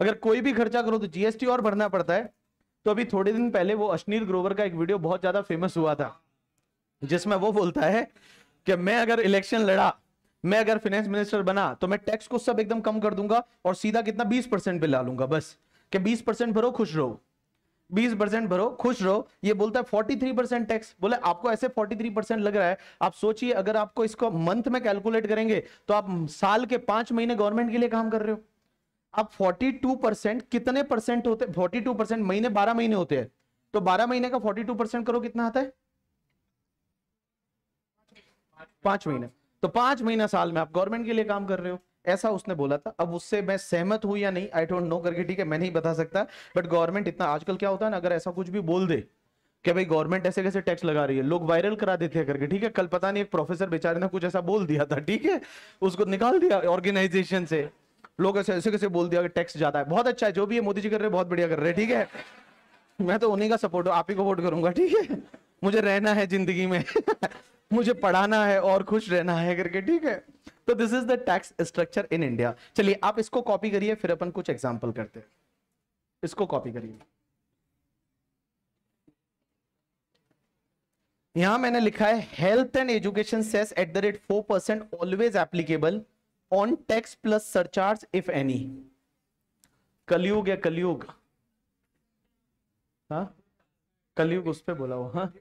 अगर कोई भी खर्चा करो तो जीएसटी और भरना पड़ता है तो अभी थोड़े दिन पहले वो अश्नीर ग्रोवर का एक वीडियो बहुत ज्यादा फेमस हुआ था जिसमें वो बोलता है कि मैं अगर इलेक्शन लड़ा मैं अगर फाइनेंस मिनिस्टर बना तो मैं टैक्स को सब एकदम कम कर दूंगा और सीधा कितना बीस परसेंट पे ला लूंगा बस कि बीस परसेंट भरो खुश रहो बीस परसेंट भरो खुश रहो ये बोलता है फोर्टी थ्री परसेंट टैक्स बोले आपको ऐसे फोर्टी थ्री परसेंट लग रहा है आप सोचिए अगर आपको इसको मंथ में कैलकुलेट करेंगे तो आप साल के पांच महीने गवर्नमेंट के लिए काम कर रहे हो आप फोर्टी टू परसेंट कितने परसेंट होते फोर्टी टू परसेंट महीने बारह महीने होते हैं तो बारह महीने का फोर्टी टू परसेंट करो कितना आता है पांच महीने तो पांच महीना साल में आप गवर्नमेंट के लिए काम कर रहे हो ऐसा उसने बोला था अब उससे मैं सहमत हूं या नहीं आई डोंट नो करके ठीक है मैं नहीं बता सकता बट गवर्नमेंट इतना आजकल क्या होता है ना अगर ऐसा कुछ भी बोल दे कि भाई गवर्नमेंट ऐसे कैसे टैक्स लगा रही है लोग वायरल करा देते हैं करके ठीक है कल पता नहीं एक प्रोफेसर बेचारे ने कुछ ऐसा बोल दिया था ठीक है उसको निकाल दिया ऑर्गेनाइजेशन से लोग ऐसे ऐसे कैसे बोल दिया कि टैक्स ज्यादा है बहुत अच्छा है जो भी है मोदी जी कर रहे हैं बहुत बढ़िया कर रहे हैं ठीक है मैं तो उन्हीं का सपोर्ट आप ही को वोट करूंगा ठीक है मुझे रहना है जिंदगी में मुझे पढ़ाना है और खुश रहना है करके ठीक है तो this is the tax structure in India चलिए आप इसको कॉपी करिए फिर अपन कुछ एग्जाम्पल करते हैं इसको कॉपी करिए यहां मैंने लिखा है health and education cess at the rate four percent always applicable on tax plus surcharge if any कलयुग या कलयुग हा कलयुग उस पर बोला हुआ हाँ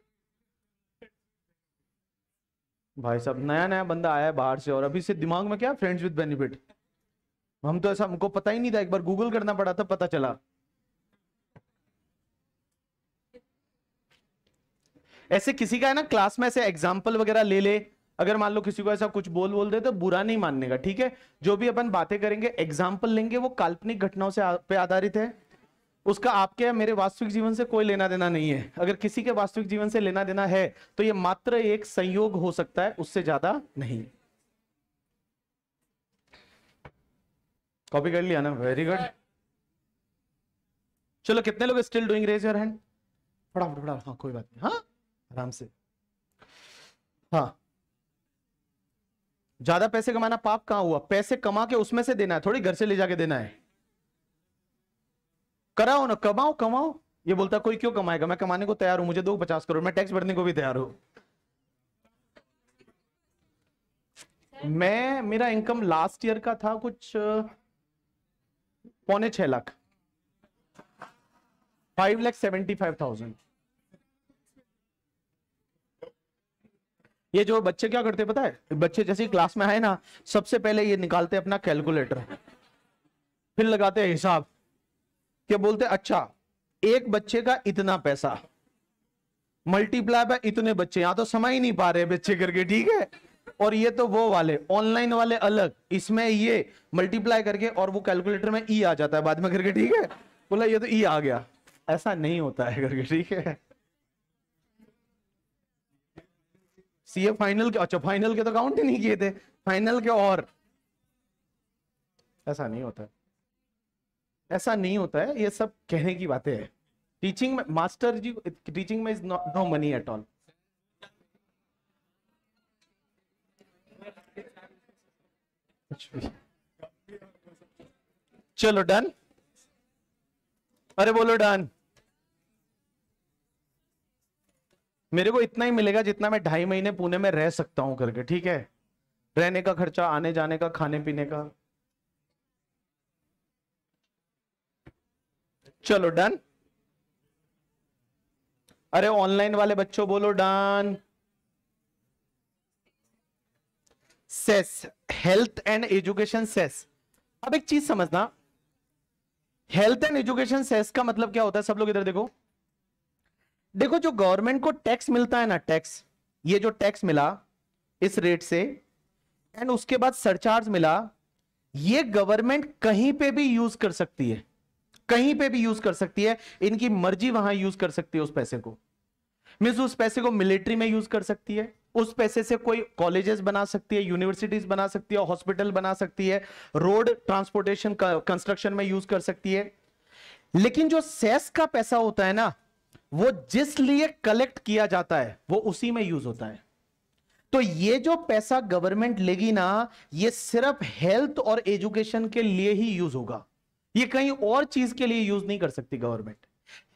भाई साहब नया नया बंदा आया है बाहर से और अभी से दिमाग में क्या फ्रेंड्स विद बेनिफिट हम तो ऐसा हमको पता ही नहीं था एक बार गूगल करना पड़ा था पता चला ऐसे किसी का है ना क्लास में ऐसे एग्जाम्पल वगैरह ले ले अगर मान लो किसी को ऐसा कुछ बोल बोल दे तो बुरा नहीं मानने का ठीक है जो भी अपन बातें करेंगे एग्जाम्पल लेंगे वो काल्पनिक घटनाओं से पे आधारित है उसका आपके या मेरे वास्तविक जीवन से कोई लेना देना नहीं है अगर किसी के वास्तविक जीवन से लेना देना है तो ये मात्र एक संयोग हो सकता है उससे ज्यादा नहीं कॉपी कर लिया ना वेरी गुड चलो कितने लोग still doing raise your hand फटाफट फटाफट हाँ कोई बात नहीं हाँ आराम से हाँ ज्यादा पैसे कमाना पाप कहाँ हुआ पैसे कमा के उसमें से देना है थोड़ी घर से ले जाके देना है कराओ ना कमाओ कमाओ ये बोलता कोई क्यों कमाएगा मैं कमाने को तैयार हूं मुझे दो पचास करोड़ मैं टैक्स भरने को भी तैयार हूं मैं मेरा इनकम लास्ट ईयर का था कुछ पौने छह lakh five lakh seventy five thousand ये जो बच्चे क्या करते पता है बच्चे जैसे क्लास में आए ना सबसे पहले ये निकालते अपना कैलकुलेटर फिर लगाते हिसाब क्या बोलते अच्छा एक बच्चे का इतना पैसा मल्टीप्लाई बाय इतने बच्चे यहां तो समा ही नहीं पा रहे बच्चे करके ठीक है और ये तो वो वाले ऑनलाइन वाले अलग इसमें ये मल्टीप्लाई करके और वो कैलकुलेटर में ई आ जाता है बाद में करके ठीक है बोला ये तो ई आ गया ऐसा नहीं होता है करके ठीक है सीए फाइनल के अच्छा फाइनल के तो काउंट ही नहीं किए थे फाइनल के और ऐसा नहीं होता है ऐसा नहीं होता है ये सब कहने की बातें हैं टीचिंग में मास्टर जी टीचिंग में is not no money at all चलो डन अरे बोलो डन मेरे को इतना ही मिलेगा जितना मैं ढाई महीने पुणे में रह सकता हूं करके ठीक है रहने का खर्चा आने जाने का खाने पीने का चलो डन अरे ऑनलाइन वाले बच्चों बोलो done cess health and education cess अब एक चीज समझना हेल्थ एंड एजुकेशन सेस का मतलब क्या होता है सब लोग इधर देखो देखो जो गवर्नमेंट को टैक्स मिलता है ना टैक्स ये जो टैक्स मिला इस रेट से एंड उसके बाद सरचार्ज मिला ये गवर्नमेंट कहीं पे भी यूज कर सकती है कहीं पे भी यूज कर सकती है इनकी मर्जी वहां यूज कर सकती है उस पैसे को मीन उस पैसे को मिलिट्री में यूज कर सकती है उस पैसे से कोई कॉलेजेस बना सकती है यूनिवर्सिटीज बना सकती है हॉस्पिटल बना सकती है रोड ट्रांसपोर्टेशन कंस्ट्रक्शन में यूज कर सकती है लेकिन जो सेस का पैसा होता है ना वो जिस लिए कलेक्ट किया जाता है वो उसी में यूज होता है तो ये जो पैसा गवर्नमेंट लेगी ना ये सिर्फ हेल्थ और एजुकेशन के लिए ही यूज होगा ये कहीं और चीज के लिए यूज नहीं कर सकती गवर्नमेंट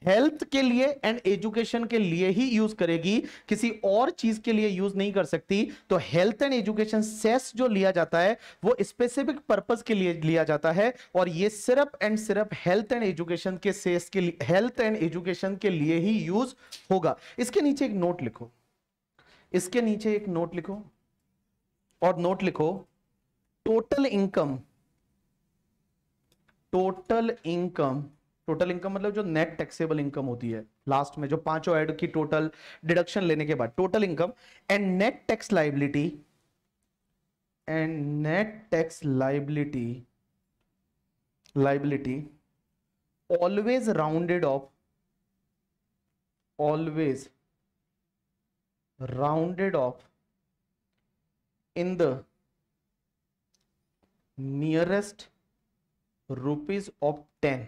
हेल्थ के लिए एंड एजुकेशन के लिए ही यूज करेगी किसी और चीज के लिए यूज नहीं कर सकती तो हेल्थ एंड एजुकेशन सेस जो लिया जाता है वो स्पेसिफिक पर्पस के लिए लिया जाता है और ये सिर्फ एंड सिर्फ हेल्थ एंड एजुकेशन के सेस के लिए हेल्थ एंड एजुकेशन के लिए ही यूज होगा इसके नीचे एक नोट लिखो इसके नीचे एक नोट लिखो और नोट लिखो total income total income total income मतलब जो नेट टैक्सेबल इनकम होती है लास्ट में जो पांचों एड की टोटल डिडक्शन लेने के बाद total income and net tax liability and net tax liability liability always rounded off always rounded off in the nearest rupees of ten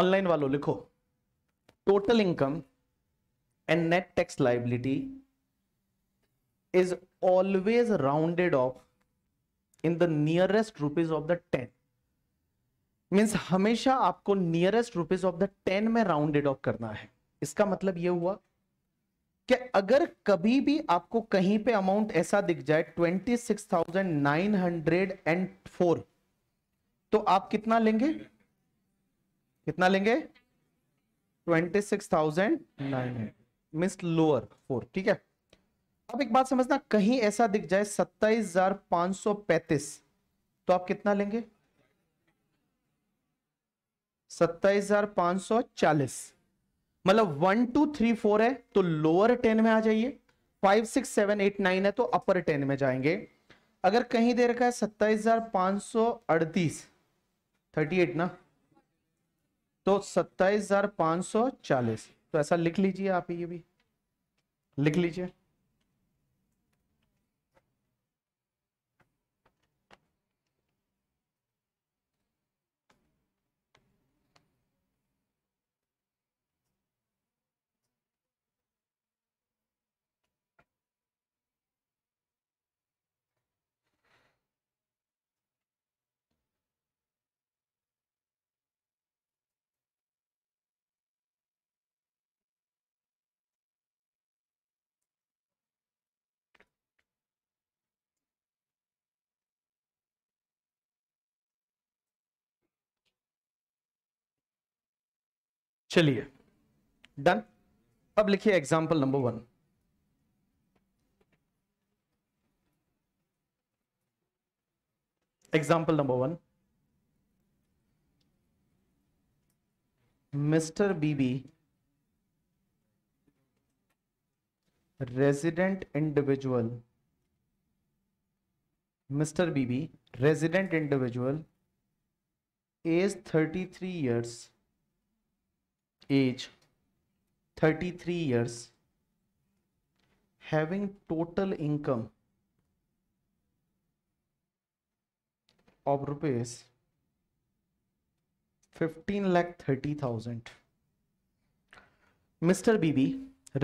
online वालों लिखो total income and net tax liability is always rounded off in the nearest rupees of the ten means हमेशा आपको nearest rupees of the ten में राउंडेड ऑफ करना है इसका मतलब यह हुआ कि अगर कभी भी आपको कहीं पे अमाउंट ऐसा दिख जाए twenty six thousand nine hundred and four तो आप कितना लेंगे कितना लेंगे twenty six thousand nine hundred lower four ठीक है अब एक बात समझना कहीं ऐसा दिख जाए सत्ताईस हजार पांच सौ पैंतीस तो आप कितना लेंगे सत्ताईस हजार पांच सौ चालीस मतलब वन टू थ्री फोर है तो लोअर टेन में आ जाइए five six seven eight nine है तो अपर टेन में जाएंगे अगर कहीं दे रखा है सत्ताईस हजार पांच सौ अड़तीस थर्टी एट ना तो सत्ताईस हजार पाँच सौ चालीस तो ऐसा लिख लीजिए आप ये भी लिख लीजिए चलिए डन अब लिखिए example number one example number one mister BB resident individual mister BB resident individual age thirty three years age 33 years having total income of rupees 15 lakh 30,000 Mr. BB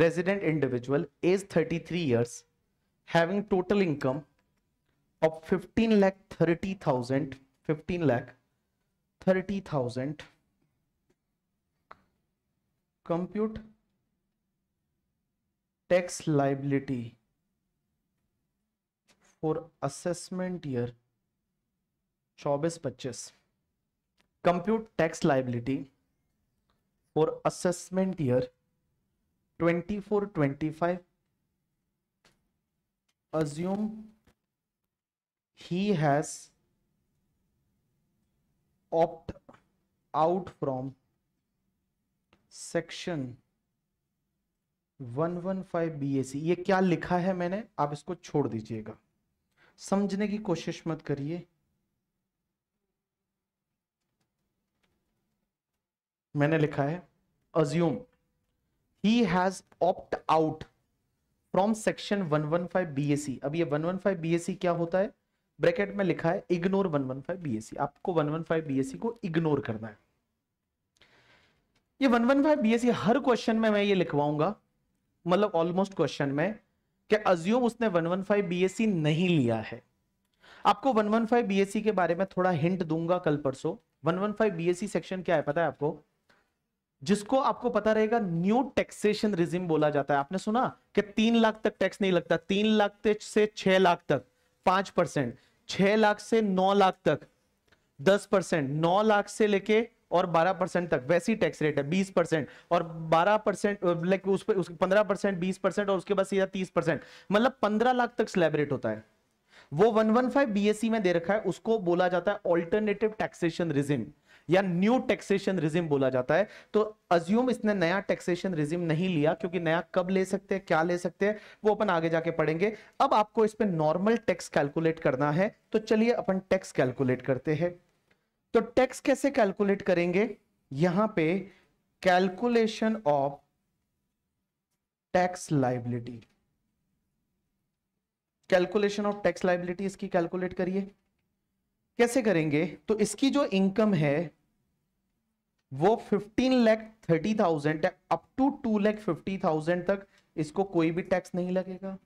resident individual age 33 years having total income of 15 lakh 30,000 15 lakh 30,000 compute tax liability for assessment year चौबीस पच्चीस compute tax liability for assessment year twenty four twenty five assume he has opt out from section 115 BAC ये क्या लिखा है मैंने आप इसको छोड़ दीजिएगा समझने की कोशिश मत करिए मैंने लिखा है assume he has opt out from section 115 BSC अब ये 115 बीएससी क्या होता है ब्रैकेट में लिखा है इग्नोर 115 बीएससी आपको 115 बीएससी को इग्नोर करना है ये one one five B e हर क्वेश्चन में मैं ये लिखवाऊंगा मतलब ऑलमोस्ट क्वेश्चन में कि अज्यूम उसने one one five B e नहीं लिया है आपको one one five B e के बारे में थोड़ा हिंट दूंगा कल परसों one one five B section क्या है पता है आपको जिसको आपको पता रहेगा न्यू टैक्सेशन रिजिम बोला जाता है आपने सुना कि तीन लाख तक टैक्स नहीं लगता तीन लाख से छह लाख तक पांच परसेंट छह लाख से नौ लाख तक दस परसेंट नौ लाख से लेके और 12 परसेंट तक वैसी टैक्स रेट है 20 परसेंट और 12 परसेंट लाइक उस पर पंद्रह परसेंट बीस परसेंट और उसके बाद सीधा 30 परसेंट मतलब 15 लाख तक स्लैब रेट होता है वो 115 वन e में दे रखा है उसको बोला जाता है ऑल्टरनेटिव टैक्सेशन रिजिम या न्यू टैक्सेशन रिजिम बोला जाता है तो अज्यूम इसने नया टैक्सेशन रिजिम नहीं लिया क्योंकि नया कब ले सकते हैं क्या ले सकते हैं वो अपन आगे जाके पढ़ेंगे अब आपको इस पर नॉर्मल टैक्स कैलकुलेट करना है तो चलिए अपन टैक्स कैलकुलेट करते हैं तो टैक्स कैसे कैलकुलेट करेंगे यहां पे calculation of tax liability calculation of tax liability इसकी कैलकुलेट करिए कैसे करेंगे तो इसकी जो इनकम है वो 15 lakh thirty thousand up to two lakh fifty thousand तक इसको कोई भी टैक्स नहीं लगेगा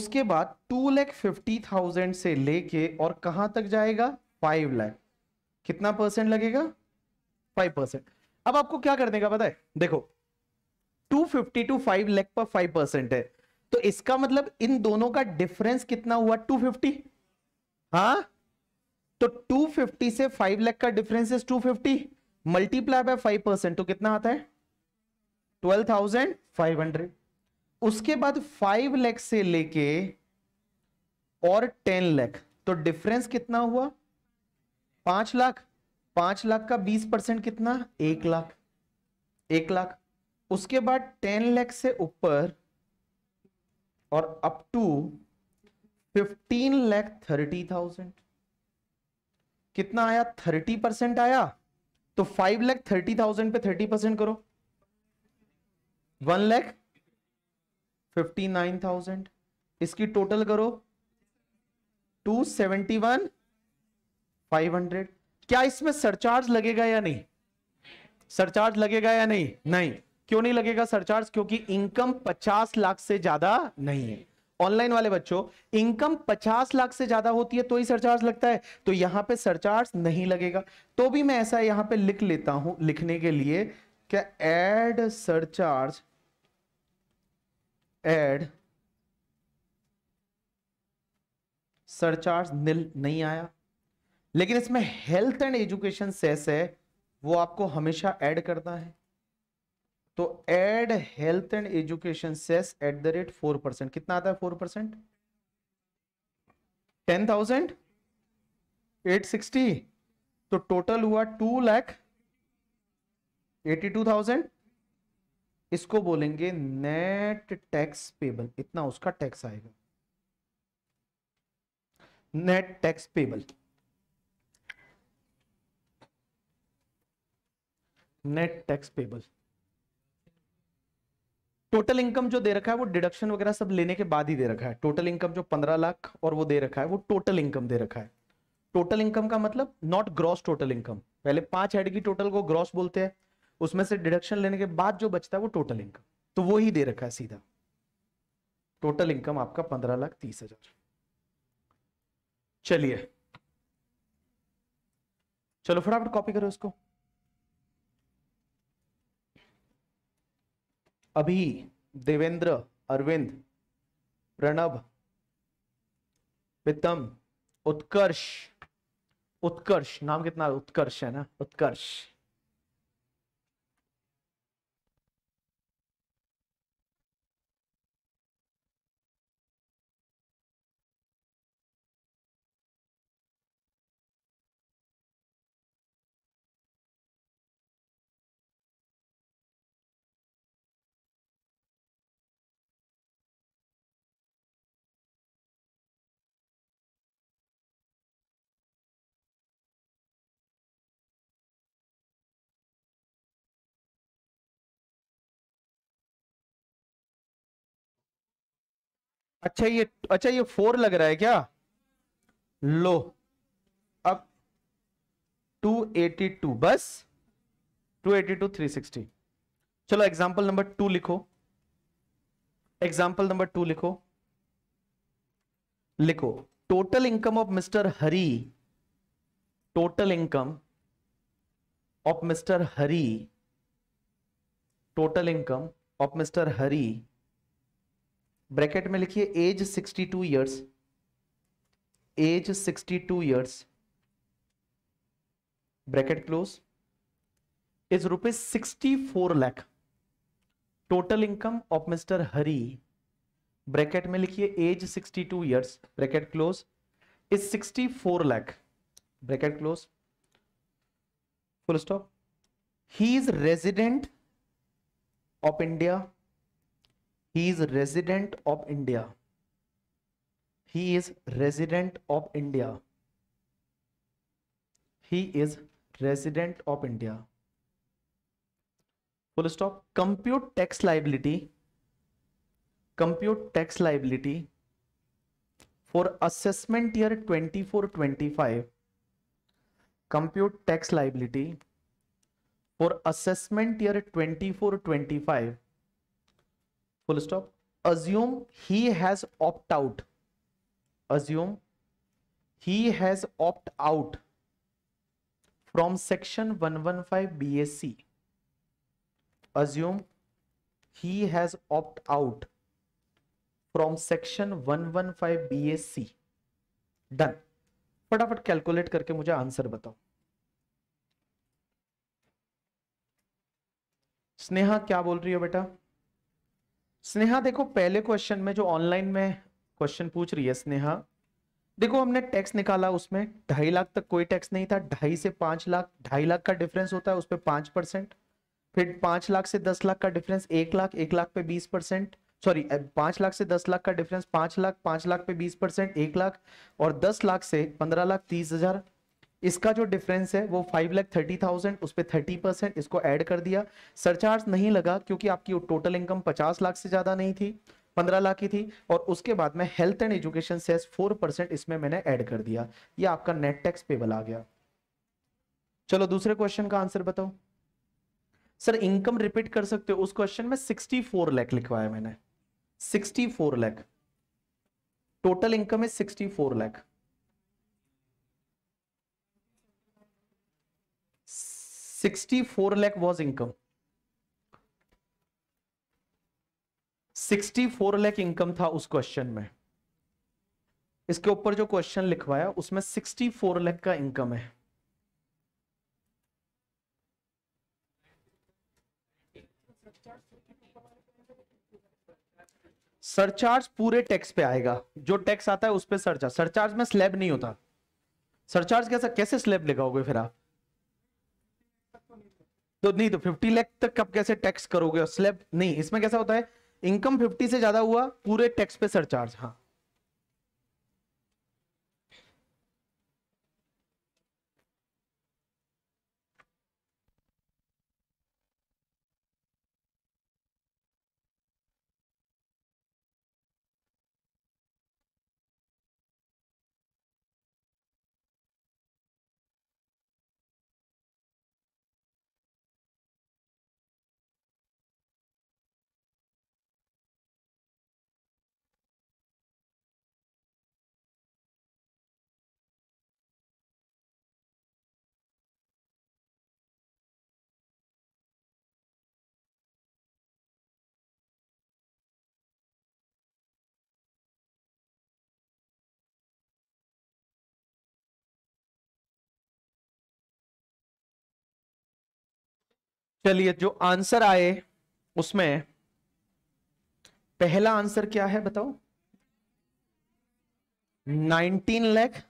उसके बाद टू लैख फिफ्टी थाउजेंड से लेके और कहां तक जाएगा फाइव लैख कितना परसेंट लगेगा फाइव परसेंट अब आपको क्या करने का पता है देखो two fifty to five lakh पर फाइव परसेंट है तो इसका मतलब इन दोनों का डिफरेंस कितना हुआ टू फिफ्टी हाँ तो टू फिफ्टी से फाइव लैख का difference is two fifty multiply by five percent तो कितना आता है ट्वेल्व थाउजेंड फाइव हंड्रेड उसके बाद फाइव लैख से लेके और टेन लैख तो डिफरेंस कितना हुआ पांच लाख पांच लाख का बीस परसेंट कितना एक लाख एक लाख उसके बाद टेन लाख से ऊपर और up to fifteen lakh thirty thousand कितना आया थर्टी परसेंट आया तो फाइव लैख थर्टी थाउजेंड पे थर्टी परसेंट करो one lakh fifty nine thousand इसकी टोटल करो टू सेवेंटी वन 500 क्या इसमें सरचार्ज लगेगा या नहीं सरचार्ज लगेगा या नहीं नहीं क्यों नहीं लगेगा सरचार्ज क्योंकि इनकम 50 लाख से ज्यादा नहीं है ऑनलाइन वाले बच्चों इनकम 50 लाख से ज्यादा होती है तो ही सरचार्ज लगता है तो यहां पे सरचार्ज नहीं लगेगा तो भी मैं ऐसा यहां पे लिख लेता हूं लिखने के लिए क्या add surcharge add surcharge nil नहीं आया लेकिन इसमें हेल्थ एंड एजुकेशन सेस है वो आपको हमेशा ऐड करना है तो add health and education cess at the rate four percent कितना आता है four percent ten thousand eight sixty तो टोटल हुआ two lakh eighty two thousand इसको बोलेंगे नेट टैक्स पेबल इतना उसका टैक्स आएगा net tax payable net tax payable total income जो दे रखा है वो डिडक्शन वगैरह सब लेने के बाद ही दे रखा है टोटल इनकम जो पंद्रह लाख और वो दे रखा है वो टोटल इनकम दे रखा है टोटल इनकम का मतलब नॉट ग्रॉस टोटल इनकम पहले पांच हेड की टोटल को ग्रॉस बोलते हैं उसमें से डिडक्शन लेने के बाद जो बचता है वो टोटल इनकम तो वो ही दे रखा है सीधा टोटल इनकम आपका पंद्रह लाख तीस हजार चलिए चलो फटाफट कॉपी करो इसको अभी देवेंद्र अरविंद प्रणब प्रीतम उत्कर्ष उत्कर्ष नाम कितना उत्कर्ष है ना उत्कर्ष अच्छा ये अच्छा ये फोर लग रहा है क्या लो अब 282 बस 282 360 चलो एग्जाम्पल नंबर टू लिखो एग्जाम्पल नंबर टू लिखो लिखो total income of mister Hari total income of mister Hari total income of mister Hari bracket में लिखिए age 62 years age 62 years bracket close is rupees sixty four lakh total income of mister Hari bracket में लिखिए age 62 years bracket close is 64 lakh bracket close full stop he is resident of India he is resident of India. He is resident of India. He is resident of India. Full stop. Compute tax liability. Compute tax liability for assessment year 24-25. Compute tax liability for assessment year 24-25 full stop assume he has opt out assume he has opt out from section 115 BSc assume he has opt out from section 115 BSc done फटाफट कैलकुलेट करके मुझे आंसर बताओ स्नेहा क्या बोल रही हो बेटा स्नेहा देखो पहले क्वेश्चन में जो ऑनलाइन में क्वेश्चन पूछ रही है स्नेहा देखो हमने टैक्स निकाला उसमें ढाई लाख तक कोई टैक्स नहीं था ढाई से पांच लाख ढाई लाख का डिफरेंस होता है उस पर पांच परसेंट फिर पांच लाख से दस लाख का डिफरेंस एक लाख एक लाख पे बीस परसेंट सॉरी पांच लाख से दस लाख का डिफरेंस पांच लाख पांच लाख पे बीस परसेंट एक लाख और दस लाख से पंद्रह लाख तीस हजार इसका जो डिफरेंस है वो फाइव लैख थर्टी थाउजेंड उस पर थर्टी परसेंट इसको ऐड कर दिया सरचार्ज नहीं लगा क्योंकि आपकी टोटल इनकम पचास लाख से ज़्यादा नहीं थी पंद्रह लाख की थी और उसके बाद में health and education cess four percent इसमें मैंने ऐड कर दिया ये आपका नेट टैक्स पेबल आ गया चलो दूसरे क्वेश्चन का आंसर बताओ सर इनकम रिपीट कर सकते हो उस क्वेश्चन में सिक्सटी फोर लैख लिखवाया मैंने फोर लैख टोटल इनकम है four lakh 64 lakh was income 64 lakh income था उस क्वेश्चन में इसके ऊपर जो क्वेश्चन लिखवाया उसमें 64 लाख का इनकम है सरचार्ज पूरे टैक्स पे आएगा जो टैक्स आता है उस पर सरचार्ज सरचार्ज में स्लैब नहीं होता सरचार्ज कैसा कैसे स्लैब लगाओगे फिर आप तो नहीं तो फिफ्टी लैख तक आप कैसे टैक्स करोगे और स्लैब नहीं इसमें कैसा होता है इनकम फिफ्टी से ज्यादा हुआ पूरे टैक्स पे सरचार्ज हाँ चलिए जो आंसर आए उसमें पहला आंसर क्या है बताओ 19 लाख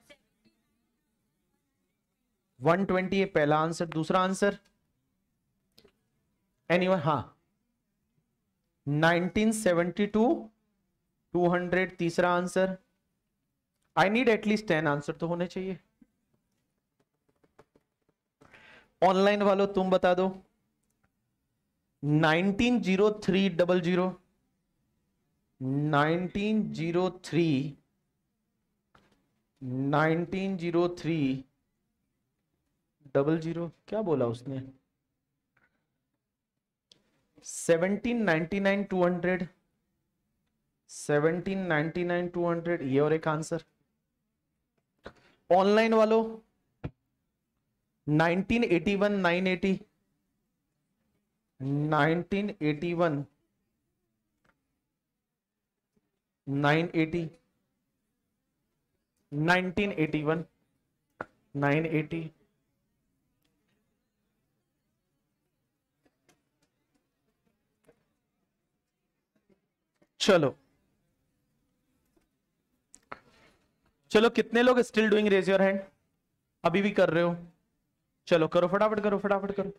120 ट्वेंटी पहला आंसर दूसरा आंसर एनी anyway, हाँ। टू 1972 200 तीसरा answer I need at least ten answer तो होने चाहिए ऑनलाइन वालों तुम बता दो nineteen zero three double zero nineteen zero three nineteen zero three double zero क्या बोला उसने seventeen ninety nine two hundred seventeen ninety nine two hundred ये और एक आंसर ऑनलाइन वालों nineteen eighty one nine eighty 1981 चलो चलो कितने लोग still doing raise your hand अभी भी कर रहे हो चलो करो फटाफट करो फटाफट करो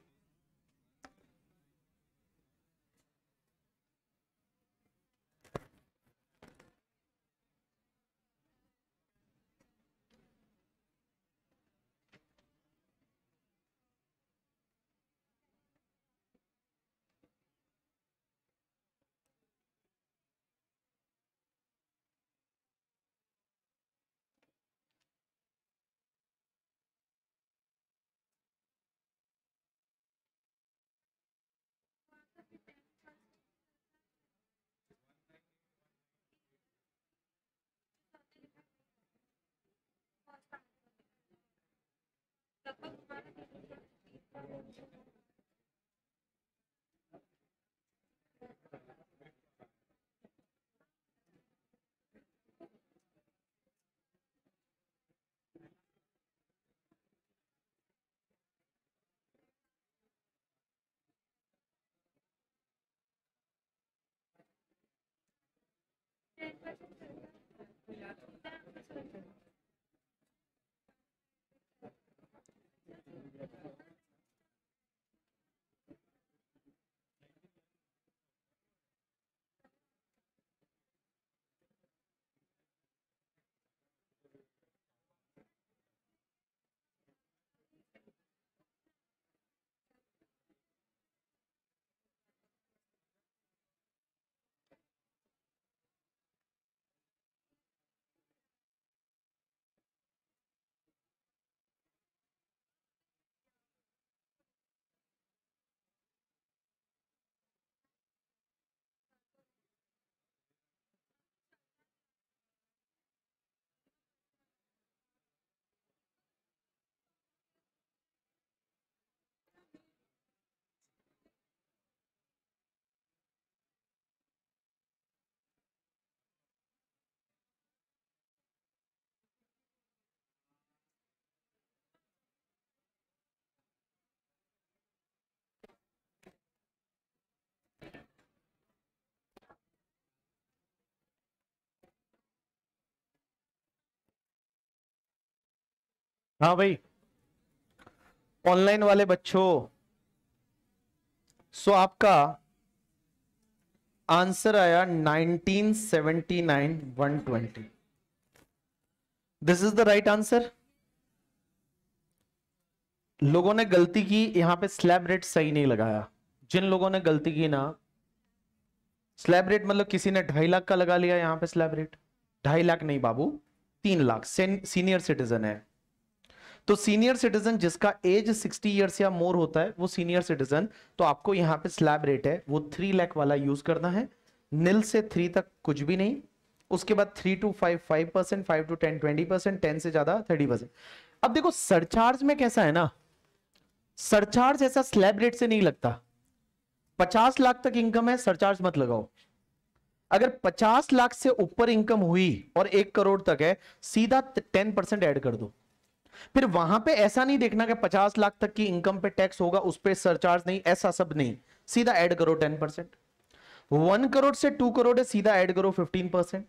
Thank हाँ भाई ऑनलाइन वाले बच्चों सो आपका आंसर आया 1979 120 this is the right answer लोगों ने गलती की यहां पे स्लैब रेट सही नहीं लगाया जिन लोगों ने गलती की ना स्लैब रेट मतलब किसी ने ढाई लाख का लगा लिया यहां पे स्लैब रेट ढाई लाख नहीं बाबू तीन लाख सीनियर सिटीजन है तो सीनियर सिटीजन जिसका एज 60 इयर्स या मोर होता है वो सीनियर सिटीजन तो आपको यहाँ पे स्लैब रेट है वो थ्री लाख वाला यूज करना है निल से थ्री तक कुछ भी नहीं उसके बाद three two five five percent five two ten twenty percent ten से ज्यादा थर्टी परसेंट अब देखो सरचार्ज में कैसा है ना सरचार्ज ऐसा स्लैब रेट से नहीं लगता पचास लाख तक इनकम है सरचार्ज मत लगाओ अगर 50 लाख से ऊपर इनकम हुई और एक करोड़ तक है सीधा 10 परसेंट एड कर दो फिर वहां पे ऐसा नहीं देखना कि 50 लाख तक की इनकम पे टैक्स होगा उस पर सरचार्ज नहीं ऐसा सब नहीं सीधा ऐड करो 10 परसेंट वन करोड़ से टू करोड़ है सीधा ऐड करो 15 परसेंट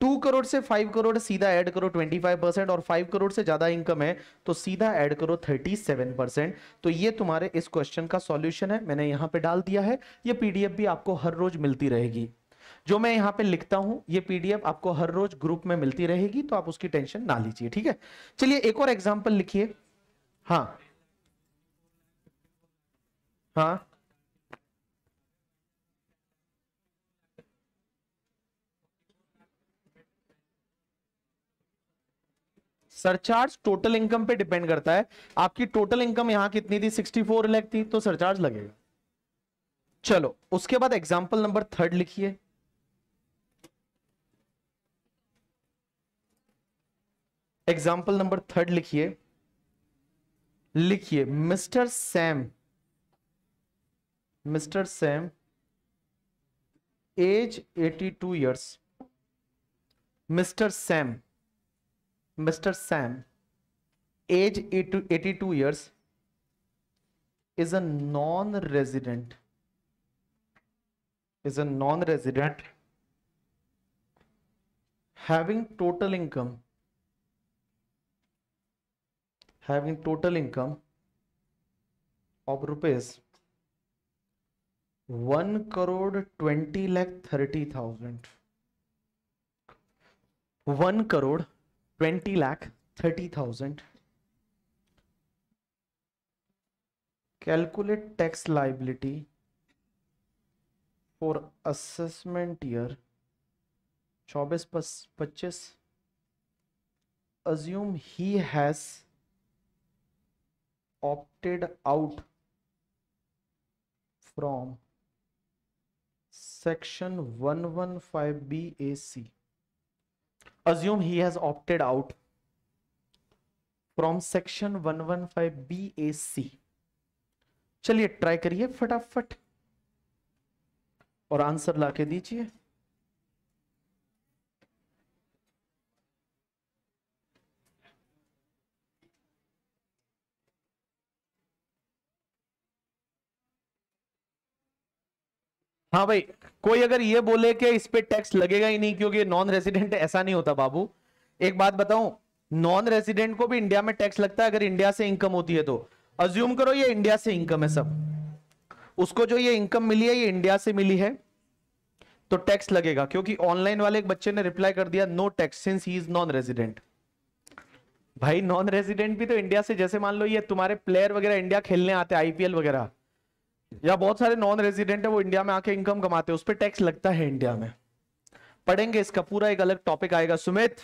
टू करोड़ से फाइव करोड़ सीधा ऐड करो 25 परसेंट और फाइव करोड़ से ज्यादा इनकम है तो सीधा ऐड करो 37 परसेंट तो ये तुम्हारे इस क्वेश्चन का सॉल्यूशन है मैंने यहां पे डाल दिया है ये पीडीएफ भी आपको हर रोज मिलती रहेगी जो मैं यहाँ पे लिखता हूँ ये पीडीएफ आपको हर रोज ग्रुप में मिलती रहेगी तो आप उसकी टेंशन ना लीजिए ठीक है चलिए एक और एग्जाम्पल लिखिए हाँ हाँ सरचार्ज टोटल इनकम पे डिपेंड करता है आपकी टोटल इनकम यहां कितनी थी 64 लाख थी तो सरचार्ज लगेगा चलो उसके बाद एग्जाम्पल नंबर थर्ड लिखिए एग्जाम्पल नंबर थर्ड लिखिए लिखिए mister Sam mister Sam age 82 years mister Sam mister Sam age 82 years is a non resident is a non resident having total income having total income of rupees 1 crore 20 lakh 30 thousand 1 crore 20 lakh 30 thousand calculate tax liability for assessment year 24 25 assume he has opted out from section 115b ac assume he has opted out from section 115 B चलिए ट्राई करिए फटाफट और आंसर लाके दीजिए हाँ भाई कोई अगर ये बोले कि इस पर टैक्स लगेगा ही नहीं क्योंकि नॉन रेसिडेंट ऐसा नहीं होता बाबू एक बात बताऊं नॉन रेसिडेंट को भी इंडिया में टैक्स लगता है अगर इंडिया से इनकम होती है तो अज्यूम करो ये इंडिया से इनकम है सब उसको जो ये इनकम मिली है ये इंडिया से मिली है तो टैक्स लगेगा क्योंकि ऑनलाइन वाले एक बच्चे ने रिप्लाई कर दिया no tax since he is non resident भाई नॉन रेजिडेंट भी तो इंडिया से जैसे मान लो ये तुम्हारे प्लेयर वगैरह इंडिया खेलने आते आईपीएल वगैरह या बहुत सारे नॉन रेजिडेंट है वो इंडिया में आके इनकम कमाते हैं उस पर टैक्स लगता है इंडिया में पढ़ेंगे इसका पूरा एक अलग टॉपिक आएगा सुमित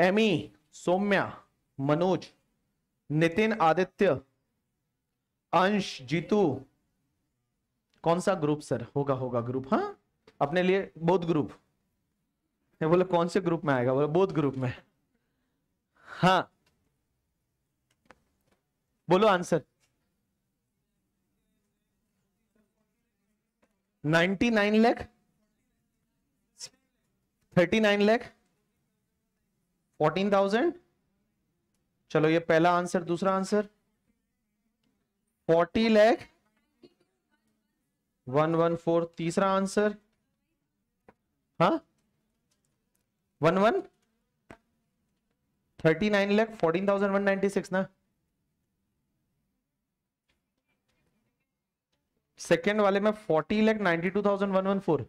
एमी e, सौम्या मनोज नितिन आदित्य अंश जीतू कौन सा ग्रुप सर होगा होगा ग्रुप हाँ अपने लिए बोध ग्रुप बोले कौन से ग्रुप में आएगा बोले बोध ग्रुप में हाँ बोलो answer ninety nine lakh thirty nine lakh fourteen thousand चलो ये पहला आंसर दूसरा answer forty lakh one one four तीसरा आंसर हा one one thirty nine lakh fourteen thousand one ninety six ना सेकेंड वाले में forty lakh ninety two thousand one one four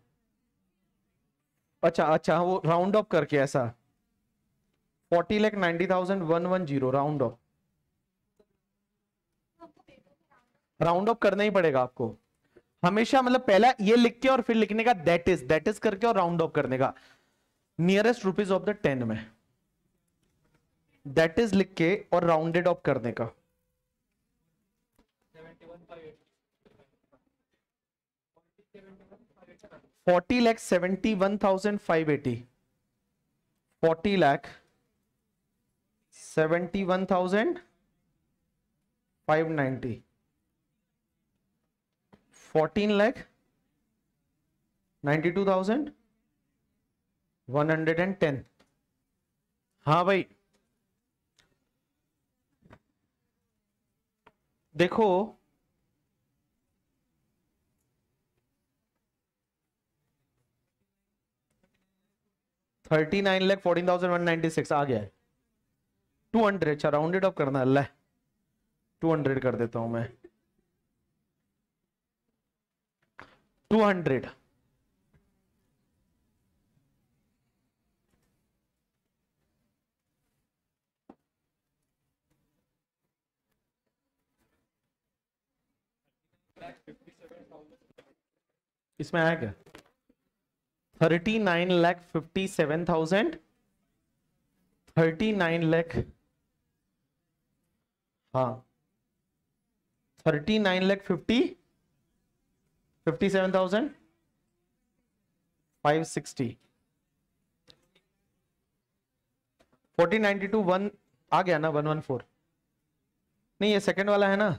अच्छा अच्छा वो राउंड ऑफ करके ऐसा forty lakh ninety thousand one one zero round off round off करना ही पड़ेगा आपको हमेशा मतलब पहला ये लिख के और फिर लिखने का दैट इज दैट इज करके और राउंड ऑफ करने का nearest rupees of the ten में दैट इज लिख के और राउंडेड ऑफ करने का forty lakh seventy one thousand five eighty forty lakh seventy one thousand five ninety fourteen lakh ninety two thousand one hundred and ten हाँ भाई देखो thirty nine lakh fourteen thousand one ninety six आ गया टू हंड्रेड अच्छा राउंडेड ऑफ करना अल्लाह टू हंड्रेड कर देता हूं मैं टू हंड्रेड इसमें आया क्या thirty nine lakh fifty seven thousand thirty nine lakh हाँ thirty nine lakh fifty fifty seven thousand five sixty forty ninety two one आ गया ना वन वन फोर नहीं ये सेकंड वाला है ना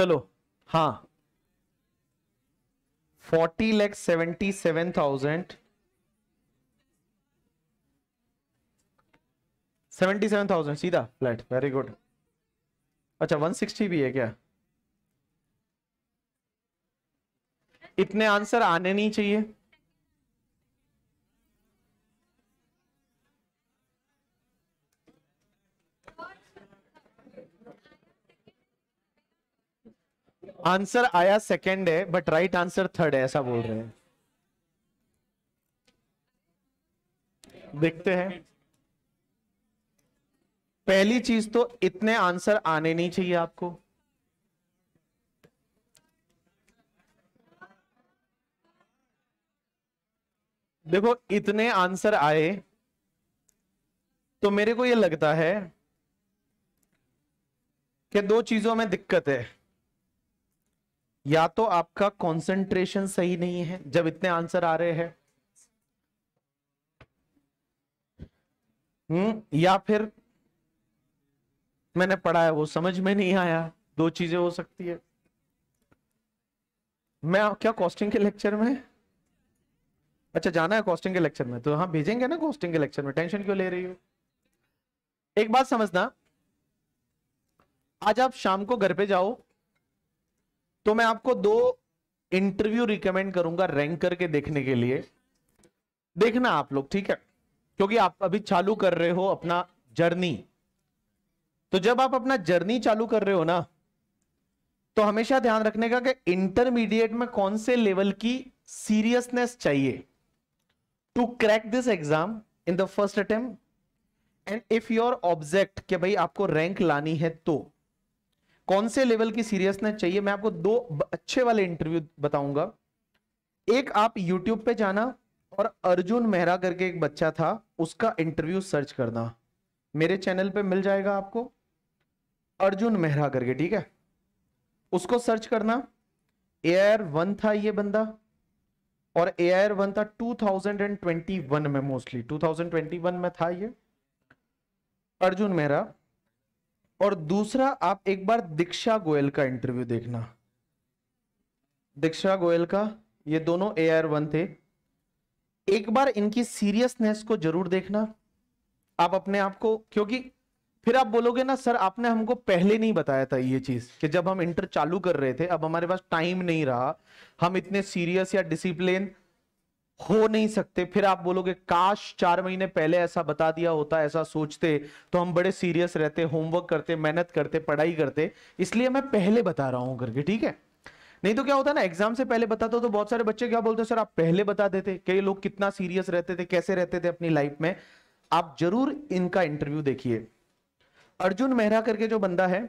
चलो हाँ forty lakh seventy seven thousand seventy seven thousand सीधा फ्लैट वेरी गुड अच्छा वन सिक्सटी भी है क्या इतने आंसर आने नहीं चाहिए आंसर आया सेकंड है बट राइट आंसर थर्ड है ऐसा बोल रहे हैं देखते हैं पहली चीज तो इतने आंसर आने नहीं चाहिए आपको देखो इतने आंसर आए तो मेरे को यह लगता है कि दो चीजों में दिक्कत है या तो आपका कंसंट्रेशन सही नहीं है जब इतने आंसर आ रहे हैं हम्म या फिर मैंने पढ़ा है वो समझ में नहीं आया दो चीजें हो सकती है मैं क्या कॉस्टिंग के लेक्चर में अच्छा जाना है कॉस्टिंग के लेक्चर में तो हाँ भेजेंगे ना कॉस्टिंग के लेक्चर में टेंशन क्यों ले रही हो एक बात समझना आज आप शाम को घर पे जाओ तो मैं आपको दो इंटरव्यू रिकमेंड करूंगा रैंक करके देखने के लिए देखना आप लोग ठीक है क्योंकि आप अभी चालू कर रहे हो अपना जर्नी तो जब आप अपना जर्नी चालू कर रहे हो ना तो हमेशा ध्यान रखने का कि इंटरमीडिएट में कौन से लेवल की सीरियसनेस चाहिए to crack this exam in the first attempt and if your object कि भाई आपको रैंक लानी है तो कौन से लेवल की सीरियसनेस चाहिए मैं आपको दो अच्छे वाले इंटरव्यू बताऊंगा एक आप यूट्यूब पे जाना और अर्जुन मेहरा करके एक बच्चा था उसका इंटरव्यू सर्च करना मेरे चैनल पे मिल जाएगा आपको अर्जुन मेहरा करके ठीक है उसको सर्च करना एयर वन था ये बंदा और एयर वन था 2021 में मोस्टली 2021 में था ये अर्जुन मेहरा और दूसरा आप एक बार दीक्षा गोयल का इंटरव्यू देखना दीक्षा गोयल का ये दोनों ए आर वन थे एक बार इनकी सीरियसनेस को जरूर देखना आप अपने आप को क्योंकि फिर आप बोलोगे ना सर आपने हमको पहले नहीं बताया था ये चीज कि जब हम इंटर चालू कर रहे थे अब हमारे पास टाइम नहीं रहा हम इतने सीरियस या डिसिप्लिन हो नहीं सकते फिर आप बोलोगे काश चार महीने पहले ऐसा बता दिया होता ऐसा सोचते तो हम बड़े सीरियस रहते होमवर्क करते मेहनत करते पढ़ाई करते इसलिए मैं पहले बता रहा हूं करके ठीक है नहीं तो क्या होता ना एग्जाम से पहले बताता तो बहुत सारे बच्चे क्या बोलते सर आप पहले बता देते कई लोग कितना सीरियस रहते थे कैसे रहते थे अपनी लाइफ में आप जरूर इनका इंटरव्यू देखिए अर्जुन मेहरा करके जो बंदा है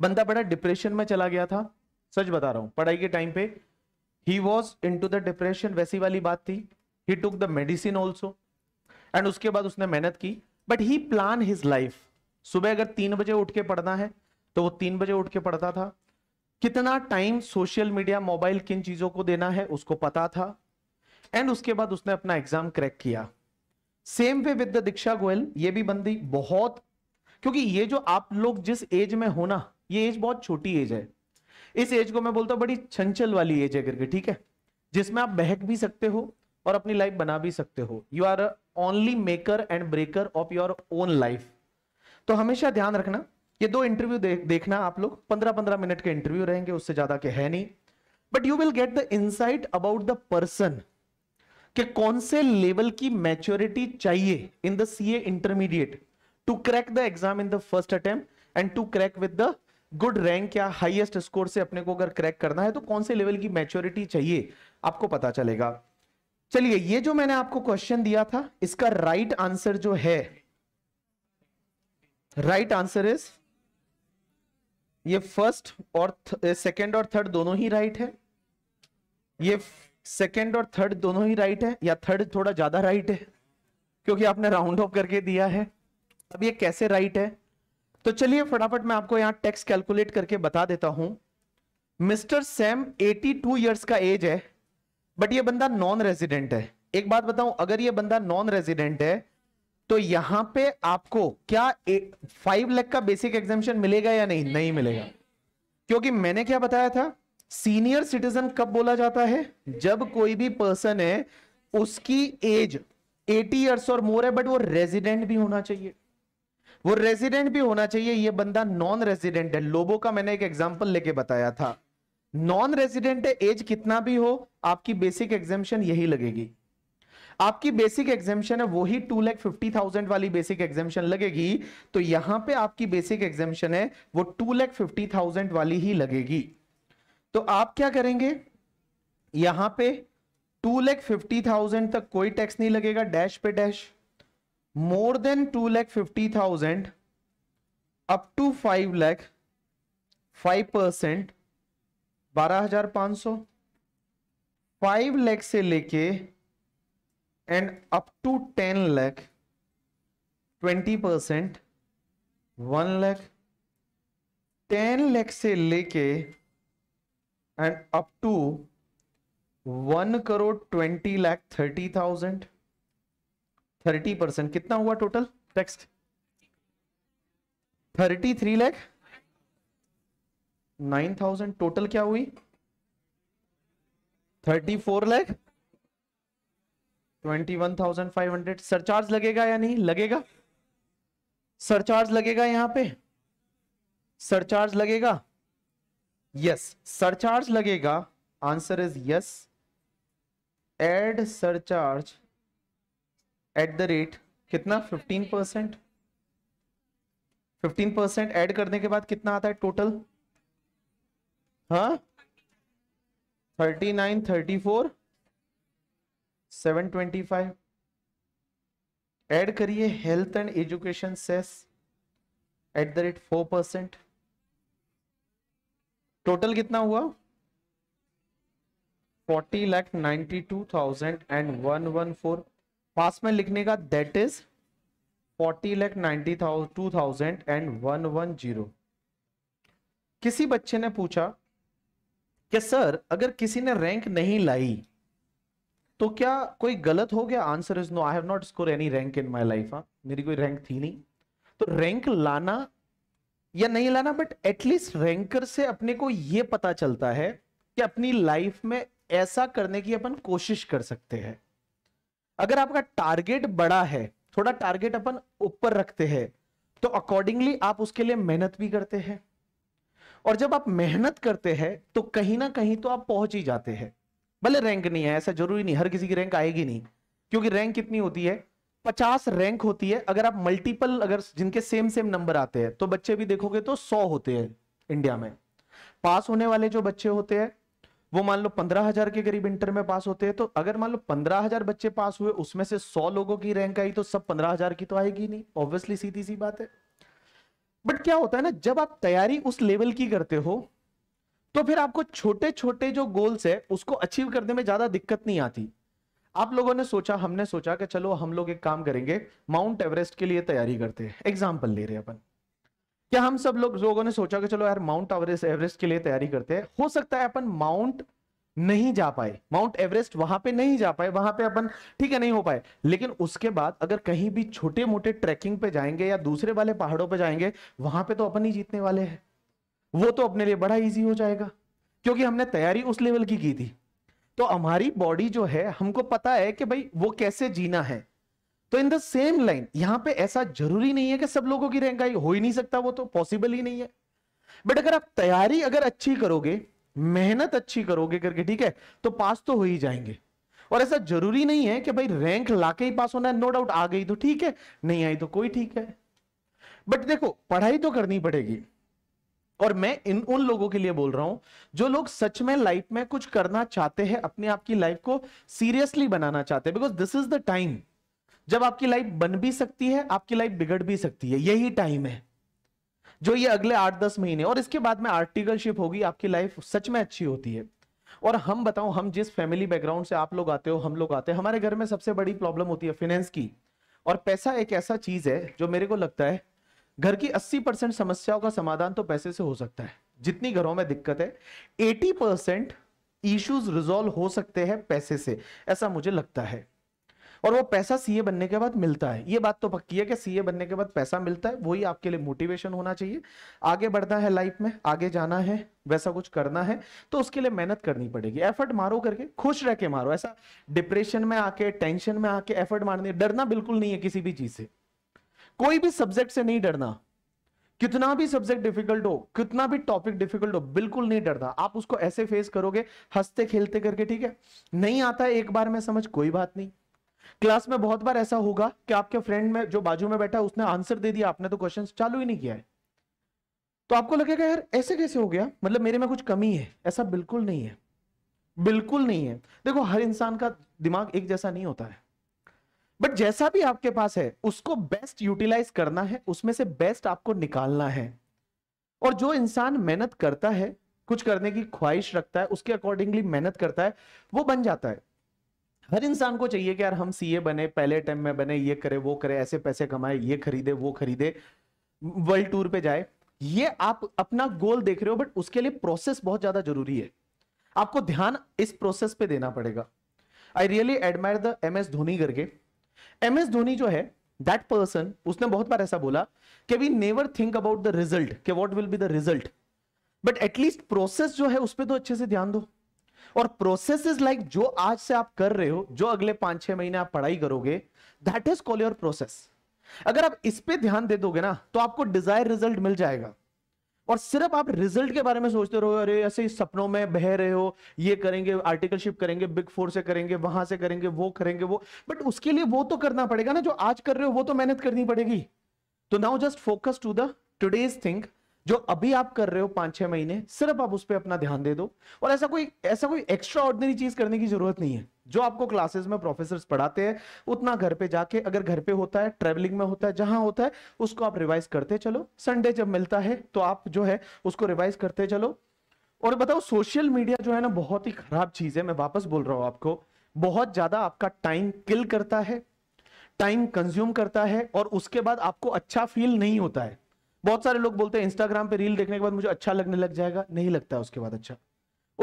बंदा बड़ा डिप्रेशन में चला गया था सच बता रहा हूं पढ़ाई के टाइम पे ही was into the depression वैसी वाली बात थी he took the medicine also and उसके बाद उसने मेहनत की but he plan his life सुबह अगर तीन बजे उठ के पढ़ना है तो वो तीन बजे उठ के पढ़ता था कितना टाइम सोशल मीडिया मोबाइल किन चीजों को देना है उसको पता था एंड उसके बाद उसने अपना एग्जाम क्रैक किया same way with the Diksha Goyal ये भी बंदी बहुत क्योंकि ये जो आप लोग जिस एज में हो ना ये एज बहुत छोटी एज है इस एज को मैं बोलता हूँ बड़ी छंचल वाली एज है करके ठीक है जिसमें आप बहक भी सकते हो और अपनी लाइफ बना भी सकते हो you are only maker and breaker of your own life तो हमेशा ध्यान रखना ये दो इंटरव्यू देख, देखना आप लोग पंद्रह पंद्रह मिनट के इंटरव्यू रहेंगे उससे ज्यादा के है नहीं but you will get the insight about the person के कौन से लेवल की मैच्योरिटी चाहिए in the CA intermediate to crack the exam in the first attempt and to crack with the good rank या हाईएस्ट स्कोर से अपने को अगर क्रैक करना है तो कौन से लेवल की मैच्योरिटी चाहिए आपको पता चलेगा चलिए ये जो मैंने आपको क्वेश्चन दिया था इसका राइट right आंसर जो है राइट आंसर इज ये फर्स्ट और सेकंड और थर्ड दोनों ही राइट right है ये सेकंड और थर्ड दोनों ही राइट right है या थर्ड थोड़ा ज्यादा राइट है क्योंकि आपने राउंड ऑफ करके दिया है अब ये कैसे राइट है तो चलिए फटाफट मैं आपको यहाँ टैक्स कैलकुलेट करके बता देता हूं मिस्टर सैम 82 इयर्स का एज है बट ये बंदा नॉन रेजिडेंट है एक बात बताऊं अगर ये बंदा नॉन रेजिडेंट है तो यहां पे आपको क्या फाइव लाख का बेसिक एग्जामेशन मिलेगा या नहीं नहीं मिलेगा क्योंकि मैंने क्या बताया था सीनियर सिटीजन कब बोला जाता है जब कोई भी पर्सन है उसकी एज 80 इयर्स और मोर है बट वो रेजिडेंट भी होना चाहिए वो रेजिडेंट भी होना चाहिए ये बंदा नॉन रेजिडेंट है लोबो का मैंने एक एग्जाम्पल लेके बताया था नॉन रेजिडेंट है एज कितना भी हो आपकी बेसिक एग्जामेशन यही लगेगी आपकी बेसिक एग्जामेशन है वही टू लैख फिफ्टी थाउजेंड वाली बेसिक एग्जामेशन लगेगी तो यहां पे आपकी बेसिक एग्जामेशन है वो टू लैख फिफ्टी थाउजेंड वाली ही लगेगी तो आप क्या करेंगे यहां पे टू लैख फिफ्टी थाउजेंड तक कोई टैक्स नहीं लगेगा डैश पे dash more than two lakh fifty thousand up to five lakh five percent बारह हजार पाँच सौ फाइव लैख से लेके and up to ten lakh twenty percent one lakh ten lakh से लेके and up to one crore twenty lakh thirty thousand thirty percent कितना हुआ total tax thirty three lakh nine thousand total क्या हुई thirty four lakh twenty one thousand five hundred surcharge लगेगा या नहीं लगेगा सरचार्ज लगेगा यहां पे सरचार्ज लगेगा यस सरचार्ज लगेगा answer is yes add surcharge at the rate कितना fifteen percent fifteen percent add करने के बाद कितना आता है टोटल हाँ thirty nine thirty four seven twenty five add करिए health and education cess at the rate four percent total कितना हुआ forty lakh ninety two thousand and one one four पास में लिखने का that is forty lakh thousand two thousand and one one zero किसी बच्चे ने पूछा कि सर अगर किसी ने रैंक नहीं लाई तो क्या कोई गलत हो गया answer is no I have not score any rank in my life हाँ मेरी कोई रैंक थी नहीं तो रैंक लाना या नहीं लाना बट एटलीस्ट रैंकर से अपने को ये पता चलता है कि अपनी लाइफ में ऐसा करने की अपन कोशिश कर सकते हैं अगर आपका टारगेट बड़ा है थोड़ा टारगेट अपन ऊपर रखते हैं तो अकॉर्डिंगली आप उसके लिए मेहनत भी करते हैं और जब आप मेहनत करते हैं तो कहीं ना कहीं तो आप पहुंच ही जाते हैं भले रैंक नहीं है ऐसा जरूरी नहीं हर किसी की रैंक आएगी नहीं क्योंकि रैंक कितनी होती है पचास रैंक होती है अगर आप मल्टीपल अगर जिनके सेम सेम नंबर आते हैं तो बच्चे भी देखोगे तो सौ होते हैं इंडिया में पास होने वाले जो बच्चे होते हैं वो मान लो पंद्रह हजार के करीब इंटर में पास होते हैं तो अगर मान लो पंद्रह हजार बच्चे पास हुए उसमें से सौ लोगों की रैंक आई तो सब पंद्रह हजार की तो आएगी नहीं ऑब्वियसली सीधी सी बात है बट क्या होता है ना जब आप तैयारी उस लेवल की करते हो तो फिर आपको छोटे छोटे जो गोल्स है उसको अचीव करने में ज्यादा दिक्कत नहीं आती आप लोगों ने सोचा हमने सोचा कि चलो हम लोग एक काम करेंगे माउंट एवरेस्ट के लिए तैयारी करते हैं एग्जाम्पल ले रहे हैं अपन क्या हम सब लोग लोगों ने सोचा कि चलो यार माउंट एवरेस्ट एवरेस्ट के लिए तैयारी करते हैं हो सकता है अपन माउंट नहीं जा पाए माउंट एवरेस्ट वहां पे नहीं जा पाए वहां पे अपन ठीक है नहीं हो पाए लेकिन उसके बाद अगर कहीं भी छोटे मोटे ट्रैकिंग पे जाएंगे या दूसरे वाले पहाड़ों पे जाएंगे वहां पे तो अपन ही जीतने वाले हैं वो तो अपने लिए बड़ा इजी हो जाएगा क्योंकि हमने तैयारी उस लेवल की की थी तो हमारी बॉडी जो है हमको पता है कि भाई वो कैसे जीना है तो इन द सेम लाइन यहां पे ऐसा जरूरी नहीं है कि सब लोगों की रैंक आई हो ही नहीं सकता वो तो पॉसिबल ही नहीं है बट अगर आप तैयारी अगर अच्छी करोगे मेहनत अच्छी करोगे करके ठीक है तो पास तो हो ही जाएंगे और ऐसा जरूरी नहीं है कि भाई रैंक लाके ही पास होना है नो डाउट आ गई तो ठीक है नहीं आई तो कोई ठीक है बट देखो पढ़ाई तो करनी पड़ेगी और मैं इन उन लोगों के लिए बोल रहा हूं जो लोग सच में लाइफ में कुछ करना चाहते हैं अपने आप की लाइफ को सीरियसली बनाना चाहते हैं because this is the time जब आपकी लाइफ बन भी सकती है आपकी लाइफ बिगड़ भी सकती है यही टाइम है जो ये अगले आठ दस महीने और इसके बाद में आर्टिकलशिप होगी आपकी लाइफ सच में अच्छी होती है और हम बताओ हम जिस फैमिली बैकग्राउंड से आप लोग आते हो हम लोग आते हैं हमारे घर में सबसे बड़ी प्रॉब्लम होती है फिनेंस की और पैसा एक ऐसा चीज है जो मेरे को लगता है घर की 80 परसेंट समस्याओं का समाधान तो पैसे से हो सकता है जितनी घरों में दिक्कत है 80 परसेंट इश्यूज रिजोल्व हो सकते हैं पैसे से ऐसा मुझे लगता है और वो पैसा सीए बनने के बाद मिलता है ये बात तो पक्की है कि सीए बनने के बाद पैसा मिलता है वही आपके लिए मोटिवेशन होना चाहिए आगे बढ़ना है लाइफ में आगे जाना है वैसा कुछ करना है तो उसके लिए मेहनत करनी पड़ेगी एफर्ट मारो करके खुश रह के मारो ऐसा डिप्रेशन में आके टेंशन में आके एफर्ट मारने डरना बिल्कुल नहीं है किसी भी चीज से कोई भी सब्जेक्ट से नहीं डरना कितना भी सब्जेक्ट डिफिकल्ट हो कितना भी टॉपिक डिफिकल्ट हो बिल्कुल नहीं डरना आप उसको ऐसे फेस करोगे हंसते खेलते करके ठीक है नहीं आता है एक बार में समझ कोई बात नहीं क्लास में बहुत बार ऐसा होगा कि आपके फ्रेंड में जो बाजू में बैठा उसने आंसर दे दिया आपने तो क्वेश्चन चालू ही नहीं किया है तो आपको लगेगा यार ऐसे कैसे हो गया मतलब मेरे में कुछ कमी है ऐसा बिल्कुल नहीं है बिल्कुल नहीं है देखो हर इंसान का दिमाग एक जैसा नहीं होता है बट जैसा भी आपके पास है उसको बेस्ट यूटिलाइज करना है उसमें से बेस्ट आपको निकालना है और जो इंसान मेहनत करता है कुछ करने की ख्वाहिश रखता है उसके अकॉर्डिंगली मेहनत करता है वो बन जाता है हर इंसान को चाहिए कि यार हम सीए बने पहले टाइम में बने ये करे वो करे ऐसे पैसे कमाए ये खरीदे वो खरीदे वर्ल्ड टूर पे जाए ये आप अपना गोल देख रहे हो बट उसके लिए प्रोसेस बहुत ज्यादा जरूरी है आपको ध्यान इस प्रोसेस पे देना पड़ेगा I really admire the M S Dhoni करके एम एस धोनी जो है दैट पर्सन उसने बहुत बार ऐसा बोला कि we never think about the result के what will be the result but at least process जो है उस पर तो अच्छे से ध्यान दो और इज लाइक जो आज से आप कर रहे हो जो अगले पांच छह महीने आप पढ़ाई करोगे that is call your process अगर आप इस पे ध्यान दे दोगे ना तो आपको डिजायर रिजल्ट मिल जाएगा और सिर्फ आप रिजल्ट के बारे में सोचते रहो अरे ऐसे सपनों में बह रहे हो ये करेंगे आर्टिकलशिप करेंगे बिग फोर से करेंगे वहां से करेंगे वो करेंगे वो बट उसके लिए वो तो करना पड़ेगा ना जो आज कर रहे हो वो तो मेहनत करनी पड़ेगी तो now just focus to the today's thing जो अभी आप कर रहे हो पांच छह महीने सिर्फ आप उस पर अपना ध्यान दे दो और ऐसा कोई ऐसा कोई एक्स्ट्रा ऑर्डिनरी चीज करने की जरूरत नहीं है जो आपको क्लासेस में प्रोफेसर पढ़ाते हैं उतना घर पे जाके अगर घर पे होता है ट्रेवलिंग में होता है जहां होता है उसको आप रिवाइज करते चलो संडे जब मिलता है तो आप जो है उसको रिवाइज करते चलो और बताओ सोशल मीडिया जो है ना बहुत ही खराब चीज है मैं वापस बोल रहा हूं आपको बहुत ज्यादा आपका टाइम किल करता है टाइम कंज्यूम करता है और उसके बाद आपको अच्छा फील नहीं होता है बहुत सारे लोग बोलते हैं इंस्टाग्राम पे रील देखने के बाद मुझे अच्छा लगने लग जाएगा नहीं लगता है उसके बाद अच्छा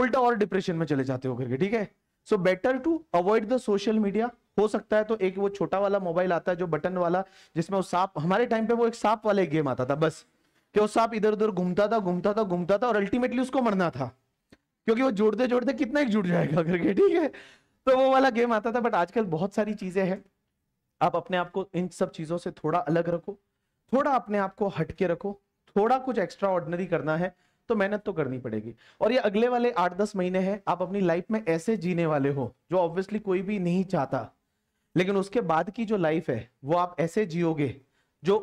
उल्टा और डिप्रेशन में चले जाते हो करके ठीक है so better to avoid the social media हो सकता है तो एक वो छोटा वाला मोबाइल आता है जो बटन वाला जिसमें वो सांप हमारे टाइम पे वो एक सांप वाला गेम आता था बस कि वो सांप इधर उधर घूमता था घूमता था घूमता था और अल्टीमेटली उसको मरना था क्योंकि वो जोड़ते जोड़ते कितना एक जुड़ जाएगा करके ठीक है तो वो वाला गेम आता था बट आजकल बहुत सारी चीजें हैं आप अपने आप को इन सब चीजों से थोड़ा अलग रखो थोड़ा अपने आप को हटके रखो थोड़ा कुछ एक्स्ट्रा ऑर्डनरी करना है तो मेहनत तो करनी पड़ेगी और ये अगले वाले आठ दस महीने हैं आप अपनी लाइफ में ऐसे जीने वाले हो जो ऑब्वियसली कोई भी नहीं चाहता लेकिन उसके बाद की जो लाइफ है वो आप ऐसे जियोगे जो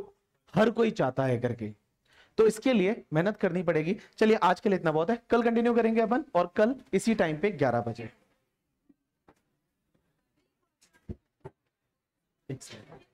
हर कोई चाहता है करके तो इसके लिए मेहनत करनी पड़ेगी चलिए आज के लिए इतना बहुत है कल कंटिन्यू करेंगे अपन और कल इसी टाइम पे ग्यारह बजे एक